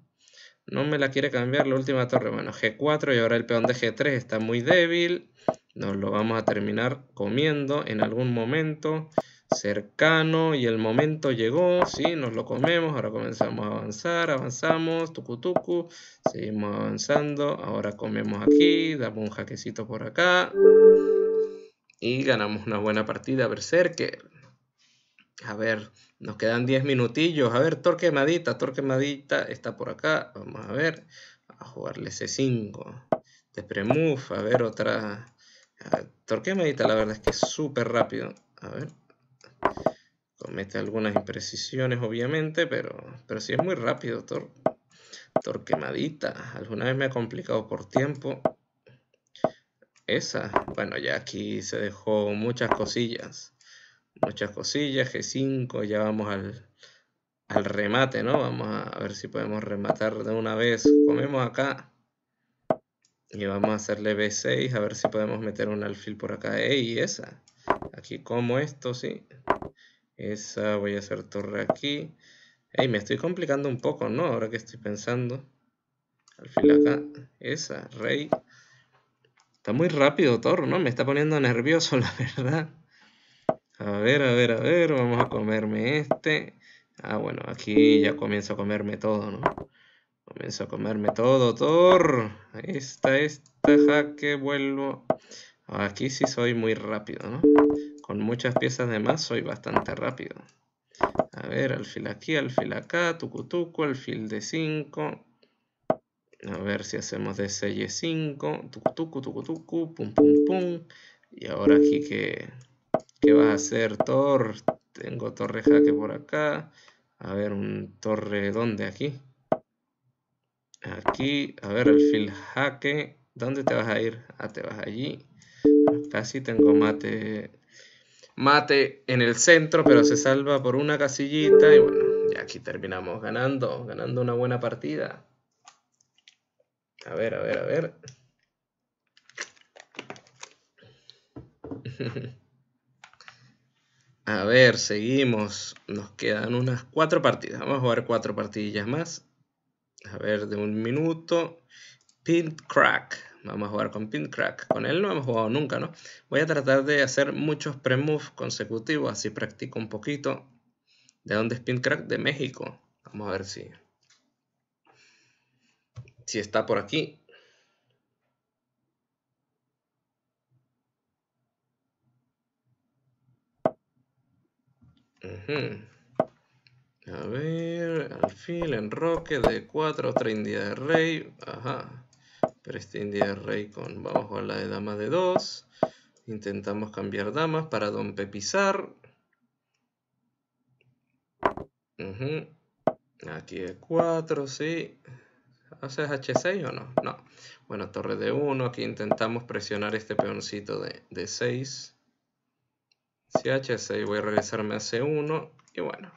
No me la quiere cambiar la última torre. Bueno, G4 y ahora el peón de G3 está muy débil. Nos lo vamos a terminar comiendo en algún momento cercano y el momento llegó, Si, nos lo comemos, ahora comenzamos a avanzar, avanzamos, tucu tucu seguimos avanzando, ahora comemos aquí, damos un jaquecito por acá y ganamos una buena partida a ver que A ver, nos quedan 10 minutillos, a ver, torque torque madita está por acá, vamos a ver, a jugarle C5, de a ver otra... torque madita la verdad es que es súper rápido, a ver... Comete algunas imprecisiones, obviamente, pero, pero es muy rápido, tor Torquemadita. Alguna vez me ha complicado por tiempo. Esa. Bueno, ya aquí se dejó muchas cosillas. Muchas cosillas. G5. Ya vamos al, al remate, ¿no? Vamos a ver si podemos rematar de una vez. Comemos acá. Y vamos a hacerle B6. A ver si podemos meter un alfil por acá. y esa! aquí como esto, sí. Esa voy a hacer torre aquí. Ey, me estoy complicando un poco, ¿no? Ahora que estoy pensando. Al fin acá. Esa, rey. Está muy rápido, Thor, ¿no? Me está poniendo nervioso, la verdad. A ver, a ver, a ver. Vamos a comerme este. Ah, bueno, aquí ya comienzo a comerme todo, ¿no? Comienzo a comerme todo, Thor. Esta, esta, jaque, vuelvo. Aquí sí soy muy rápido, ¿no? con muchas piezas de más soy bastante rápido. A ver, alfil aquí, alfil acá, tucutuco, alfil de 5. A ver si hacemos de 6 y 5, tucutucu, tucutucu, pum, pum, pum. Y ahora aquí, que qué vas a hacer? Tor, tengo torre jaque por acá. A ver, un torre, ¿dónde? Aquí. Aquí, a ver, alfil jaque. ¿Dónde te vas a ir? Ah, te vas allí. Casi tengo mate Mate en el centro, pero se salva por una casillita. Y bueno, ya aquí terminamos ganando, ganando una buena partida. A ver, a ver, a ver. A ver, seguimos. Nos quedan unas cuatro partidas. Vamos a jugar cuatro partidillas más. A ver, de un minuto. Pint crack. Vamos a jugar con Pin Con él no hemos jugado nunca, ¿no? Voy a tratar de hacer muchos pre-moves consecutivos, así practico un poquito. ¿De dónde es Pincrack? De México. Vamos a ver si, si está por aquí. A ver, alfil, enroque, D4, otra de rey. Ajá pero este rey con vamos con la de dama de 2 intentamos cambiar damas para don pepizar aquí de 4 sí haces h6 o no no bueno torre de 1 aquí intentamos presionar este peoncito de, de 6 si h6 voy a regresarme a c1 y bueno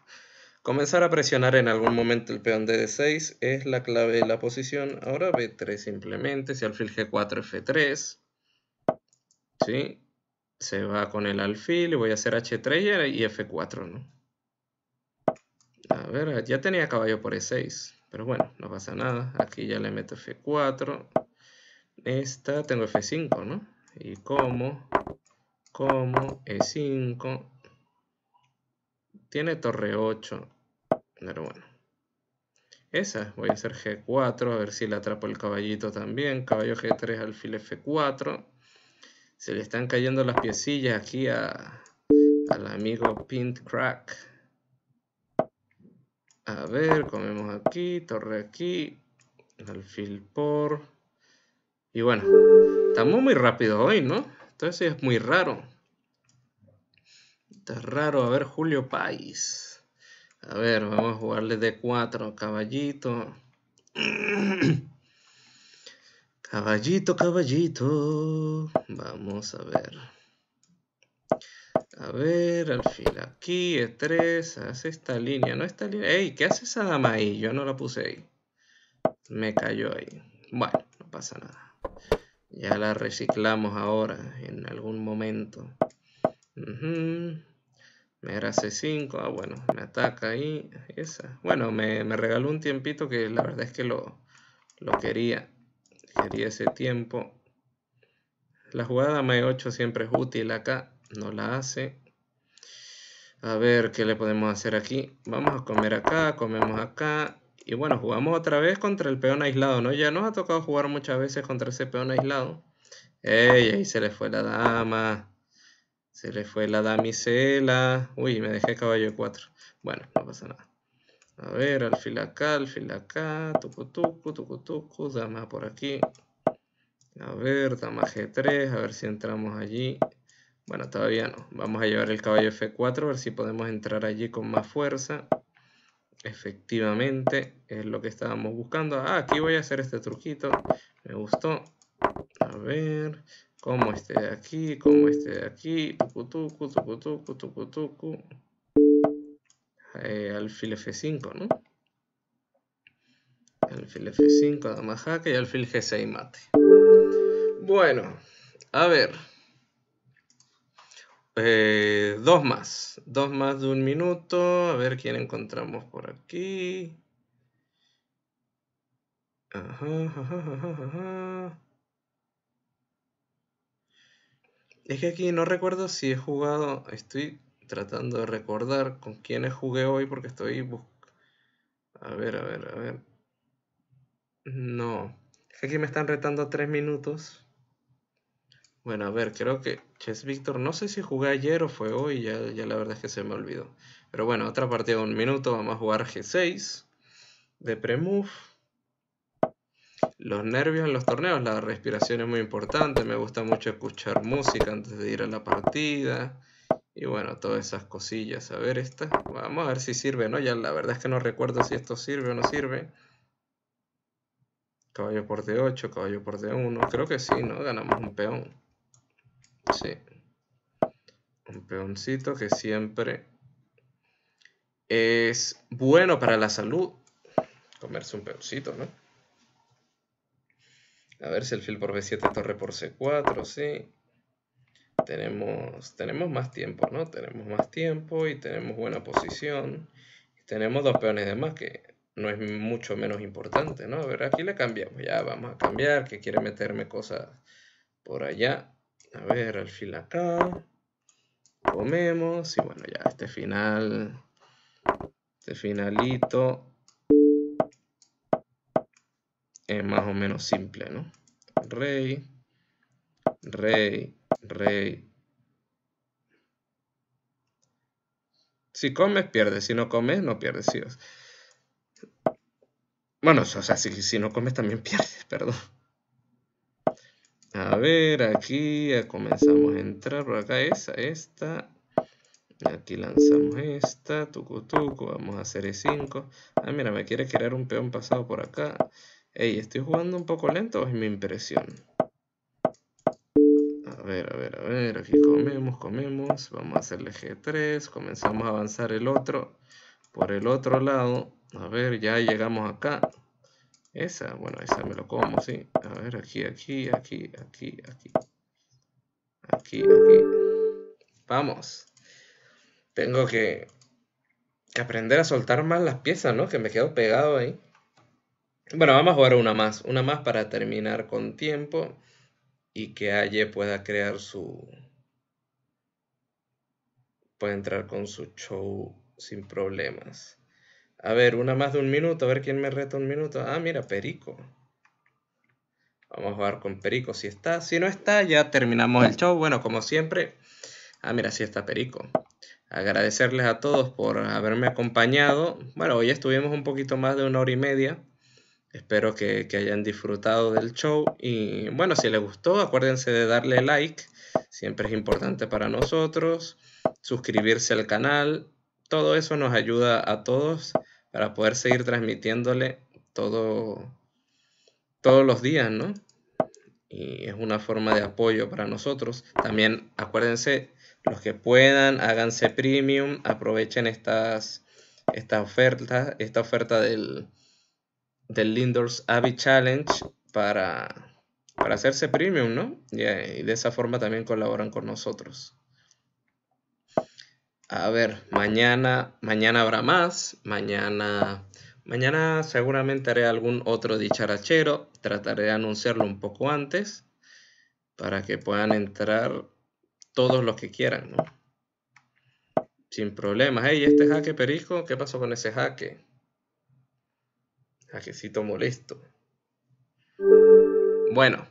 Comenzar a presionar en algún momento el peón de D6 es la clave de la posición. Ahora B3 simplemente, si alfil G4, F3. ¿Sí? Se va con el alfil y voy a hacer H3 y F4, ¿no? A ver, ya tenía caballo por E6, pero bueno, no pasa nada. Aquí ya le meto F4. Esta tengo F5, ¿no? Y como, como, E5. Tiene torre 8 pero bueno. Esa, voy a hacer G4, a ver si le atrapo el caballito también. Caballo G3, alfil F4. Se le están cayendo las piecillas aquí a, al amigo Pintcrack Crack. A ver, comemos aquí, torre aquí, alfil por... Y bueno, estamos muy rápidos hoy, ¿no? Entonces es muy raro. Está raro, a ver, Julio País. A ver, vamos a jugarle de 4, caballito. caballito, caballito. Vamos a ver. A ver, alfil aquí, estresa. 3 hace esta línea, no esta línea. ¡Ey! ¿Qué hace esa dama ahí? Yo no la puse ahí. Me cayó ahí. Bueno, no pasa nada. Ya la reciclamos ahora, en algún momento. Era C5, ah bueno, me ataca ahí. Esa. Bueno, me, regaló un tiempito que la verdad es que lo, lo quería. Quería ese tiempo. La jugada m 8 siempre es útil acá. No la hace. A ver qué le podemos hacer aquí. Vamos a comer acá, comemos acá. Y bueno, jugamos otra vez contra el peón aislado, ¿no? Ya nos ha tocado jugar muchas veces contra ese peón aislado. ¡Ey! Ahí se le fue la dama. Se le fue la damisela. Uy, me dejé caballo 4. Bueno, no pasa nada. A ver, alfil acá, alfil acá, tucutucu, tucu dama por aquí. A ver, dama G3, a ver si entramos allí. Bueno, todavía no. Vamos a llevar el caballo F4, a ver si podemos entrar allí con más fuerza. Efectivamente, es lo que estábamos buscando. Ah, aquí voy a hacer este truquito. Me gustó. A ver, como este de aquí, como este de aquí, tucutucu, eh, alfil F5, ¿no? Alfil F5, dama jaque y alfil G6 mate. Bueno, a ver. Eh, dos más, dos más de un minuto, a ver quién encontramos por aquí. Ajá, ajá, ajá, Es que aquí no recuerdo si he jugado, estoy tratando de recordar con quiénes jugué hoy porque estoy buscando... A ver, a ver, a ver. No. Es que aquí me están retando tres minutos. Bueno, a ver, creo que Chess Victor, no sé si jugué ayer o fue hoy, ya, ya la verdad es que se me olvidó. Pero bueno, otra partida de un minuto, vamos a jugar G6 de Premove los nervios en los torneos, la respiración es muy importante, me gusta mucho escuchar música antes de ir a la partida y bueno, todas esas cosillas. A ver, esta, vamos a ver si sirve, ¿no? Ya la verdad es que no recuerdo si esto sirve o no sirve. Caballo por D8, caballo por D1, creo que sí, ¿no? Ganamos un peón. Sí. Un peoncito que siempre es bueno para la salud. Comerse un peoncito, ¿no? A ver si el fil por B7, torre por C4, sí. Tenemos, tenemos más tiempo, ¿no? Tenemos más tiempo y tenemos buena posición. tenemos dos peones de más, que no es mucho menos importante, ¿no? A ver, aquí le cambiamos. Ya vamos a cambiar, que quiere meterme cosas por allá. A ver, alfil acá. Comemos. Y bueno, ya este final. Este finalito es más o menos simple, ¿no? Rey, rey, rey. Si comes, pierdes. Si no comes, no pierdes. Sí. Bueno, o sea, si, si no comes también pierdes, perdón. A ver, aquí comenzamos a entrar por acá. Esa, esta. Aquí lanzamos esta. Tucu, tucu. Vamos a hacer E5. Ah, mira, me quiere crear un peón pasado por acá. Ey, estoy jugando un poco lento, es mi impresión. A ver, a ver, a ver, aquí comemos, comemos, vamos a hacerle eje 3 comenzamos a avanzar el otro, por el otro lado, a ver, ya llegamos acá, esa, bueno, esa me lo como, sí, a ver, aquí, aquí, aquí, aquí, aquí, aquí, aquí, vamos, tengo que, que aprender a soltar más las piezas, ¿no? Que me quedo pegado ahí. Bueno, vamos a jugar una más, una más para terminar con tiempo y que Aye pueda crear su... Puede entrar con su show sin problemas. A ver, una más de un minuto, a ver quién me reta un minuto. Ah, mira, Perico. Vamos a jugar con Perico si está. Si no está, ya terminamos el show. Bueno, como siempre. Ah, mira, sí está Perico. Agradecerles a todos por haberme acompañado. Bueno, hoy estuvimos un poquito más de una hora y media. Espero que, hayan disfrutado del show y bueno, si les gustó, acuérdense de darle like, siempre es importante para nosotros, suscribirse al canal, todo eso nos ayuda a todos para poder seguir transmitiéndole todo, todos los días, ¿no? Y es una forma de apoyo para nosotros. También acuérdense, los que puedan, háganse premium, aprovechen estas, esta oferta, esta oferta del del Lindors Abbey Challenge para, para hacerse premium, ¿no? Y, de esa forma también colaboran con nosotros. A ver, mañana, mañana habrá más, mañana, mañana seguramente haré algún otro dicharachero, trataré de anunciarlo un poco antes para que puedan entrar todos los que quieran, ¿no? Sin problemas. Hey, este jaque perico, ¿qué pasó con ese jaque? Ajecito molesto. Bueno,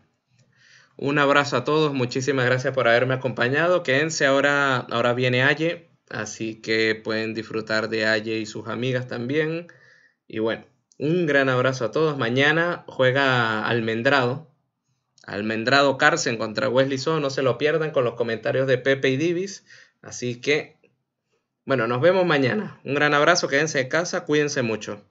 un abrazo a todos. Muchísimas gracias por haberme acompañado. Quédense ahora, ahora viene Aye, así que pueden disfrutar de Aye y sus amigas también. Y bueno, un gran abrazo a todos. Mañana juega Almendrado. Almendrado Cárcen contra Wesley So. No se lo pierdan con los comentarios de Pepe y Divis. Así que, bueno, nos vemos mañana. Un gran abrazo. Quédense en casa. Cuídense mucho.